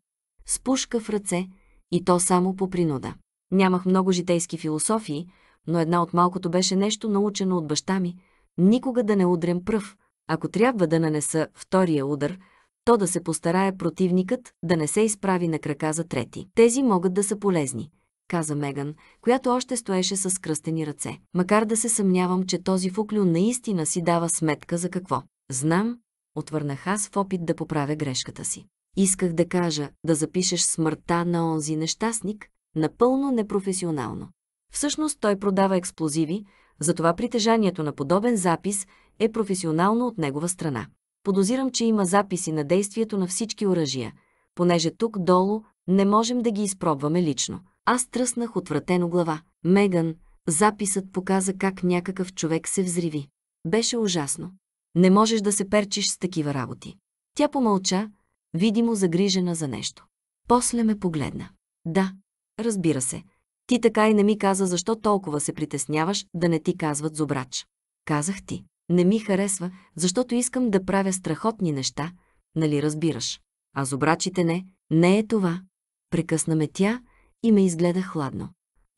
С пушка в ръце и то само по принуда. Нямах много житейски философии, но една от малкото беше нещо научено от баща ми – никога да не удрям пръв – ако трябва да нанеса втория удар, то да се постарае противникът да не се изправи на крака за трети. Тези могат да са полезни, каза Меган, която още стоеше с кръстени ръце. Макар да се съмнявам, че този фуклю наистина си дава сметка за какво. Знам, отвърнах аз в опит да поправя грешката си. Исках да кажа, да запишеш смъртта на онзи нещастник, напълно непрофесионално. Всъщност той продава експлозиви, затова притежанието на подобен запис е професионално от негова страна. Подозирам, че има записи на действието на всички оръжия, понеже тук долу не можем да ги изпробваме лично. Аз тръснах отвратено глава. Меган, записът показа как някакъв човек се взриви. Беше ужасно. Не можеш да се перчиш с такива работи. Тя помълча, видимо загрижена за нещо. После ме погледна. Да, разбира се. Ти така и не ми каза защо толкова се притесняваш да не ти казват зобрач. Казах ти. Не ми харесва, защото искам да правя страхотни неща, нали разбираш? А зобрачите не, не е това. Прекъсна ме тя и ме изгледа хладно.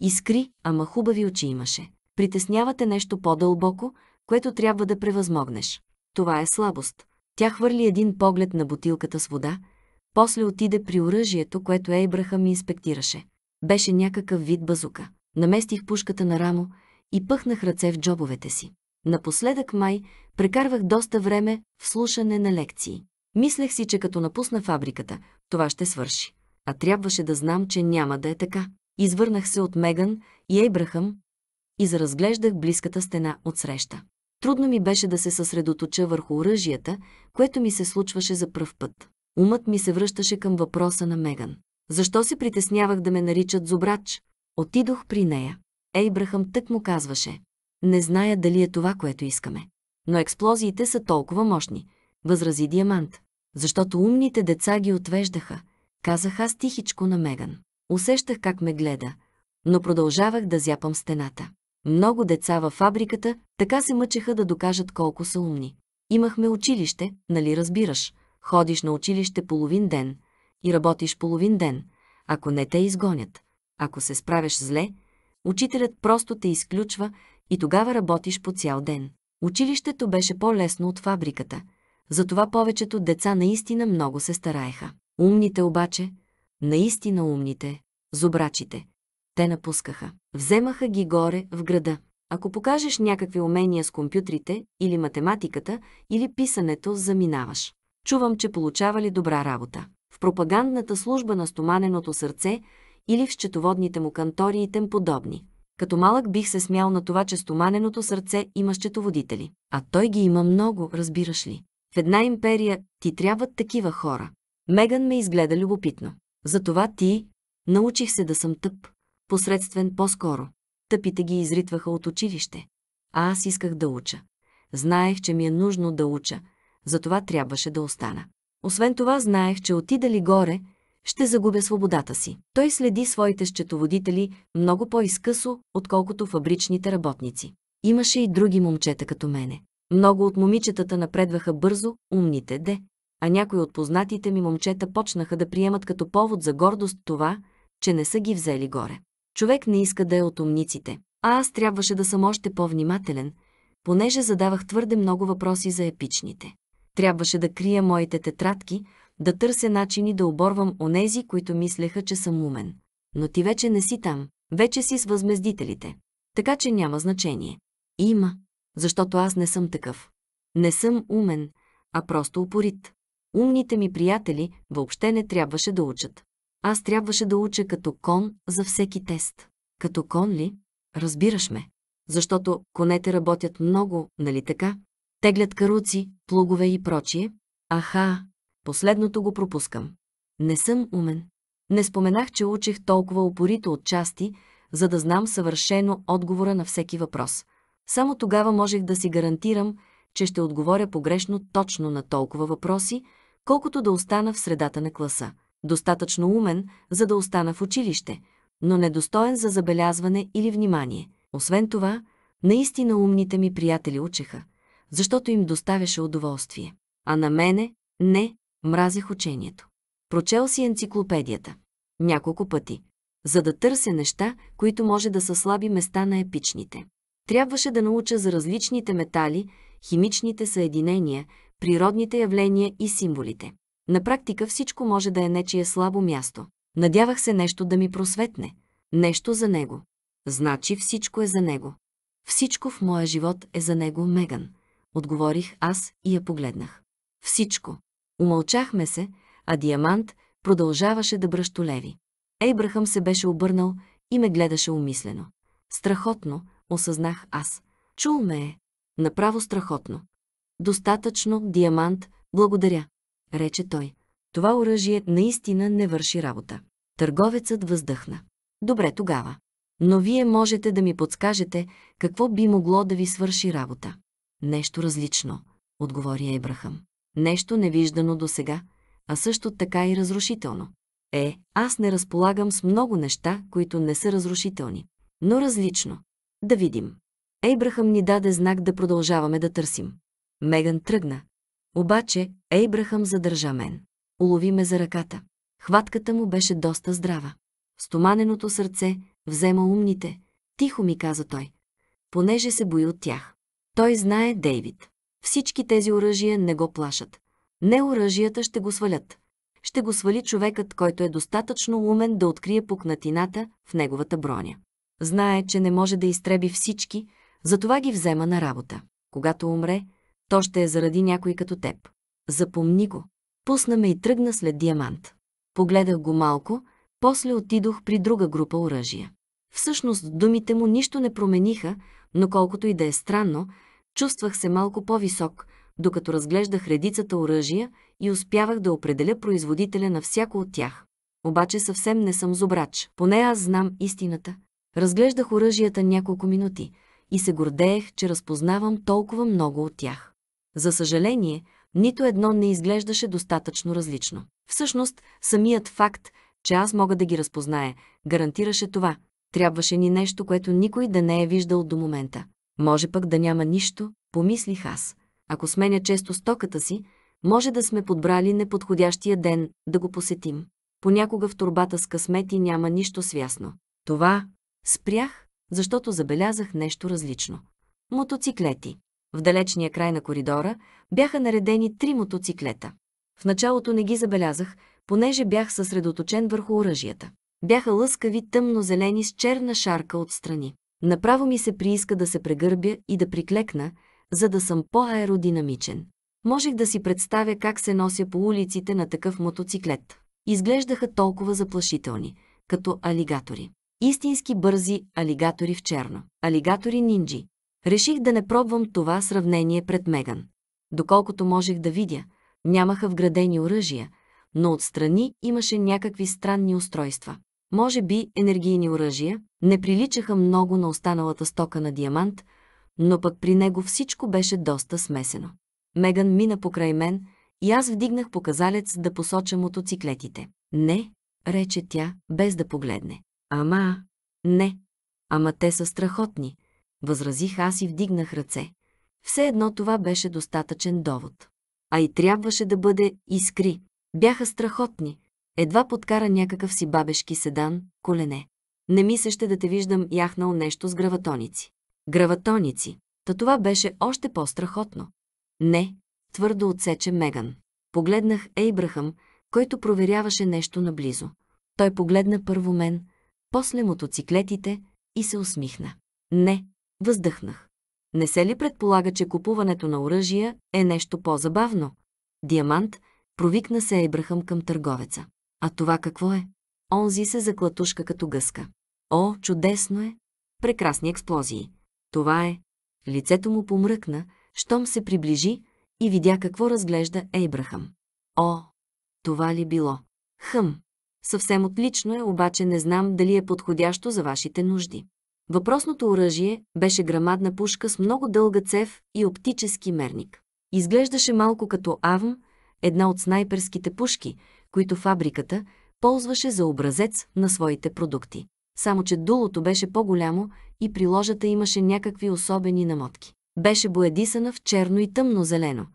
Искри, ама хубави очи имаше. Притеснявате нещо по-дълбоко, което трябва да превъзмогнеш. Това е слабост. Тя хвърли един поглед на бутилката с вода, после отиде при оръжието, което Ейбраха ми инспектираше. Беше някакъв вид базука. Наместих пушката на рамо и пъхнах ръце в джобовете си. Напоследък май прекарвах доста време в слушане на лекции. Мислех си, че като напусна фабриката, това ще свърши. А трябваше да знам, че няма да е така. Извърнах се от Меган и Ейбрахъм и заразглеждах близката стена от среща. Трудно ми беше да се съсредоточа върху оръжията, което ми се случваше за пръв път. Умът ми се връщаше към въпроса на Меган. Защо се притеснявах да ме наричат зобрач? Отидох при нея. Ейбрахъм тък му казваше. Не зная дали е това, което искаме. Но експлозиите са толкова мощни, възрази Диамант. Защото умните деца ги отвеждаха, казах аз тихичко на Меган. Усещах как ме гледа, но продължавах да зяпам стената. Много деца във фабриката така се мъчеха да докажат колко са умни. Имахме училище, нали разбираш? Ходиш на училище половин ден и работиш половин ден, ако не те изгонят. Ако се справиш зле, учителят просто те изключва и тогава работиш по цял ден. Училището беше по-лесно от фабриката, затова повечето деца наистина много се стараеха. Умните обаче, наистина умните, зубрачите, те напускаха. Вземаха ги горе в града. Ако покажеш някакви умения с компютрите или математиката или писането, заминаваш. Чувам, че получавали добра работа. В пропагандната служба на стоманеното сърце или в счетоводните му кантори и тем подобни. Като малък бих се смял на това, че стоманеното сърце има щетоводители. А той ги има много, разбираш ли. В една империя ти трябват такива хора. Меган ме изгледа любопитно. Затова ти научих се да съм тъп, посредствен по-скоро. Тъпите ги изритваха от училище. А аз исках да уча. Знаех, че ми е нужно да уча, затова трябваше да остана. Освен това знаех, че отида ли горе, ще загубя свободата си. Той следи своите счетоводители много по-изкъсо, отколкото фабричните работници. Имаше и други момчета като мене. Много от момичетата напредваха бързо, умните де, а някои от познатите ми момчета почнаха да приемат като повод за гордост това, че не са ги взели горе. Човек не иска да е от умниците, а аз трябваше да съм още по-внимателен, понеже задавах твърде много въпроси за епичните. Трябваше да крия моите тетрадки, да търся начини да оборвам онези, които мислеха, че съм умен. Но ти вече не си там, вече си с възмездителите. Така че няма значение. Има, защото аз не съм такъв. Не съм умен, а просто упорит. Умните ми приятели въобще не трябваше да учат. Аз трябваше да уча като кон за всеки тест. Като кон ли? Разбираш ме. Защото конете работят много, нали така? Теглят каруци, плугове и прочие. Аха, Последното го пропускам. Не съм умен. Не споменах, че учих толкова упорито от части, за да знам съвършено отговора на всеки въпрос. Само тогава можех да си гарантирам, че ще отговоря погрешно точно на толкова въпроси, колкото да остана в средата на класа. Достатъчно умен, за да остана в училище, но недостоен за забелязване или внимание. Освен това, наистина умните ми приятели учеха, защото им доставяше удоволствие. А на мене – не, Мразех учението. Прочел си енциклопедията. Няколко пъти. За да търся неща, които може да са слаби места на епичните. Трябваше да науча за различните метали, химичните съединения, природните явления и символите. На практика всичко може да е нечие слабо място. Надявах се нещо да ми просветне. Нещо за него. Значи всичко е за него. Всичко в моя живот е за него, Меган. Отговорих аз и я погледнах. Всичко. Умълчахме се, а Диамант продължаваше да бръщолеви. Ейбрахъм се беше обърнал и ме гледаше умислено. Страхотно, осъзнах аз. Чул ме е. Направо страхотно. Достатъчно, Диамант, благодаря, рече той. Това оръжие наистина не върши работа. Търговецът въздъхна. Добре тогава. Но вие можете да ми подскажете какво би могло да ви свърши работа. Нещо различно, отговори Ебрахам. Нещо невиждано досега, а също така и разрушително. Е, аз не разполагам с много неща, които не са разрушителни, но различно. Да видим. Ейбрахам ни даде знак да продължаваме да търсим. Меган тръгна. Обаче Ейбрахам задържа мен. Улови ме за ръката. Хватката му беше доста здрава. Стоманеното сърце взема умните. Тихо ми каза той. Понеже се бои от тях. Той знае Дейвид. Всички тези оръжия не го плашат. Не оръжията ще го свалят. Ще го свали човекът, който е достатъчно умен да открие пукнатината в неговата броня. Знае, че не може да изтреби всички, затова ги взема на работа. Когато умре, то ще е заради някой като теб. Запомни го. Пусна ме и тръгна след диамант. Погледах го малко, после отидох при друга група оръжия. Всъщност думите му нищо не промениха, но колкото и да е странно, Чувствах се малко по-висок, докато разглеждах редицата оръжия и успявах да определя производителя на всяко от тях. Обаче съвсем не съм зобрач, Поне аз знам истината. Разглеждах оръжията няколко минути и се гордеех, че разпознавам толкова много от тях. За съжаление, нито едно не изглеждаше достатъчно различно. Всъщност, самият факт, че аз мога да ги разпозная, гарантираше това. Трябваше ни нещо, което никой да не е виждал до момента. Може пък да няма нищо, помислих аз. Ако сменя често стоката си, може да сме подбрали неподходящия ден да го посетим. Понякога в турбата с късмети няма нищо свясно. Това спрях, защото забелязах нещо различно. Мотоциклети. В далечния край на коридора бяха наредени три мотоциклета. В началото не ги забелязах, понеже бях съсредоточен върху оръжията. Бяха лъскави тъмно-зелени с черна шарка отстрани. Направо ми се прииска да се прегърбя и да приклекна, за да съм по-аеродинамичен. Можех да си представя как се нося по улиците на такъв мотоциклет. Изглеждаха толкова заплашителни, като алигатори. Истински бързи алигатори в черно. Алигатори нинджи. Реших да не пробвам това сравнение пред Меган. Доколкото можех да видя, нямаха вградени оръжия, но отстрани имаше някакви странни устройства. Може би енергийни оръжия не приличаха много на останалата стока на диамант, но пък при него всичко беше доста смесено. Меган мина покрай мен и аз вдигнах показалец да посоча мотоциклетите. Не, рече тя, без да погледне. Ама, не, ама те са страхотни, възразих аз и вдигнах ръце. Все едно това беше достатъчен довод. А и трябваше да бъде искри. Бяха страхотни, едва подкара някакъв си бабешки седан, колене. Не ми да те виждам яхнал нещо с граватоници. Граватоници. Та това беше още по-страхотно. Не, твърдо отсече Меган. Погледнах Ейбрахам, който проверяваше нещо наблизо. Той погледна първо мен, после мотоциклетите и се усмихна. Не, въздъхнах. Не се ли предполага, че купуването на оръжия е нещо по-забавно? Диамант провикна се Ейбрахам към търговеца. А това какво е? Онзи се заклатушка като гъска. О, чудесно е! Прекрасни експлозии. Това е. Лицето му помръкна, щом се приближи и видя какво разглежда Ейбрахам. О, това ли било? Хъм. Съвсем отлично е, обаче не знам дали е подходящо за вашите нужди. Въпросното оръжие беше грамадна пушка с много дълга цев и оптически мерник. Изглеждаше малко като авм, една от снайперските пушки – които фабриката ползваше за образец на своите продукти. Само, че дулото беше по-голямо и при ложата имаше някакви особени намотки. Беше боядисана в черно и тъмно-зелено,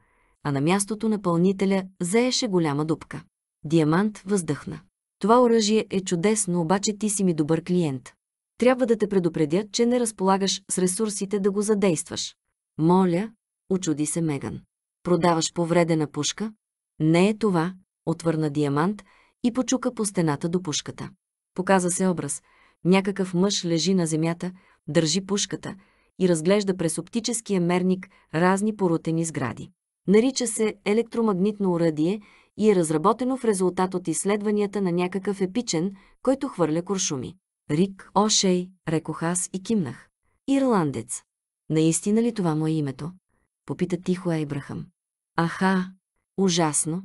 а на мястото на пълнителя заеше голяма дупка. Диамант въздъхна. Това оръжие е чудесно, обаче ти си ми добър клиент. Трябва да те предупредя, че не разполагаш с ресурсите да го задействаш. Моля, очуди се Меган. Продаваш повредена пушка? Не е това, отвърна Диамант и почука по стената до пушката. Показа се образ. Някакъв мъж лежи на земята, държи пушката и разглежда през оптическия мерник разни поротени сгради. Нарича се електромагнитно уръдие и е разработено в резултат от изследванията на някакъв епичен, който хвърля куршуми. Рик Ошей, рекох аз и кимнах. Ирландец. Наистина ли това му е името? Попита тихо Айбрахам. Аха, ужасно,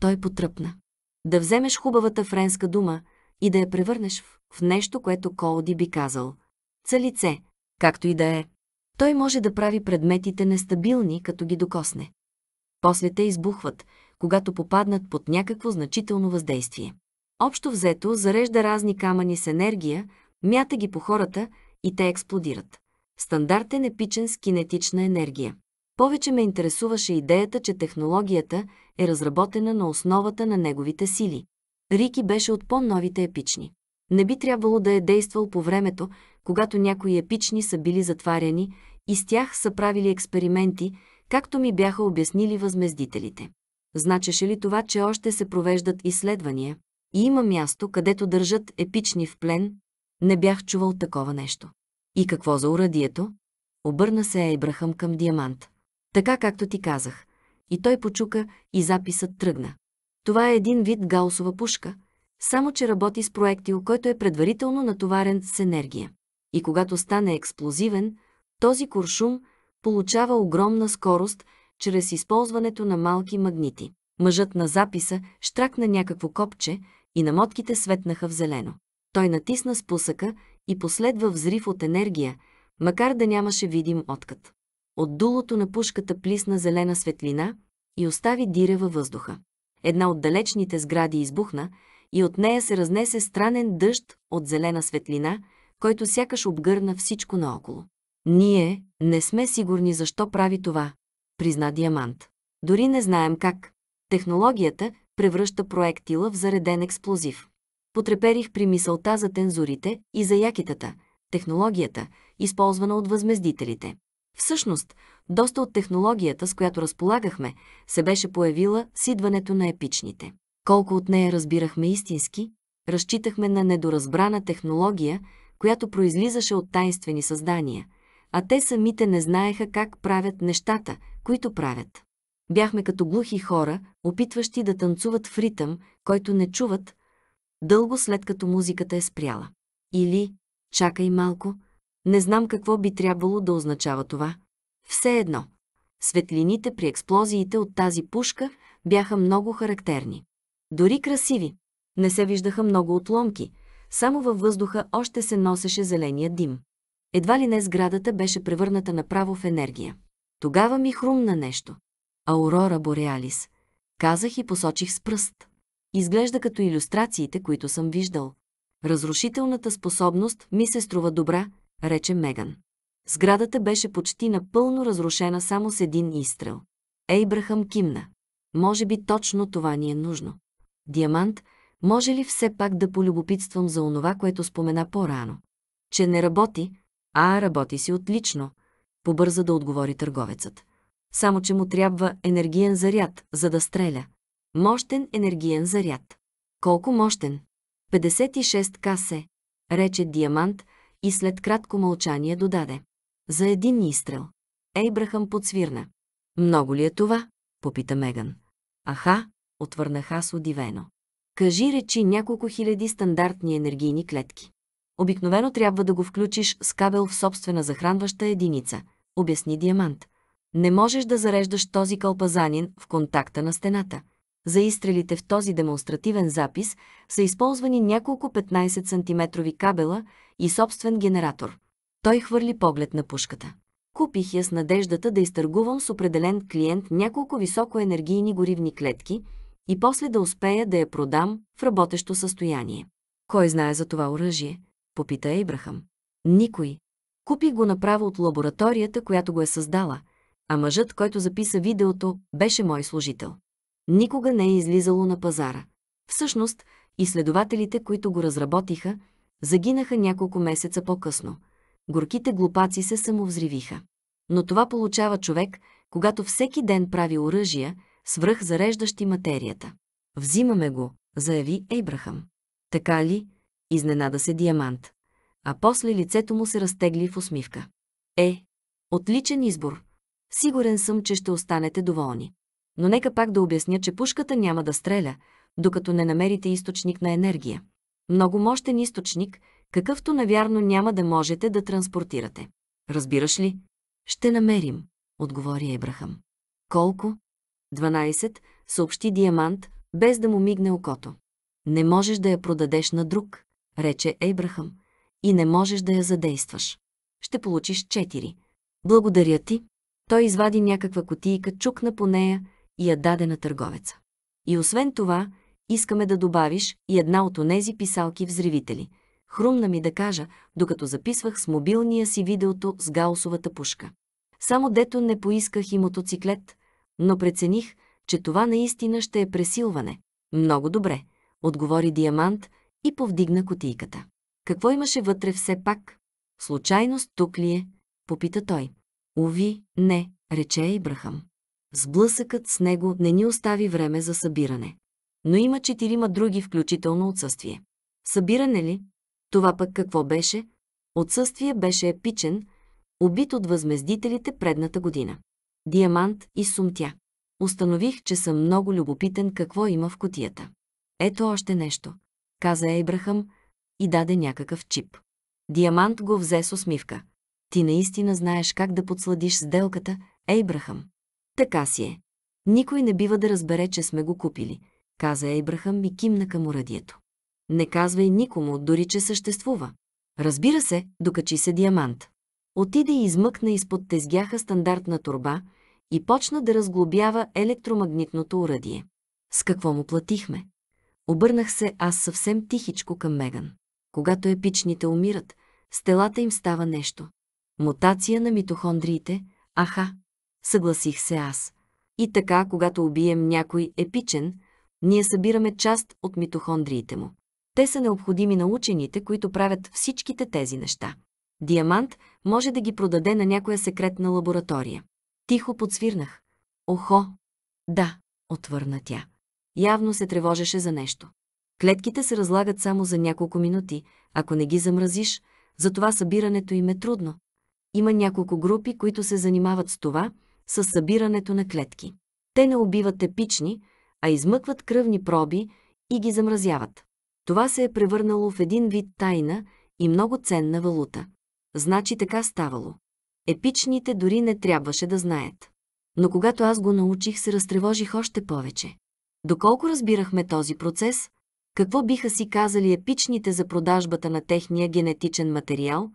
той потръпна. Да вземеш хубавата френска дума и да я превърнеш в, в нещо, което Колди би казал. Цалице, както и да е. Той може да прави предметите нестабилни, като ги докосне. После те избухват, когато попаднат под някакво значително въздействие. Общо взето зарежда разни камъни с енергия, мята ги по хората и те експлодират. Стандартен епичен с кинетична енергия. Повече ме интересуваше идеята, че технологията е разработена на основата на неговите сили. Рики беше от по-новите епични. Не би трябвало да е действал по времето, когато някои епични са били затваряни и с тях са правили експерименти, както ми бяха обяснили възмездителите. Значеше ли това, че още се провеждат изследвания и има място, където държат епични в плен? Не бях чувал такова нещо. И какво за урадието? Обърна се Ейбрахам към Диамант. Така както ти казах. И той почука и записът тръгна. Това е един вид гаусова пушка, само че работи с проектил, който е предварително натоварен с енергия. И когато стане експлозивен, този куршум получава огромна скорост чрез използването на малки магнити. Мъжът на записа штракна някакво копче и намотките светнаха в зелено. Той натисна спусъка и последва взрив от енергия, макар да нямаше видим откът. От дулото на пушката плисна зелена светлина и остави дире във въздуха. Една от далечните сгради избухна и от нея се разнесе странен дъжд от зелена светлина, който сякаш обгърна всичко наоколо. Ние не сме сигурни защо прави това, призна Диамант. Дори не знаем как. Технологията превръща проектила в зареден експлозив. Потреперих при мисълта за тензурите и за якитата, технологията, използвана от възмездителите. Всъщност, доста от технологията, с която разполагахме, се беше появила с идването на епичните. Колко от нея разбирахме истински, разчитахме на недоразбрана технология, която произлизаше от тайнствени създания, а те самите не знаеха как правят нещата, които правят. Бяхме като глухи хора, опитващи да танцуват в ритъм, който не чуват, дълго след като музиката е спряла. Или, чакай малко, не знам какво би трябвало да означава това. Все едно. Светлините при експлозиите от тази пушка бяха много характерни. Дори красиви. Не се виждаха много отломки, само във въздуха още се носеше зеления дим. Едва ли не сградата беше превърната направо в енергия. Тогава ми хрумна нещо. Аурора Бореалис. Казах и посочих с пръст. Изглежда като иллюстрациите, които съм виждал. Разрушителната способност ми се струва добра, рече Меган. Сградата беше почти напълно разрушена само с един изстрел. Ейбрахам кимна. Може би точно това ни е нужно. Диамант, може ли все пак да полюбопитствам за онова, което спомена по-рано? Че не работи, а работи си отлично, побърза да отговори търговецът. Само, че му трябва енергиен заряд, за да стреля. Мощен енергиен заряд. Колко мощен? 56 касе, рече Диамант – и след кратко мълчание додаде. За един изстрел. Ейбрахам подсвирна. Много ли е това? попита Меган. Аха, отвърнах аз удивено. Кажи речи няколко хиляди стандартни енергийни клетки. Обикновено трябва да го включиш с кабел в собствена захранваща единица, обясни Диамант. Не можеш да зареждаш този кълпазанин в контакта на стената. За изстрелите в този демонстративен запис са използвани няколко 15 см кабела и собствен генератор. Той хвърли поглед на пушката. Купих я с надеждата да изтъргувам с определен клиент няколко високоенергийни горивни клетки и после да успея да я продам в работещо състояние. Кой знае за това оръжие? Попита Ибрахам. Никой. Купих го направо от лабораторията, която го е създала, а мъжът, който записа видеото, беше мой служител. Никога не е излизало на пазара. Всъщност, изследователите, които го разработиха, загинаха няколко месеца по-късно. Горките глупаци се самовзривиха. Но това получава човек, когато всеки ден прави оръжия, свръхзареждащи материята. Взимаме го, заяви Ейбрахам. Така ли? Изненада се диамант. А после лицето му се разтегли в усмивка. Е, отличен избор. Сигурен съм, че ще останете доволни. Но нека пак да обясня, че пушката няма да стреля, докато не намерите източник на енергия. Много мощен източник, какъвто навярно няма да можете да транспортирате. Разбираш ли? Ще намерим, отговори Ебрахам. Колко? 12, съобщи Диамант, без да му мигне окото. Не можеш да я продадеш на друг, рече Ейбрахам, и не можеш да я задействаш. Ще получиш 4. Благодаря ти. Той извади някаква котийка, чукна по нея и я даде на търговеца. И освен това, Искаме да добавиш и една от онези писалки-взривители. Хрумна ми да кажа, докато записвах с мобилния си видеото с гаусовата пушка. Само дето не поисках и мотоциклет, но прецених, че това наистина ще е пресилване. Много добре, отговори Диамант и повдигна котийката. Какво имаше вътре все пак? Случайност тук ли е? Попита той. Уви, не, рече Ибрахам. Сблъсъкът с него не ни остави време за събиране но има четирима други, включително отсъствие. Събиране ли? Това пък какво беше? Отсъствие беше епичен, убит от възмездителите предната година. Диамант и сумтя. Установих, че съм много любопитен какво има в котията. Ето още нещо, каза Ейбрахам и даде някакъв чип. Диамант го взе с усмивка. Ти наистина знаеш как да подсладиш сделката, Ейбрахам. Така си е. Никой не бива да разбере, че сме го купили – каза Ейбрахам и кимна към урадието. Не казвай никому, дори че съществува. Разбира се, докачи се диамант. Отиде и измъкна изпод тезгяха стандартна турба и почна да разглобява електромагнитното урадие. С какво му платихме? Обърнах се аз съвсем тихичко към Меган. Когато епичните умират, с телата им става нещо. Мутация на митохондриите, аха, съгласих се аз. И така, когато убием някой епичен, ние събираме част от митохондриите му. Те са необходими на учените, които правят всичките тези неща. Диамант може да ги продаде на някоя секретна лаборатория. Тихо подсвирнах. Охо! Да, отвърна тя. Явно се тревожеше за нещо. Клетките се разлагат само за няколко минути, ако не ги замразиш, затова събирането им е трудно. Има няколко групи, които се занимават с това, с събирането на клетки. Те не убиват епични, а измъкват кръвни проби и ги замразяват. Това се е превърнало в един вид тайна и много ценна валута. Значи така ставало. Епичните дори не трябваше да знаят. Но когато аз го научих, се разтревожих още повече. Доколко разбирахме този процес, какво биха си казали епичните за продажбата на техния генетичен материал,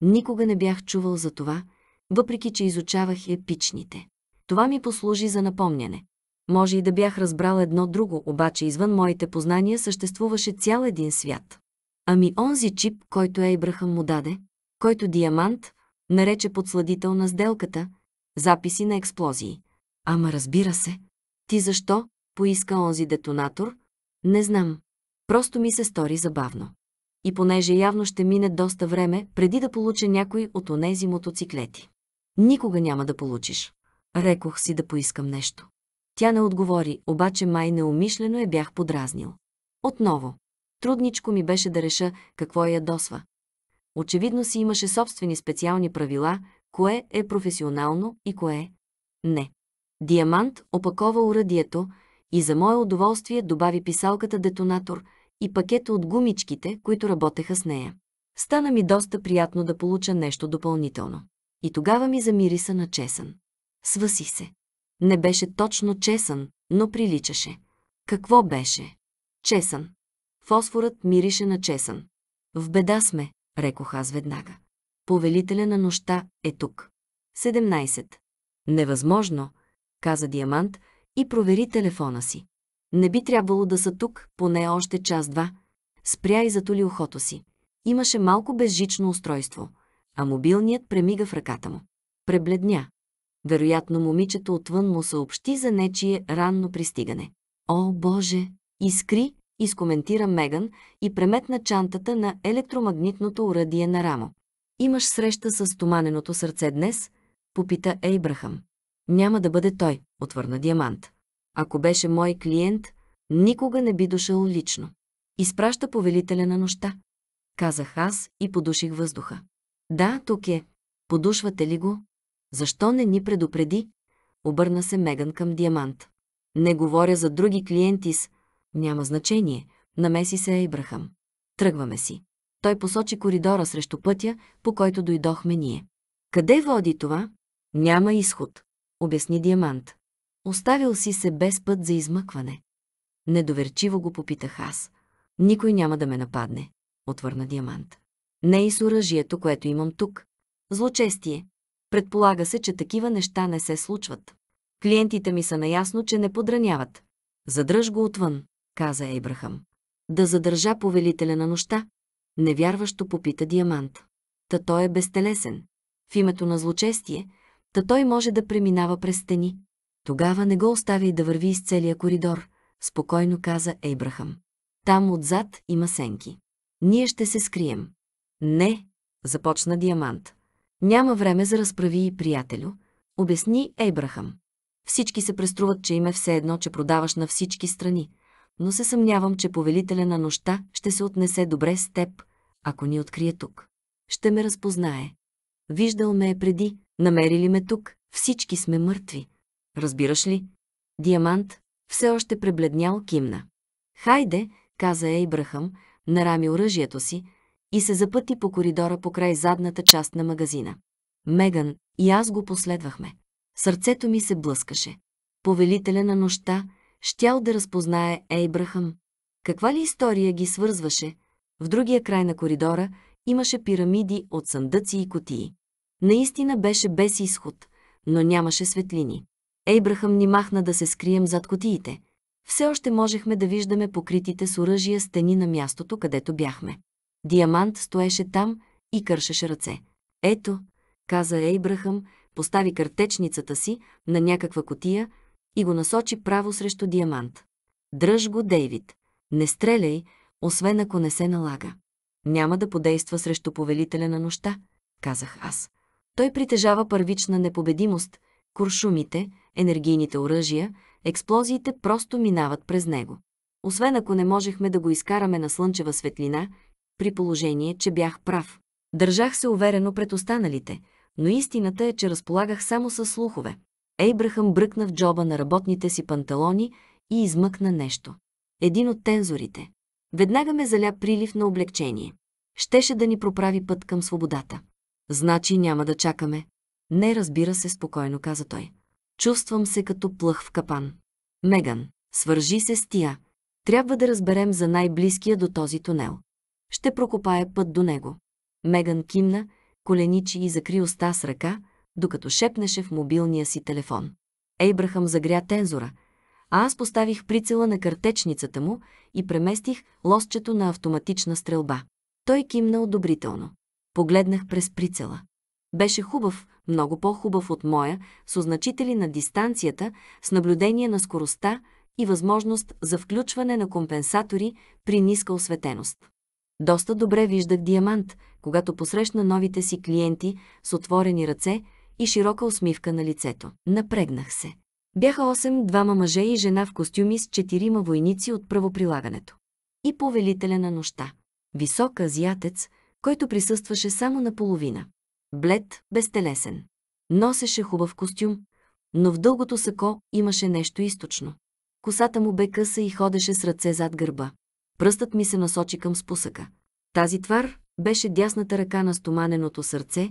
никога не бях чувал за това, въпреки че изучавах епичните. Това ми послужи за напомняне. Може и да бях разбрал едно друго, обаче извън моите познания съществуваше цял един свят. Ами онзи чип, който Ейбрахам му даде, който диамант, нарече подсладител на сделката, записи на експлозии. Ама разбира се. Ти защо поиска онзи детонатор? Не знам. Просто ми се стори забавно. И понеже явно ще мине доста време, преди да получа някой от онези мотоциклети. Никога няма да получиш. Рекох си да поискам нещо. Тя не отговори, обаче май неумишлено я бях подразнил. Отново. Трудничко ми беше да реша какво я досва. Очевидно си имаше собствени специални правила, кое е професионално и кое Не. Диамант опакова урадието и за мое удоволствие добави писалката детонатор и пакета от гумичките, които работеха с нея. Стана ми доста приятно да получа нещо допълнително. И тогава ми замириса на чесън. Сваси се. Не беше точно чесън, но приличаше. Какво беше? Чесън. Фосфорът мирише на чесън. В беда сме, рекох аз веднага. Повелителя на нощта е тук. 17. Невъзможно, каза Диамант и провери телефона си. Не би трябвало да са тук, поне още час-два. Спря и затули ухото си. Имаше малко безжично устройство, а мобилният премига в ръката му. Пребледня. Вероятно момичето отвън му съобщи за нечие ранно пристигане. О, Боже! Искри, изкоментира Меган и преметна чантата на електромагнитното уръдие на рамо. Имаш среща с туманеното сърце днес? Попита Ейбрахам. Няма да бъде той, отвърна Диамант. Ако беше мой клиент, никога не би дошъл лично. Изпраща повелителя на нощта. Казах аз и подуших въздуха. Да, тук е. Подушвате ли го? Защо не ни предупреди? Обърна се Меган към Диамант. Не говоря за други клиенти с... Няма значение. Намеси се Ейбрахам. Тръгваме си. Той посочи коридора срещу пътя, по който дойдохме ние. Къде води това? Няма изход, обясни Диамант. Оставил си се без път за измъкване. Недоверчиво го попитах аз. Никой няма да ме нападне, отвърна Диамант. Не и с оръжието, което имам тук. Злочестие. Предполага се, че такива неща не се случват. Клиентите ми са наясно, че не подраняват. Задръж го отвън, каза Ейбрахам. Да задържа повелителя на нощта. Невярващо попита Диамант. Та той е безтелесен. В името на злочестие, та той може да преминава през стени. Тогава не го оставяй да върви из целия коридор, спокойно каза Ейбрахам. Там отзад има сенки. Ние ще се скрием. Не, започна Диамант. Няма време за разправи и приятелю, обясни Ейбрахам. Всички се преструват, че им е все едно, че продаваш на всички страни, но се съмнявам, че повелителя на нощта ще се отнесе добре с теб, ако ни открие тук. Ще ме разпознае. Виждал ме е преди, намерили ме тук, всички сме мъртви. Разбираш ли? Диамант все още пребледнял кимна. Хайде, каза Ейбрахам, нарами оръжието си, и се запъти по коридора покрай задната част на магазина. Меган и аз го последвахме. Сърцето ми се блъскаше. Повелителя на нощта щял да разпознае Ейбрахам. Каква ли история ги свързваше? В другия край на коридора имаше пирамиди от съндъци и котии. Наистина беше без изход, но нямаше светлини. Ейбрахам ни махна да се скрием зад котиите. Все още можехме да виждаме покритите с оръжия стени на мястото, където бяхме. Диамант стоеше там и кършеше ръце. Ето, каза Ейбрахъм, постави картечницата си на някаква котия и го насочи право срещу диамант. Дръж го, Дейвид. Не стреляй, освен ако не се налага. Няма да подейства срещу повелителя на нощта, казах аз. Той притежава първична непобедимост, куршумите, енергийните оръжия, експлозиите просто минават през него. Освен ако не можехме да го изкараме на слънчева светлина – при положение, че бях прав. Държах се уверено пред останалите, но истината е, че разполагах само с слухове. Ейбрахъм бръкна в джоба на работните си панталони и измъкна нещо. Един от тензорите. Веднага ме заля прилив на облегчение. Щеше да ни проправи път към свободата. Значи няма да чакаме. Не, разбира се, спокойно каза той. Чувствам се като плъх в капан. Меган, свържи се с тия. Трябва да разберем за най-близкия до този тунел ще прокопае път до него. Меган кимна, коленичи и закри уста с ръка, докато шепнеше в мобилния си телефон. Ейбрахам загря тензора, а аз поставих прицела на картечницата му и преместих лосчето на автоматична стрелба. Той кимна одобрително. Погледнах през прицела. Беше хубав, много по-хубав от моя, с означители на дистанцията, с наблюдение на скоростта и възможност за включване на компенсатори при ниска осветеност. Доста добре виждах Диамант, когато посрещна новите си клиенти с отворени ръце и широка усмивка на лицето. Напрегнах се. Бяха 8 двама мъже и жена в костюми с четирима войници от правоприлагането. И повелителя на нощта. Висок азиатец, който присъстваше само наполовина. Блед, безтелесен. Носеше хубав костюм, но в дългото сако имаше нещо източно. Косата му бе къса и ходеше с ръце зад гърба. Пръстът ми се насочи към спусъка. Тази твар беше дясната ръка на стоманеното сърце,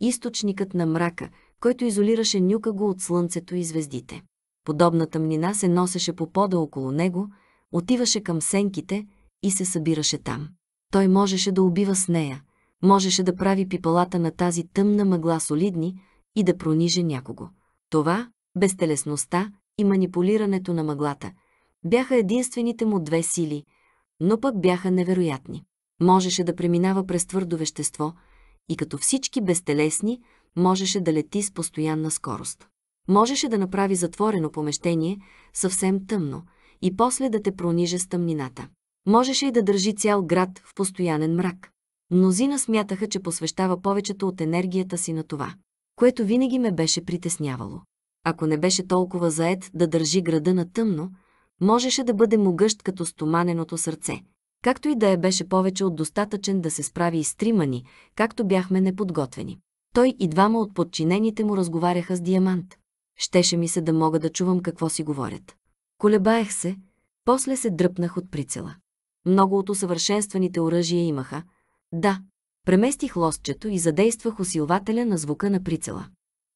източникът на мрака, който изолираше нюка го от слънцето и звездите. Подобна тъмнина се носеше по пода около него, отиваше към сенките и се събираше там. Той можеше да убива с нея, можеше да прави пипалата на тази тъмна мъгла солидни и да прониже някого. Това, безтелесността и манипулирането на мъглата, бяха единствените му две сили – но пък бяха невероятни. Можеше да преминава през твърдо вещество и като всички безтелесни, можеше да лети с постоянна скорост. Можеше да направи затворено помещение, съвсем тъмно, и после да те прониже с тъмнината. Можеше и да държи цял град в постоянен мрак. Мнозина смятаха, че посвещава повечето от енергията си на това, което винаги ме беше притеснявало. Ако не беше толкова заед да държи града на тъмно, можеше да бъде могъщ като стоманеното сърце. Както и да е беше повече от достатъчен да се справи и тримани, както бяхме неподготвени. Той и двама от подчинените му разговаряха с Диамант. Щеше ми се да мога да чувам какво си говорят. Колебаех се, после се дръпнах от прицела. Много от усъвършенстваните оръжия имаха. Да, преместих лостчето и задействах усилвателя на звука на прицела.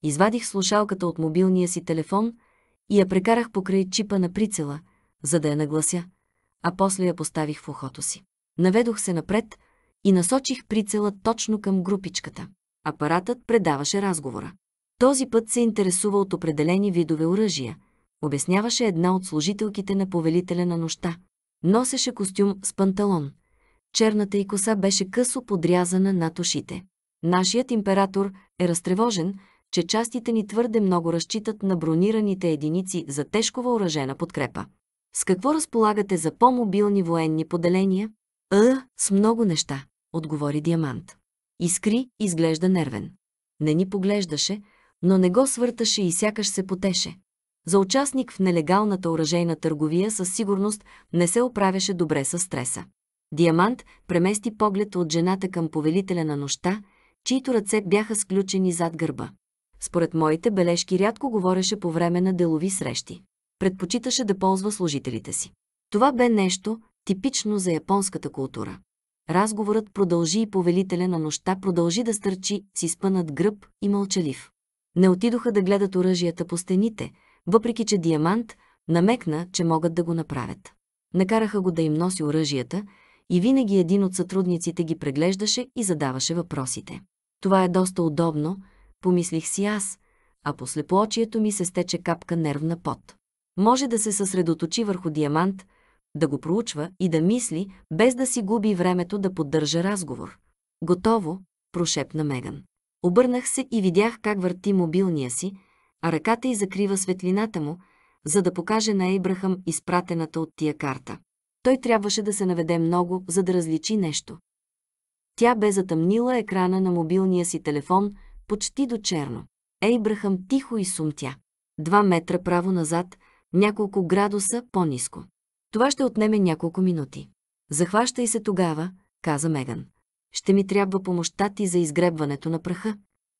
Извадих слушалката от мобилния си телефон – и я прекарах покрай чипа на прицела, за да я наглася, а после я поставих в ухото си. Наведох се напред и насочих прицела точно към групичката. Апаратът предаваше разговора. Този път се интересува от определени видове оръжия, обясняваше една от служителките на повелителя на нощта. Носеше костюм с панталон. Черната й коса беше късо подрязана над ушите. Нашият император е разтревожен, че частите ни твърде много разчитат на бронираните единици за тежко въоръжена подкрепа. С какво разполагате за по-мобилни военни поделения? А, е, с много неща, отговори Диамант. Искри изглежда нервен. Не ни поглеждаше, но не го свърташе и сякаш се потеше. За участник в нелегалната оръжейна търговия със сигурност не се оправяше добре с стреса. Диамант премести поглед от жената към повелителя на нощта, чието ръце бяха сключени зад гърба според моите бележки рядко говореше по време на делови срещи. Предпочиташе да ползва служителите си. Това бе нещо, типично за японската култура. Разговорът продължи и повелителя на нощта продължи да стърчи с изпънат гръб и мълчалив. Не отидоха да гледат оръжията по стените, въпреки че Диамант намекна, че могат да го направят. Накараха го да им носи оръжията и винаги един от сътрудниците ги преглеждаше и задаваше въпросите. Това е доста удобно, помислих си аз, а по слепоочието ми се стече капка нервна пот. Може да се съсредоточи върху диамант, да го проучва и да мисли, без да си губи времето да поддържа разговор. Готово, прошепна Меган. Обърнах се и видях как върти мобилния си, а ръката й закрива светлината му, за да покаже на Ейбрахам изпратената от тия карта. Той трябваше да се наведе много, за да различи нещо. Тя бе затъмнила екрана на мобилния си телефон – почти до черно. Ейбрахам тихо и сумтя. Два метра право назад, няколко градуса по-низко. Това ще отнеме няколко минути. Захващай се тогава, каза Меган. Ще ми трябва помощта ти за изгребването на праха.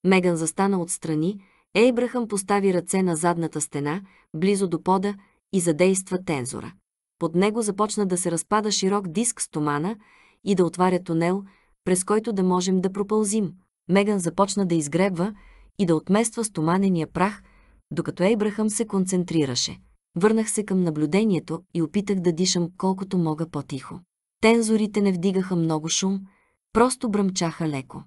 Меган застана отстрани, Ейбрахам постави ръце на задната стена, близо до пода и задейства тензора. Под него започна да се разпада широк диск с тумана и да отваря тунел, през който да можем да пропълзим – Меган започна да изгребва и да отмества стоманения прах, докато Ейбрахам се концентрираше. Върнах се към наблюдението и опитах да дишам колкото мога по-тихо. Тензорите не вдигаха много шум, просто бръмчаха леко.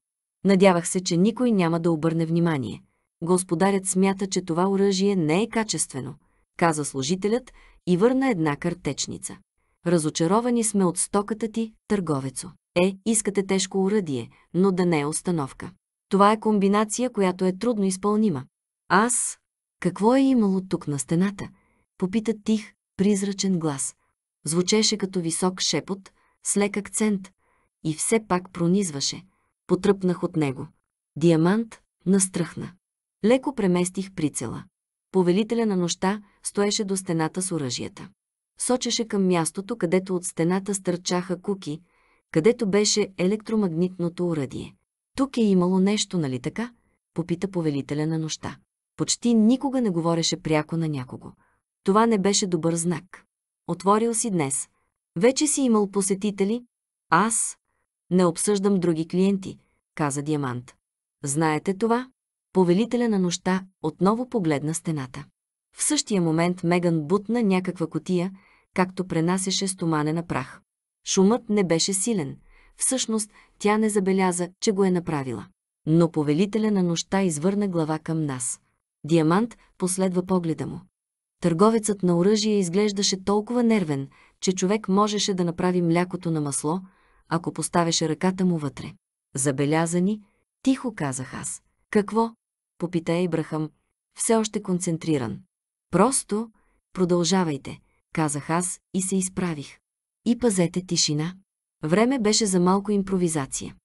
Надявах се, че никой няма да обърне внимание. Господарят смята, че това оръжие не е качествено, каза служителят и върна една картечница. Разочаровани сме от стоката ти, търговецо. Е, искате тежко уръдие, но да не е установка. Това е комбинация, която е трудно изпълнима. Аз? Какво е имало тук на стената? Попита тих, призрачен глас. Звучеше като висок шепот, с лек акцент. И все пак пронизваше. Потръпнах от него. Диамант настръхна. Леко преместих прицела. Повелителя на нощта стоеше до стената с оръжията. Сочеше към мястото, където от стената стърчаха куки, където беше електромагнитното уръдие. Тук е имало нещо, нали така? Попита повелителя на нощта. Почти никога не говореше пряко на някого. Това не беше добър знак. Отворил си днес. Вече си имал посетители. Аз не обсъждам други клиенти, каза Диамант. Знаете това? Повелителя на нощта отново погледна стената. В същия момент Меган бутна някаква котия, както пренасеше стоманена прах. Шумът не беше силен. Всъщност, тя не забеляза, че го е направила. Но повелителя на нощта извърна глава към нас. Диамант последва погледа му. Търговецът на оръжие изглеждаше толкова нервен, че човек можеше да направи млякото на масло, ако поставеше ръката му вътре. Забелязани, тихо казах аз. Какво? Попита Ибрахам, все още концентриран. Просто продължавайте, казах аз и се изправих и пазете тишина. Време беше за малко импровизация.